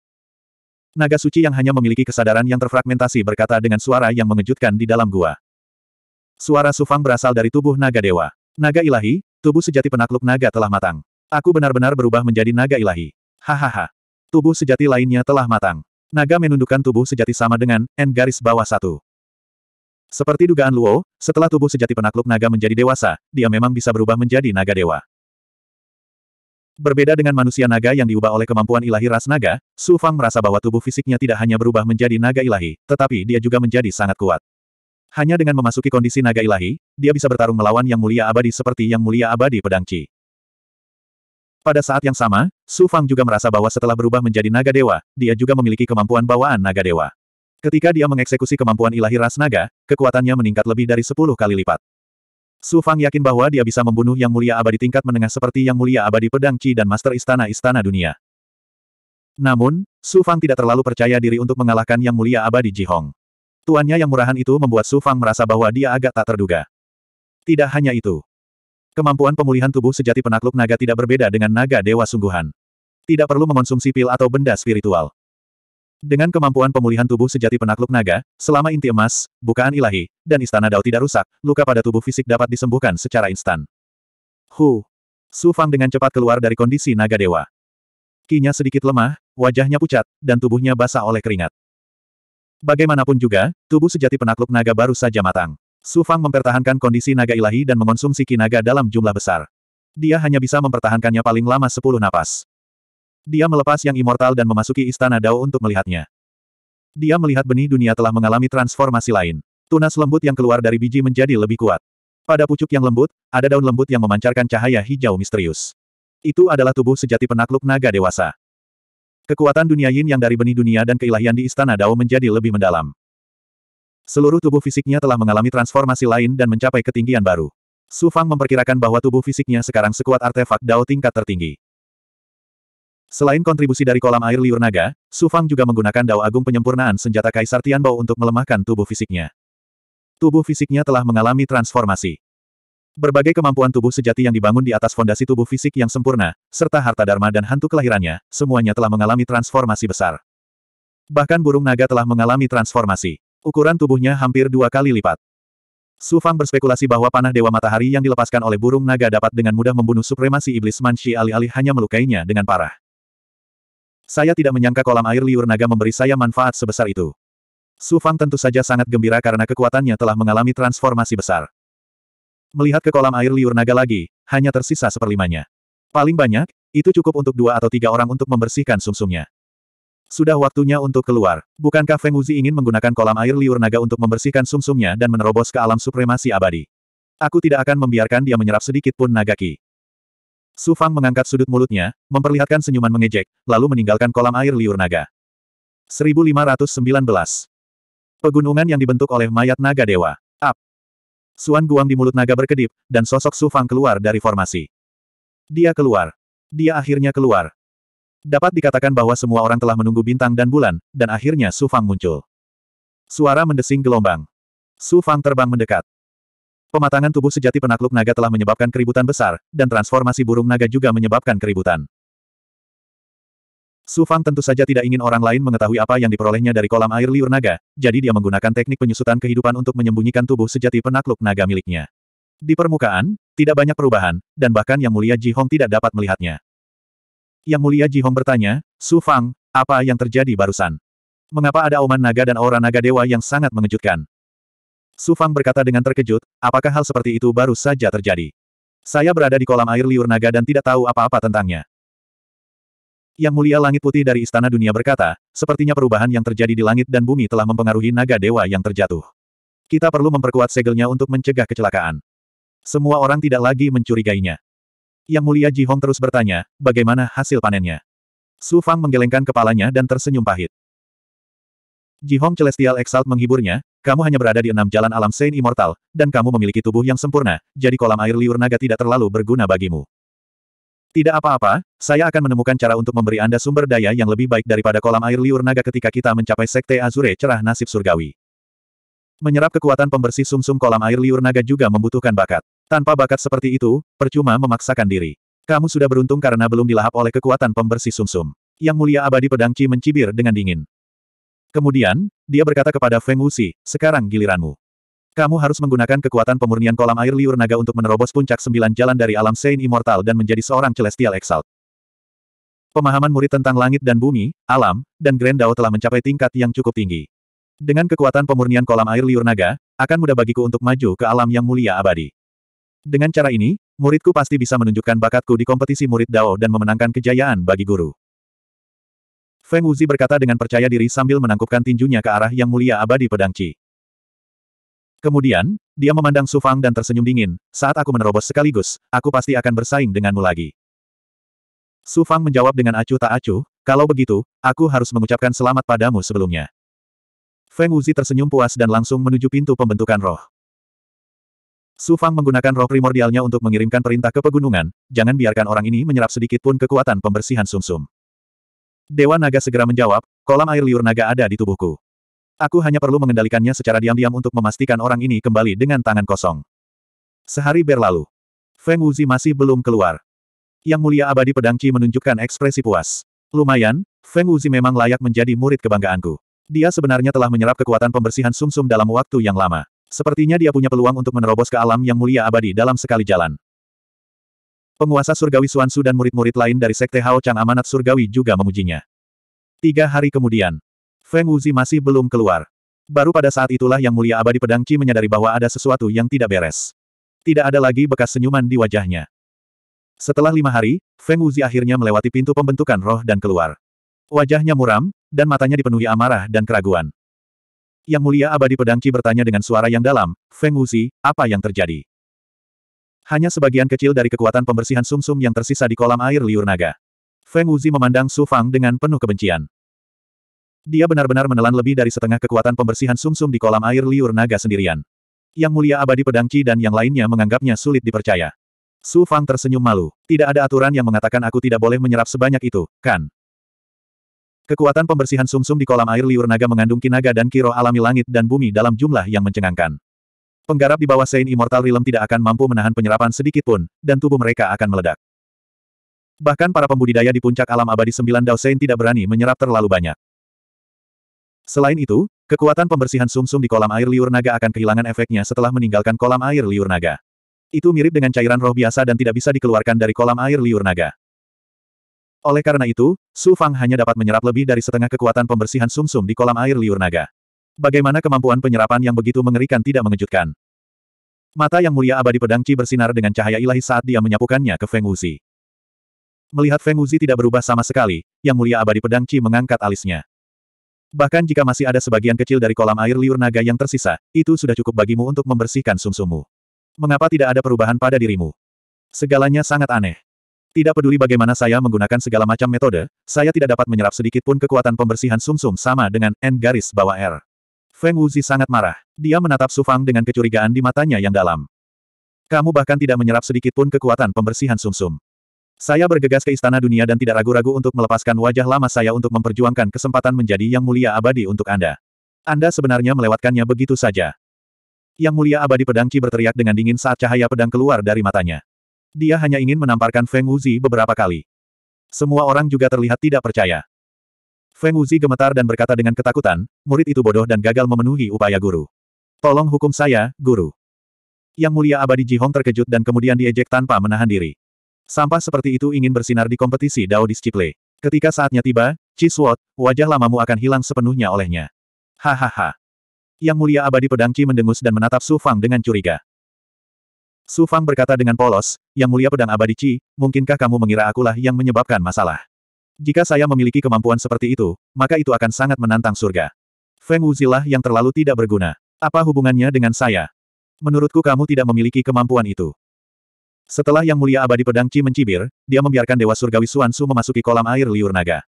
Naga suci yang hanya memiliki kesadaran yang terfragmentasi berkata dengan suara yang mengejutkan di dalam gua. Suara Sufang berasal dari tubuh naga dewa. Naga ilahi, tubuh sejati penakluk naga telah matang. Aku benar-benar berubah menjadi naga ilahi. Hahaha. Tubuh sejati lainnya telah matang. Naga menundukkan tubuh sejati sama dengan N garis bawah satu. Seperti dugaan Luo, setelah tubuh sejati penakluk naga menjadi dewasa, dia memang bisa berubah menjadi naga dewa. Berbeda dengan manusia naga yang diubah oleh kemampuan ilahi ras naga, Su Fang merasa bahwa tubuh fisiknya tidak hanya berubah menjadi naga ilahi, tetapi dia juga menjadi sangat kuat. Hanya dengan memasuki kondisi naga ilahi, dia bisa bertarung melawan yang mulia abadi seperti yang mulia abadi pedang Qi. Pada saat yang sama, Su Fang juga merasa bahwa setelah berubah menjadi naga dewa, dia juga memiliki kemampuan bawaan naga dewa. Ketika dia mengeksekusi kemampuan ilahi ras naga, kekuatannya meningkat lebih dari 10 kali lipat. Su Fang yakin bahwa dia bisa membunuh yang mulia abadi tingkat menengah seperti yang mulia abadi pedang Qi dan master istana-istana dunia. Namun, Su Fang tidak terlalu percaya diri untuk mengalahkan yang mulia abadi Ji Hong. Tuannya yang murahan itu membuat Su Fang merasa bahwa dia agak tak terduga. Tidak hanya itu. Kemampuan pemulihan tubuh sejati penakluk naga tidak berbeda dengan naga dewa sungguhan. Tidak perlu mengonsumsi pil atau benda spiritual. Dengan kemampuan pemulihan tubuh sejati penakluk naga, selama inti emas, bukaan ilahi, dan istana dao tidak rusak, luka pada tubuh fisik dapat disembuhkan secara instan. Hu! Su Fang dengan cepat keluar dari kondisi naga dewa. Kinya sedikit lemah, wajahnya pucat, dan tubuhnya basah oleh keringat. Bagaimanapun juga, tubuh sejati penakluk naga baru saja matang. Su Fang mempertahankan kondisi naga ilahi dan mengonsumsi kinaga dalam jumlah besar. Dia hanya bisa mempertahankannya paling lama sepuluh napas. Dia melepas yang immortal dan memasuki istana Dao untuk melihatnya. Dia melihat benih dunia telah mengalami transformasi lain. Tunas lembut yang keluar dari biji menjadi lebih kuat. Pada pucuk yang lembut, ada daun lembut yang memancarkan cahaya hijau misterius. Itu adalah tubuh sejati penakluk naga dewasa. Kekuatan dunia yin yang dari benih dunia dan keilahian di Istana Dao menjadi lebih mendalam. Seluruh tubuh fisiknya telah mengalami transformasi lain dan mencapai ketinggian baru. Su Fang memperkirakan bahwa tubuh fisiknya sekarang sekuat artefak Dao tingkat tertinggi. Selain kontribusi dari kolam air liur naga, Su Fang juga menggunakan Dao Agung penyempurnaan senjata Kaisar Tianbao untuk melemahkan tubuh fisiknya. Tubuh fisiknya telah mengalami transformasi. Berbagai kemampuan tubuh sejati yang dibangun di atas fondasi tubuh fisik yang sempurna, serta harta dharma dan hantu kelahirannya, semuanya telah mengalami transformasi besar. Bahkan burung naga telah mengalami transformasi. Ukuran tubuhnya hampir dua kali lipat. Su Fang berspekulasi bahwa panah Dewa Matahari yang dilepaskan oleh burung naga dapat dengan mudah membunuh supremasi iblis Manshi alih-alih hanya melukainya dengan parah. Saya tidak menyangka kolam air liur naga memberi saya manfaat sebesar itu. Su Fang tentu saja sangat gembira karena kekuatannya telah mengalami transformasi besar. Melihat ke kolam air liur naga lagi, hanya tersisa seperlimanya. Paling banyak, itu cukup untuk dua atau tiga orang untuk membersihkan sumsumnya. Sudah waktunya untuk keluar. Bukankah Feng Wuzi ingin menggunakan kolam air liur naga untuk membersihkan sumsumnya dan menerobos ke alam supremasi abadi? Aku tidak akan membiarkan dia menyerap sedikit pun naga ki. Su Fang mengangkat sudut mulutnya, memperlihatkan senyuman mengejek, lalu meninggalkan kolam air liur naga. 1519. Pegunungan yang dibentuk oleh mayat naga dewa. Suan Guang di mulut naga berkedip, dan sosok Su Fang keluar dari formasi. Dia keluar. Dia akhirnya keluar. Dapat dikatakan bahwa semua orang telah menunggu bintang dan bulan, dan akhirnya Su Fang muncul. Suara mendesing gelombang. Su Fang terbang mendekat. Pematangan tubuh sejati penakluk naga telah menyebabkan keributan besar, dan transformasi burung naga juga menyebabkan keributan. Su Fang tentu saja tidak ingin orang lain mengetahui apa yang diperolehnya dari kolam air liur naga, jadi dia menggunakan teknik penyusutan kehidupan untuk menyembunyikan tubuh sejati penakluk naga miliknya. Di permukaan, tidak banyak perubahan, dan bahkan Yang Mulia Ji Hong tidak dapat melihatnya. Yang Mulia Ji Hong bertanya, Su Fang, apa yang terjadi barusan? Mengapa ada oman naga dan aura naga dewa yang sangat mengejutkan? Su Fang berkata dengan terkejut, apakah hal seperti itu baru saja terjadi? Saya berada di kolam air liur naga dan tidak tahu apa-apa tentangnya. Yang mulia langit putih dari istana dunia berkata, sepertinya perubahan yang terjadi di langit dan bumi telah mempengaruhi naga dewa yang terjatuh. Kita perlu memperkuat segelnya untuk mencegah kecelakaan. Semua orang tidak lagi mencurigainya. Yang mulia Ji Hong terus bertanya, bagaimana hasil panennya? Su Fang menggelengkan kepalanya dan tersenyum pahit. Ji Hong Celestial Exalt menghiburnya, kamu hanya berada di enam jalan alam Saint Immortal, dan kamu memiliki tubuh yang sempurna, jadi kolam air liur naga tidak terlalu berguna bagimu. Tidak apa-apa, saya akan menemukan cara untuk memberi Anda sumber daya yang lebih baik daripada kolam air liur naga ketika kita mencapai Sekte Azure Cerah Nasib Surgawi. Menyerap kekuatan pembersih sumsum -sum kolam air liur naga juga membutuhkan bakat. Tanpa bakat seperti itu, percuma memaksakan diri. Kamu sudah beruntung karena belum dilahap oleh kekuatan pembersih sumsum. -sum. Yang mulia abadi pedang Ci mencibir dengan dingin. Kemudian, dia berkata kepada Feng Wuxi, sekarang giliranmu. Kamu harus menggunakan kekuatan pemurnian kolam air liur naga untuk menerobos puncak sembilan jalan dari alam Saint Immortal dan menjadi seorang Celestial Exalt. Pemahaman murid tentang langit dan bumi, alam, dan Grand Dao telah mencapai tingkat yang cukup tinggi. Dengan kekuatan pemurnian kolam air liur naga, akan mudah bagiku untuk maju ke alam yang mulia abadi. Dengan cara ini, muridku pasti bisa menunjukkan bakatku di kompetisi murid Dao dan memenangkan kejayaan bagi guru. Feng Wuzi berkata dengan percaya diri sambil menangkupkan tinjunya ke arah yang mulia abadi pedang Qi. Kemudian, dia memandang Su Fang dan tersenyum dingin, saat aku menerobos sekaligus, aku pasti akan bersaing denganmu lagi. Su Fang menjawab dengan acuh tak acuh, kalau begitu, aku harus mengucapkan selamat padamu sebelumnya. Feng Wuzi tersenyum puas dan langsung menuju pintu pembentukan roh. Su Fang menggunakan roh primordialnya untuk mengirimkan perintah ke pegunungan, jangan biarkan orang ini menyerap sedikit pun kekuatan pembersihan sumsum. -sum. Dewa naga segera menjawab, kolam air liur naga ada di tubuhku. Aku hanya perlu mengendalikannya secara diam-diam untuk memastikan orang ini kembali dengan tangan kosong. Sehari berlalu. Feng Wuzi masih belum keluar. Yang Mulia Abadi Pedang Qi menunjukkan ekspresi puas. Lumayan, Feng Wuzi memang layak menjadi murid kebanggaanku. Dia sebenarnya telah menyerap kekuatan pembersihan sumsum -sum dalam waktu yang lama. Sepertinya dia punya peluang untuk menerobos ke alam yang mulia abadi dalam sekali jalan. Penguasa surgawi Suansu dan murid-murid lain dari Sekte Hao Chang Amanat Surgawi juga memujinya. Tiga hari kemudian, Feng Wuzi masih belum keluar. Baru pada saat itulah Yang Mulia Abadi Pedang Qi menyadari bahwa ada sesuatu yang tidak beres. Tidak ada lagi bekas senyuman di wajahnya. Setelah lima hari, Feng Wuzi akhirnya melewati pintu pembentukan roh dan keluar. Wajahnya muram, dan matanya dipenuhi amarah dan keraguan. Yang Mulia Abadi Pedang Qi bertanya dengan suara yang dalam, Feng Wuzi, apa yang terjadi? Hanya sebagian kecil dari kekuatan pembersihan sumsum -sum yang tersisa di kolam air liur naga. Feng Wuzi memandang Su Fang dengan penuh kebencian. Dia benar-benar menelan lebih dari setengah kekuatan pembersihan sumsum -sum di kolam air liur naga sendirian. Yang mulia abadi pedang dan yang lainnya menganggapnya sulit dipercaya. Su Fang tersenyum malu. Tidak ada aturan yang mengatakan aku tidak boleh menyerap sebanyak itu, kan? Kekuatan pembersihan sumsum -sum di kolam air liur naga mengandung kinaga dan kiro alami langit dan bumi dalam jumlah yang mencengangkan. Penggarap di bawah Sein Immortal Realm tidak akan mampu menahan penyerapan sedikit pun, dan tubuh mereka akan meledak. Bahkan para pembudidaya di puncak alam abadi sembilan Sein tidak berani menyerap terlalu banyak. Selain itu, kekuatan pembersihan sumsum -sum di kolam air liur naga akan kehilangan efeknya setelah meninggalkan kolam air liur naga. Itu mirip dengan cairan roh biasa dan tidak bisa dikeluarkan dari kolam air liur naga. Oleh karena itu, Su Fang hanya dapat menyerap lebih dari setengah kekuatan pembersihan sumsum -sum di kolam air liur naga. Bagaimana kemampuan penyerapan yang begitu mengerikan tidak mengejutkan. Mata yang mulia abadi pedang Ci bersinar dengan cahaya ilahi saat dia menyapukannya ke Feng Wuzi. Melihat Feng Wuzi tidak berubah sama sekali, yang mulia abadi pedang Ci mengangkat alisnya. Bahkan jika masih ada sebagian kecil dari kolam air liur naga yang tersisa, itu sudah cukup bagimu untuk membersihkan sumsumu. Mengapa tidak ada perubahan pada dirimu? Segalanya sangat aneh. Tidak peduli bagaimana saya menggunakan segala macam metode, saya tidak dapat menyerap sedikit pun kekuatan pembersihan sumsum -sum sama dengan N garis bawah R. Feng Wuzi sangat marah. Dia menatap Su Fang dengan kecurigaan di matanya yang dalam. Kamu bahkan tidak menyerap sedikit pun kekuatan pembersihan sumsum. -sum. Saya bergegas ke istana dunia dan tidak ragu-ragu untuk melepaskan wajah lama saya untuk memperjuangkan kesempatan menjadi yang mulia abadi untuk Anda. Anda sebenarnya melewatkannya begitu saja. Yang mulia abadi pedang berteriak dengan dingin saat cahaya pedang keluar dari matanya. Dia hanya ingin menamparkan Feng Wuzi beberapa kali. Semua orang juga terlihat tidak percaya. Feng Wuzi gemetar dan berkata dengan ketakutan, murid itu bodoh dan gagal memenuhi upaya guru. Tolong hukum saya, guru. Yang mulia abadi Ji Hong terkejut dan kemudian diejek tanpa menahan diri. Sampah seperti itu ingin bersinar di kompetisi Dao Disciple. Ketika saatnya tiba, Ciswot, wajah lamamu akan hilang sepenuhnya olehnya. Hahaha. Yang mulia abadi pedang Ci mendengus dan menatap Su Fang dengan curiga. Su Fang berkata dengan polos, Yang mulia pedang abadi Ci, mungkinkah kamu mengira akulah yang menyebabkan masalah? Jika saya memiliki kemampuan seperti itu, maka itu akan sangat menantang surga. Feng Wuzilah yang terlalu tidak berguna. Apa hubungannya dengan saya? Menurutku kamu tidak memiliki kemampuan itu. Setelah Yang Mulia Abadi Pedang Ci mencibir, dia membiarkan Dewa Surgawi Suansu memasuki kolam air liur naga.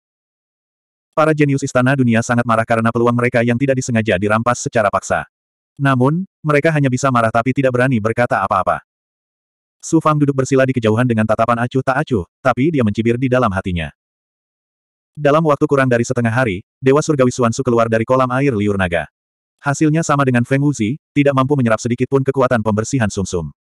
Para jenius istana dunia sangat marah karena peluang mereka yang tidak disengaja dirampas secara paksa. Namun, mereka hanya bisa marah tapi tidak berani berkata apa-apa. Su Fang duduk bersila di kejauhan dengan tatapan acuh tak acuh, tapi dia mencibir di dalam hatinya. Dalam waktu kurang dari setengah hari, Dewa Surgawi Suansu keluar dari kolam air liur naga. Hasilnya sama dengan Feng Wuzi, tidak mampu menyerap sedikit pun kekuatan pembersihan sumsum. -sum.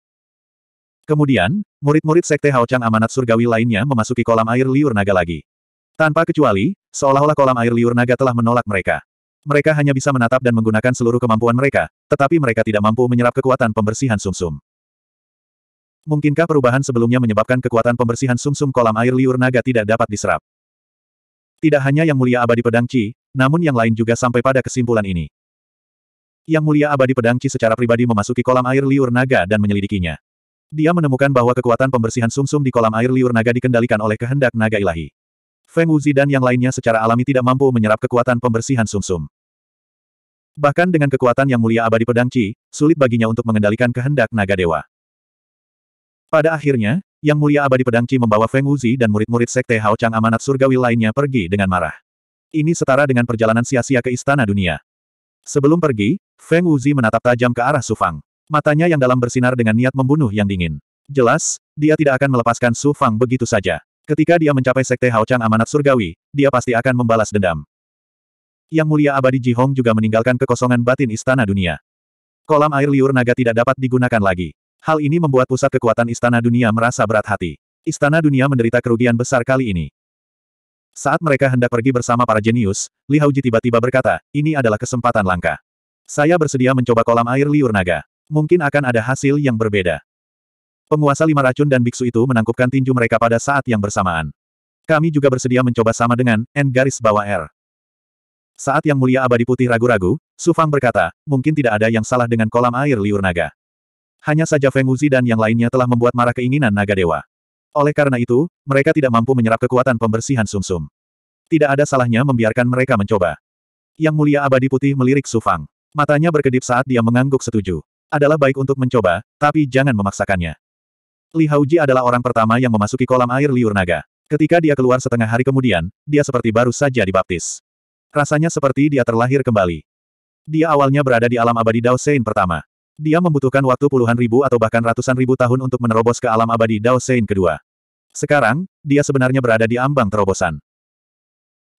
Kemudian, murid-murid Sekte Hao Chang Amanat Surgawi lainnya memasuki kolam air liur naga lagi. Tanpa kecuali, seolah-olah kolam air liur naga telah menolak mereka. Mereka hanya bisa menatap dan menggunakan seluruh kemampuan mereka, tetapi mereka tidak mampu menyerap kekuatan pembersihan sumsum. -sum. Mungkinkah perubahan sebelumnya menyebabkan kekuatan pembersihan sumsum -sum kolam air liur naga tidak dapat diserap? Tidak hanya yang mulia abadi pedang Ci, namun yang lain juga sampai pada kesimpulan ini. Yang mulia abadi pedang Ci secara pribadi memasuki kolam air liur naga dan menyelidikinya. Dia menemukan bahwa kekuatan pembersihan sumsum -sum di kolam air liur naga dikendalikan oleh kehendak naga ilahi. Feng Wuzi dan yang lainnya secara alami tidak mampu menyerap kekuatan pembersihan sumsum. -sum. Bahkan dengan kekuatan yang mulia abadi pedang Qi, sulit baginya untuk mengendalikan kehendak naga dewa. Pada akhirnya, yang mulia abadi pedang Qi membawa Feng Wuzi dan murid-murid sekte Hao Chang amanat surgawi lainnya pergi dengan marah. Ini setara dengan perjalanan sia-sia ke istana dunia. Sebelum pergi, Feng Wuzi menatap tajam ke arah Sufang. Matanya yang dalam bersinar dengan niat membunuh yang dingin. Jelas, dia tidak akan melepaskan Su Fang begitu saja. Ketika dia mencapai Sekte Haochang Amanat Surgawi, dia pasti akan membalas dendam. Yang Mulia Abadi Ji Hong juga meninggalkan kekosongan batin Istana Dunia. Kolam air liur naga tidak dapat digunakan lagi. Hal ini membuat pusat kekuatan Istana Dunia merasa berat hati. Istana Dunia menderita kerugian besar kali ini. Saat mereka hendak pergi bersama para jenius, Li Hauji tiba-tiba berkata, ini adalah kesempatan langka. Saya bersedia mencoba kolam air liur naga mungkin akan ada hasil yang berbeda. Penguasa lima racun dan biksu itu menangkupkan tinju mereka pada saat yang bersamaan. Kami juga bersedia mencoba sama dengan N garis bawah R. Saat yang mulia abadi putih ragu-ragu, Sufang berkata, mungkin tidak ada yang salah dengan kolam air liur naga. Hanya saja Feng Wuzi dan yang lainnya telah membuat marah keinginan naga dewa. Oleh karena itu, mereka tidak mampu menyerap kekuatan pembersihan sumsum. -sum. Tidak ada salahnya membiarkan mereka mencoba. Yang mulia abadi putih melirik Sufang. Matanya berkedip saat dia mengangguk setuju adalah baik untuk mencoba, tapi jangan memaksakannya. Li Hauji adalah orang pertama yang memasuki kolam air liur naga. Ketika dia keluar setengah hari kemudian, dia seperti baru saja dibaptis. Rasanya seperti dia terlahir kembali. Dia awalnya berada di alam abadi Dao Sein pertama. Dia membutuhkan waktu puluhan ribu atau bahkan ratusan ribu tahun untuk menerobos ke alam abadi Dao Sein kedua. Sekarang, dia sebenarnya berada di ambang terobosan.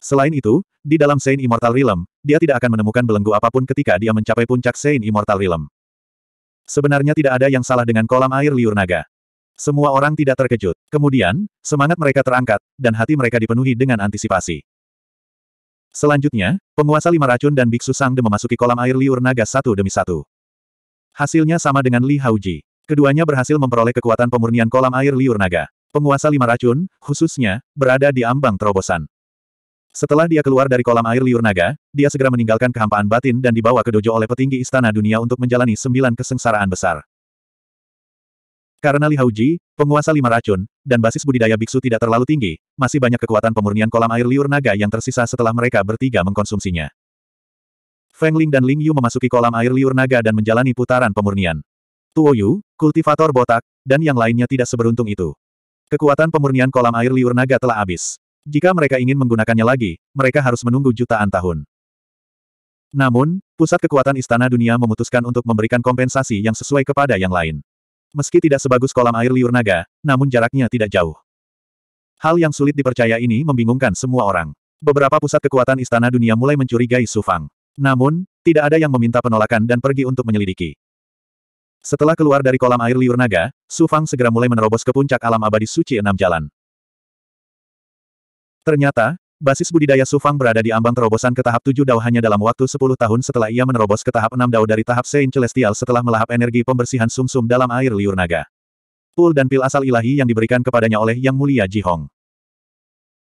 Selain itu, di dalam Sein Immortal Realm, dia tidak akan menemukan belenggu apapun ketika dia mencapai puncak Sein Immortal Realm. Sebenarnya tidak ada yang salah dengan kolam air liur naga. Semua orang tidak terkejut. Kemudian, semangat mereka terangkat, dan hati mereka dipenuhi dengan antisipasi. Selanjutnya, penguasa lima racun dan Biksu Sang Sangde memasuki kolam air liur naga satu demi satu. Hasilnya sama dengan Li Hauji. Keduanya berhasil memperoleh kekuatan pemurnian kolam air liur naga. Penguasa lima racun, khususnya, berada di ambang terobosan. Setelah dia keluar dari kolam air liur naga, dia segera meninggalkan kehampaan batin dan dibawa ke dojo oleh petinggi istana dunia untuk menjalani sembilan kesengsaraan besar. Karena Li Hauji, penguasa lima racun, dan basis budidaya biksu tidak terlalu tinggi, masih banyak kekuatan pemurnian kolam air liur naga yang tersisa setelah mereka bertiga mengkonsumsinya. Feng Ling dan Ling Yu memasuki kolam air liur naga dan menjalani putaran pemurnian. Tuo Yu, kultivator botak, dan yang lainnya tidak seberuntung itu. Kekuatan pemurnian kolam air liur naga telah habis. Jika mereka ingin menggunakannya lagi, mereka harus menunggu jutaan tahun. Namun, pusat kekuatan istana dunia memutuskan untuk memberikan kompensasi yang sesuai kepada yang lain. Meski tidak sebagus kolam air liur naga, namun jaraknya tidak jauh. Hal yang sulit dipercaya ini membingungkan semua orang. Beberapa pusat kekuatan istana dunia mulai mencurigai Sufang. Namun, tidak ada yang meminta penolakan dan pergi untuk menyelidiki. Setelah keluar dari kolam air liur naga, Sufang segera mulai menerobos ke puncak alam abadi suci enam jalan. Ternyata, basis budidaya Sufang berada di ambang terobosan ke tahap 7 Dao hanya dalam waktu 10 tahun setelah ia menerobos ke tahap 6 Dao dari tahap Sein Celestial setelah melahap energi pembersihan sumsum -sum dalam air liur naga. Pul dan pil asal ilahi yang diberikan kepadanya oleh Yang Mulia Jihong.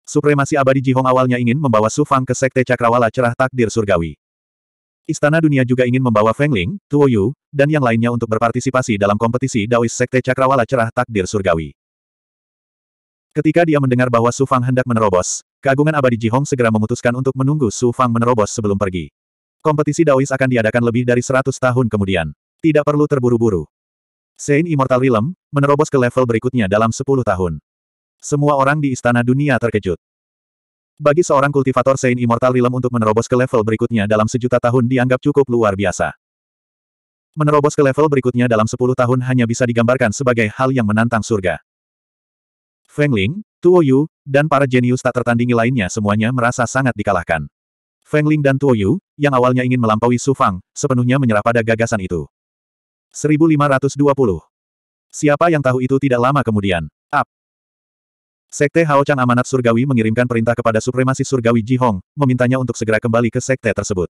Supremasi abadi Jihong awalnya ingin membawa Sufang ke Sekte Cakrawala Cerah Takdir Surgawi. Istana dunia juga ingin membawa Feng Ling, Tuo Yu, dan yang lainnya untuk berpartisipasi dalam kompetisi Daois Sekte Cakrawala Cerah Takdir Surgawi. Ketika dia mendengar bahwa Su Fang hendak menerobos, keagungan abadi Ji Hong segera memutuskan untuk menunggu Su Fang menerobos sebelum pergi. Kompetisi Daois akan diadakan lebih dari 100 tahun kemudian. Tidak perlu terburu-buru. Sein Immortal Realm, menerobos ke level berikutnya dalam 10 tahun. Semua orang di istana dunia terkejut. Bagi seorang kultivator Sein Immortal Realm untuk menerobos ke level berikutnya dalam sejuta tahun dianggap cukup luar biasa. Menerobos ke level berikutnya dalam 10 tahun hanya bisa digambarkan sebagai hal yang menantang surga. Feng Ling, Tuo Yu, dan para jenius tak tertandingi lainnya semuanya merasa sangat dikalahkan. Feng Ling dan Tuo Yu, yang awalnya ingin melampaui Su Fang, sepenuhnya menyerah pada gagasan itu. 1520. Siapa yang tahu itu tidak lama kemudian. Up. Sekte Hao Chang Amanat Surgawi mengirimkan perintah kepada Supremasi Surgawi Ji Hong, memintanya untuk segera kembali ke sekte tersebut.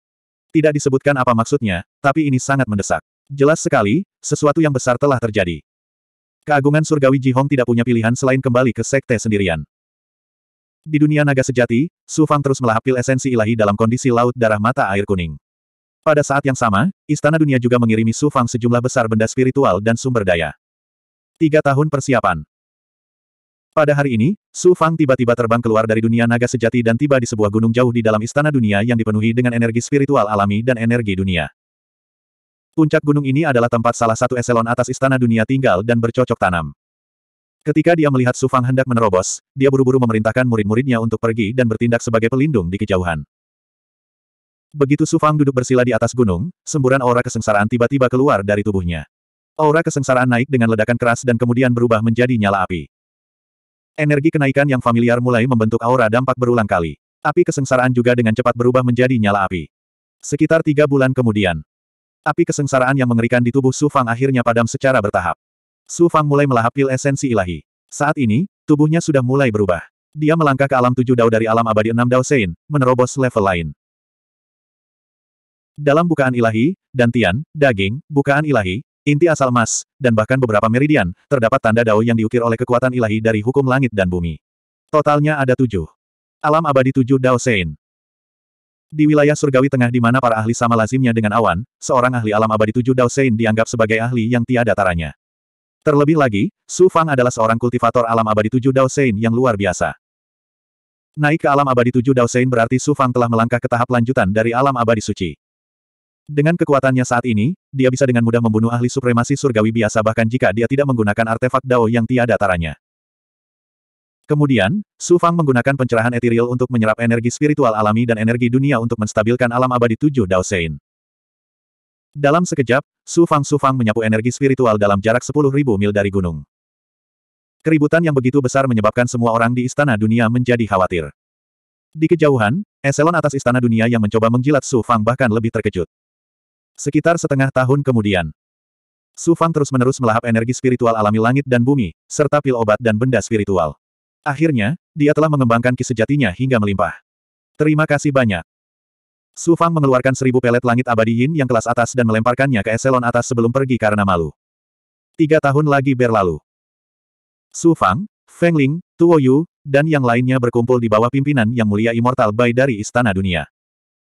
Tidak disebutkan apa maksudnya, tapi ini sangat mendesak. Jelas sekali, sesuatu yang besar telah terjadi. Keagungan surgawi Jihong tidak punya pilihan selain kembali ke sekte sendirian. Di dunia naga sejati, Su Fang terus pil esensi ilahi dalam kondisi laut darah mata air kuning. Pada saat yang sama, Istana Dunia juga mengirimi Su Fang sejumlah besar benda spiritual dan sumber daya. Tiga tahun persiapan. Pada hari ini, Su Fang tiba-tiba terbang keluar dari dunia naga sejati dan tiba di sebuah gunung jauh di dalam istana dunia yang dipenuhi dengan energi spiritual alami dan energi dunia. Puncak gunung ini adalah tempat salah satu eselon atas istana dunia tinggal dan bercocok tanam. Ketika dia melihat Sufang hendak menerobos, dia buru-buru memerintahkan murid-muridnya untuk pergi dan bertindak sebagai pelindung di kejauhan. Begitu Sufang duduk bersila di atas gunung, semburan aura kesengsaraan tiba-tiba keluar dari tubuhnya. Aura kesengsaraan naik dengan ledakan keras dan kemudian berubah menjadi nyala api. Energi kenaikan yang familiar mulai membentuk aura dampak berulang kali. Api kesengsaraan juga dengan cepat berubah menjadi nyala api. Sekitar tiga bulan kemudian, Api kesengsaraan yang mengerikan di tubuh Su Fang akhirnya padam secara bertahap. Su Fang mulai melahap pil esensi ilahi. Saat ini, tubuhnya sudah mulai berubah. Dia melangkah ke alam tujuh dao dari alam abadi enam dao sein, menerobos level lain. Dalam bukaan ilahi, dantian, daging, bukaan ilahi, inti asal emas, dan bahkan beberapa meridian, terdapat tanda dao yang diukir oleh kekuatan ilahi dari hukum langit dan bumi. Totalnya ada tujuh. Alam abadi tujuh dao sein. Di wilayah surgawi tengah di mana para ahli sama lazimnya dengan awan, seorang ahli alam abadi tujuh Dao Sein dianggap sebagai ahli yang tiada taranya. Terlebih lagi, Su Fang adalah seorang kultivator alam abadi tujuh Dao Sein yang luar biasa. Naik ke alam abadi tujuh Dao Sein berarti Su Fang telah melangkah ke tahap lanjutan dari alam abadi suci. Dengan kekuatannya saat ini, dia bisa dengan mudah membunuh ahli supremasi surgawi biasa bahkan jika dia tidak menggunakan artefak Dao yang tiada taranya. Kemudian, Su Fang menggunakan pencerahan etiril untuk menyerap energi spiritual alami dan energi dunia untuk menstabilkan alam abadi tujuh Dao Sein. Dalam sekejap, Su Fang Su Fang menyapu energi spiritual dalam jarak sepuluh ribu mil dari gunung. Keributan yang begitu besar menyebabkan semua orang di istana dunia menjadi khawatir. Di kejauhan, eselon atas istana dunia yang mencoba menjilat Su Fang bahkan lebih terkejut. Sekitar setengah tahun kemudian, Su Fang terus-menerus melahap energi spiritual alami langit dan bumi, serta pil obat dan benda spiritual. Akhirnya, dia telah mengembangkan ki sejatinya hingga melimpah. Terima kasih banyak. Su Fang mengeluarkan seribu pelet langit abadi Yin yang kelas atas dan melemparkannya ke eselon atas sebelum pergi karena malu. Tiga tahun lagi berlalu. Su Fang, Feng Ling, Tuo Yu, dan yang lainnya berkumpul di bawah pimpinan yang mulia Immortal Bai dari Istana Dunia.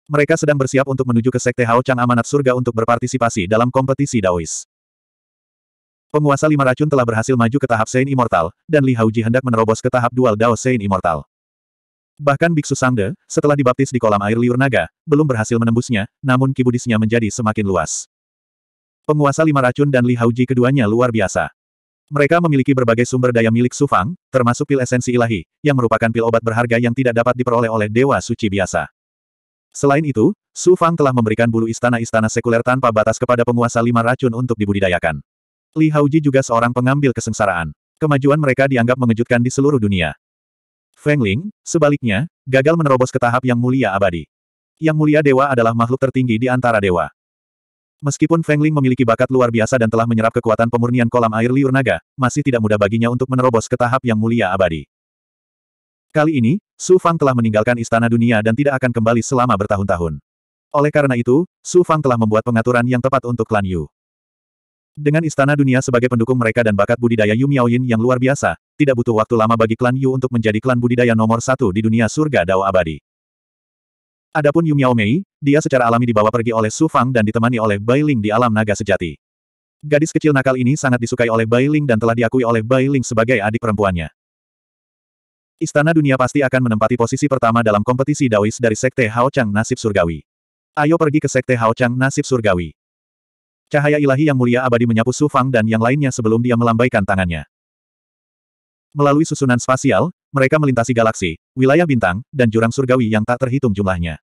Mereka sedang bersiap untuk menuju ke Sekte Hao Chang Amanat Surga untuk berpartisipasi dalam kompetisi Daois. Penguasa lima racun telah berhasil maju ke tahap Sein Immortal, dan Li Hauji hendak menerobos ke tahap dual Dao Sein Immortal. Bahkan Biksu Sangde, setelah dibaptis di kolam air liur naga, belum berhasil menembusnya, namun kibudisnya menjadi semakin luas. Penguasa lima racun dan Li Hauji keduanya luar biasa. Mereka memiliki berbagai sumber daya milik Sufang, termasuk pil esensi ilahi, yang merupakan pil obat berharga yang tidak dapat diperoleh oleh dewa suci biasa. Selain itu, Sufang telah memberikan bulu istana-istana sekuler tanpa batas kepada penguasa lima racun untuk dibudidayakan. Li Haoji juga seorang pengambil kesengsaraan. Kemajuan mereka dianggap mengejutkan di seluruh dunia. Feng Ling, sebaliknya, gagal menerobos ke tahap yang mulia abadi. Yang mulia dewa adalah makhluk tertinggi di antara dewa. Meskipun Feng Ling memiliki bakat luar biasa dan telah menyerap kekuatan pemurnian kolam air liur naga, masih tidak mudah baginya untuk menerobos ke tahap yang mulia abadi. Kali ini, Su Fang telah meninggalkan istana dunia dan tidak akan kembali selama bertahun-tahun. Oleh karena itu, Su Fang telah membuat pengaturan yang tepat untuk klan Yu. Dengan istana dunia sebagai pendukung mereka dan bakat budidaya Yu Miaoyin yang luar biasa, tidak butuh waktu lama bagi klan Yu untuk menjadi klan budidaya nomor satu di dunia surga Dao Abadi. Adapun Yu Miao Mei, dia secara alami dibawa pergi oleh Su Fang dan ditemani oleh Bai Ling di alam naga sejati. Gadis kecil nakal ini sangat disukai oleh Bai Ling dan telah diakui oleh Bai Ling sebagai adik perempuannya. Istana dunia pasti akan menempati posisi pertama dalam kompetisi Daois dari Sekte Hao Chang Nasib Surgawi. Ayo pergi ke Sekte Hao Chang Nasib Surgawi. Cahaya ilahi yang mulia abadi menyapu Su Fang dan yang lainnya sebelum dia melambaikan tangannya. Melalui susunan spasial, mereka melintasi galaksi, wilayah bintang, dan jurang surgawi yang tak terhitung jumlahnya.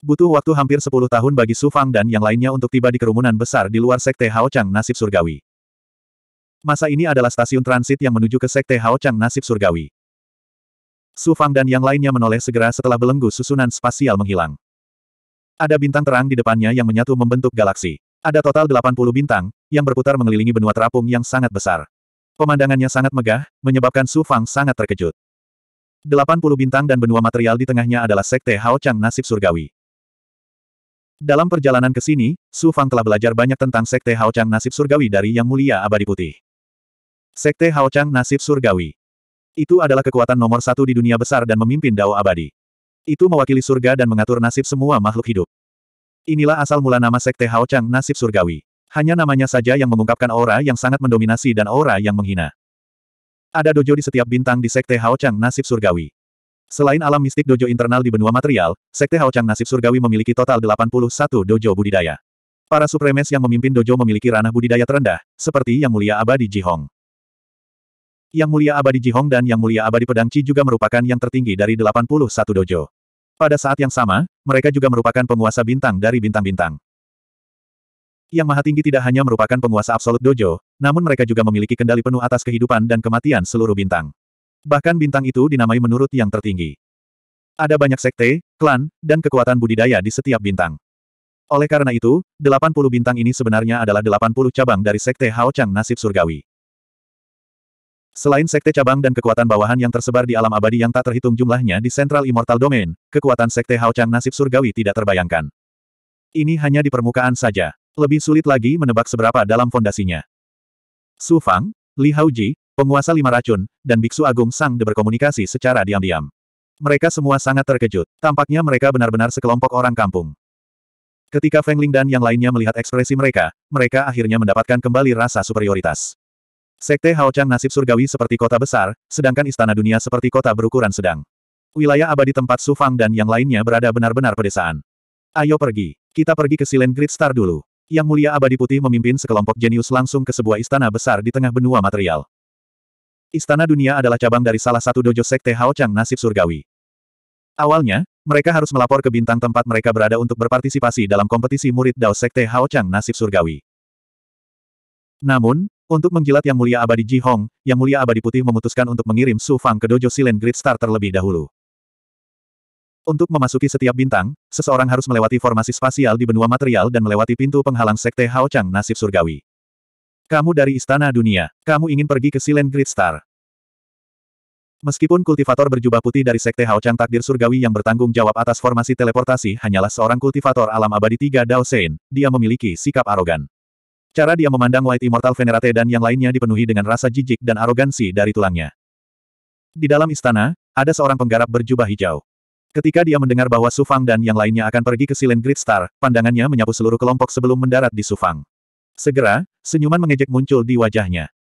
Butuh waktu hampir 10 tahun bagi Su Fang dan yang lainnya untuk tiba di kerumunan besar di luar Sekte Hao Chang Nasib Surgawi. Masa ini adalah stasiun transit yang menuju ke Sekte Hao Chang Nasib Surgawi. Su Fang dan yang lainnya menoleh segera setelah belenggu susunan spasial menghilang. Ada bintang terang di depannya yang menyatu membentuk galaksi. Ada total 80 bintang, yang berputar mengelilingi benua terapung yang sangat besar. Pemandangannya sangat megah, menyebabkan Su Fang sangat terkejut. 80 bintang dan benua material di tengahnya adalah Sekte Hao Chang Nasib Surgawi. Dalam perjalanan ke sini, Su Fang telah belajar banyak tentang Sekte Hao Chang Nasib Surgawi dari Yang Mulia Abadi Putih. Sekte Hao Chang Nasib Surgawi. Itu adalah kekuatan nomor satu di dunia besar dan memimpin Dao Abadi. Itu mewakili surga dan mengatur nasib semua makhluk hidup. Inilah asal mula nama Sekte Hao Chang Nasib Surgawi. Hanya namanya saja yang mengungkapkan aura yang sangat mendominasi dan aura yang menghina. Ada dojo di setiap bintang di Sekte Hao Chang Nasib Surgawi. Selain alam mistik dojo internal di benua material, Sekte Hao Chang Nasib Surgawi memiliki total 81 dojo budidaya. Para supremes yang memimpin dojo memiliki ranah budidaya terendah, seperti Yang Mulia Abadi Ji Hong. Yang Mulia Abadi Ji Hong dan Yang Mulia Abadi Pedang Ci juga merupakan yang tertinggi dari 81 dojo. Pada saat yang sama, mereka juga merupakan penguasa bintang dari bintang-bintang. Yang Maha Tinggi tidak hanya merupakan penguasa absolut dojo, namun mereka juga memiliki kendali penuh atas kehidupan dan kematian seluruh bintang. Bahkan bintang itu dinamai menurut yang tertinggi. Ada banyak sekte, klan, dan kekuatan budidaya di setiap bintang. Oleh karena itu, 80 bintang ini sebenarnya adalah 80 cabang dari sekte Hao Chang nasib surgawi. Selain sekte cabang dan kekuatan bawahan yang tersebar di alam abadi yang tak terhitung jumlahnya di Central Immortal Domain, kekuatan sekte Haochang nasib surgawi tidak terbayangkan. Ini hanya di permukaan saja. Lebih sulit lagi menebak seberapa dalam fondasinya. Su Fang, Li Haoji, penguasa lima racun, dan Biksu Agung Sang De berkomunikasi secara diam-diam. Mereka semua sangat terkejut. Tampaknya mereka benar-benar sekelompok orang kampung. Ketika Feng Ling dan yang lainnya melihat ekspresi mereka, mereka akhirnya mendapatkan kembali rasa superioritas. Sekte Haochang nasib surgawi seperti kota besar, sedangkan istana dunia seperti kota berukuran sedang. Wilayah abadi tempat Sufang dan yang lainnya berada benar-benar pedesaan. Ayo pergi. Kita pergi ke Silen Great Star dulu. Yang mulia abadi putih memimpin sekelompok jenius langsung ke sebuah istana besar di tengah benua material. Istana dunia adalah cabang dari salah satu dojo sekte Haochang nasib surgawi. Awalnya, mereka harus melapor ke bintang tempat mereka berada untuk berpartisipasi dalam kompetisi murid Dao Sekte Haochang nasib surgawi. Namun, untuk menjilat Yang Mulia Abadi Ji Hong, Yang Mulia Abadi Putih memutuskan untuk mengirim Su Fang ke dojo Silen Grid Star terlebih dahulu. Untuk memasuki setiap bintang, seseorang harus melewati formasi spasial di benua material dan melewati pintu penghalang Sekte Hao Chang Nasib Surgawi. Kamu dari Istana Dunia, kamu ingin pergi ke Silen Grid Star. Meskipun kultivator berjubah putih dari Sekte Hao Chang Takdir Surgawi yang bertanggung jawab atas formasi teleportasi hanyalah seorang kultivator alam abadi tiga Dao Sein, dia memiliki sikap arogan. Cara dia memandang White Immortal Venerate dan yang lainnya dipenuhi dengan rasa jijik dan arogansi dari tulangnya. Di dalam istana, ada seorang penggarap berjubah hijau. Ketika dia mendengar bahwa Sufang dan yang lainnya akan pergi ke Silent Great Star, pandangannya menyapu seluruh kelompok sebelum mendarat di Sufang. Segera, senyuman mengejek muncul di wajahnya.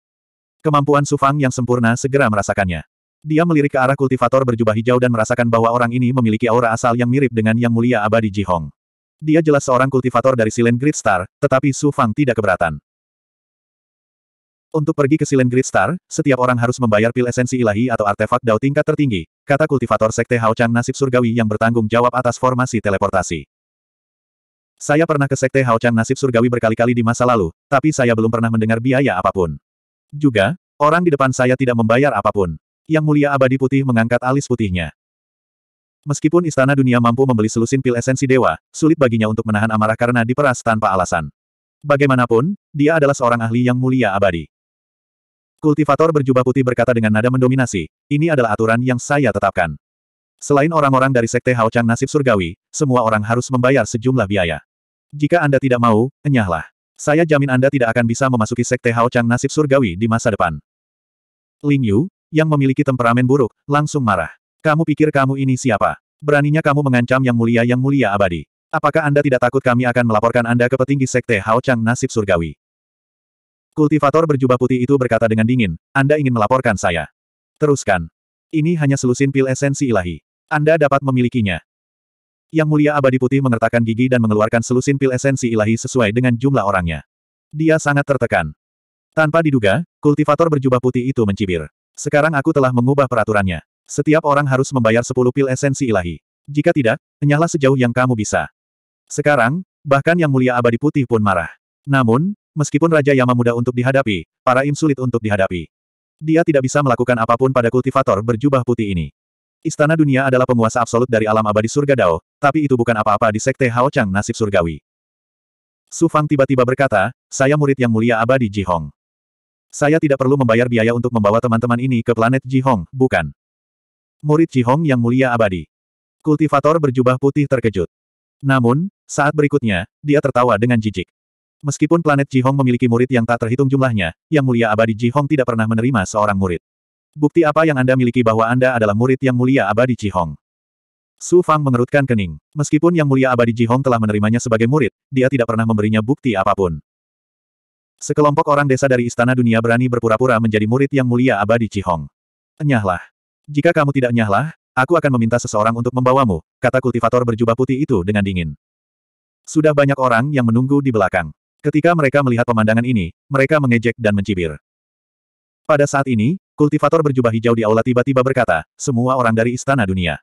Kemampuan Sufang yang sempurna segera merasakannya. Dia melirik ke arah kultivator berjubah hijau dan merasakan bahwa orang ini memiliki aura asal yang mirip dengan Yang Mulia Abadi Jihong. Dia jelas seorang kultivator dari Silen Grid Star, tetapi Su Fang tidak keberatan. Untuk pergi ke Silen Grid Star, setiap orang harus membayar pil esensi ilahi atau artefak dao tingkat tertinggi, kata kultivator Sekte Hao Chang Nasib Surgawi yang bertanggung jawab atas formasi teleportasi. Saya pernah ke Sekte Hao Chang Nasib Surgawi berkali-kali di masa lalu, tapi saya belum pernah mendengar biaya apapun. Juga, orang di depan saya tidak membayar apapun. Yang mulia abadi putih mengangkat alis putihnya. Meskipun istana dunia mampu membeli selusin pil esensi dewa, sulit baginya untuk menahan amarah karena diperas tanpa alasan. Bagaimanapun, dia adalah seorang ahli yang mulia abadi. Kultivator berjubah putih berkata dengan nada mendominasi, ini adalah aturan yang saya tetapkan. Selain orang-orang dari Sekte Haochang nasib surgawi, semua orang harus membayar sejumlah biaya. Jika Anda tidak mau, enyahlah. Saya jamin Anda tidak akan bisa memasuki Sekte Haochang nasib surgawi di masa depan. Ling Yu, yang memiliki temperamen buruk, langsung marah. Kamu pikir kamu ini siapa? Beraninya kamu mengancam yang mulia yang mulia abadi. Apakah Anda tidak takut kami akan melaporkan Anda ke petinggi sekte Hao Chang nasib surgawi? Kultivator berjubah putih itu berkata dengan dingin, Anda ingin melaporkan saya. Teruskan. Ini hanya selusin pil esensi ilahi. Anda dapat memilikinya. Yang mulia abadi putih mengertakkan gigi dan mengeluarkan selusin pil esensi ilahi sesuai dengan jumlah orangnya. Dia sangat tertekan. Tanpa diduga, kultivator berjubah putih itu mencibir. Sekarang aku telah mengubah peraturannya. Setiap orang harus membayar 10 pil esensi ilahi. Jika tidak, enyahlah sejauh yang kamu bisa. Sekarang, bahkan yang mulia abadi putih pun marah. Namun, meskipun Raja Yama mudah untuk dihadapi, para im sulit untuk dihadapi. Dia tidak bisa melakukan apapun pada kultivator berjubah putih ini. Istana dunia adalah penguasa absolut dari alam abadi surga Dao, tapi itu bukan apa-apa di sekte Hao Chang nasib surgawi. Su Fang tiba-tiba berkata, saya murid yang mulia abadi Ji Hong. Saya tidak perlu membayar biaya untuk membawa teman-teman ini ke planet Ji Hong, bukan? murid Cihong yang mulia abadi. Kultivator berjubah putih terkejut. Namun, saat berikutnya, dia tertawa dengan jijik. Meskipun planet Jihong memiliki murid yang tak terhitung jumlahnya, yang mulia abadi Jihong tidak pernah menerima seorang murid. Bukti apa yang Anda miliki bahwa Anda adalah murid yang mulia abadi Jihong? Su Fang mengerutkan kening. Meskipun yang mulia abadi Jihong telah menerimanya sebagai murid, dia tidak pernah memberinya bukti apapun. Sekelompok orang desa dari Istana Dunia berani berpura-pura menjadi murid yang mulia abadi Jihong. Enyahlah. Jika kamu tidak nyahlah, aku akan meminta seseorang untuk membawamu, kata kultivator berjubah putih itu dengan dingin. Sudah banyak orang yang menunggu di belakang. Ketika mereka melihat pemandangan ini, mereka mengejek dan mencibir. Pada saat ini, kultivator berjubah hijau di aula tiba-tiba berkata, semua orang dari istana dunia.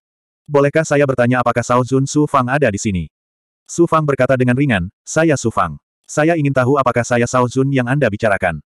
Bolehkah saya bertanya apakah Sao Zun Su Fang ada di sini? Su Fang berkata dengan ringan, saya Su Fang. Saya ingin tahu apakah saya Sao Zun yang Anda bicarakan.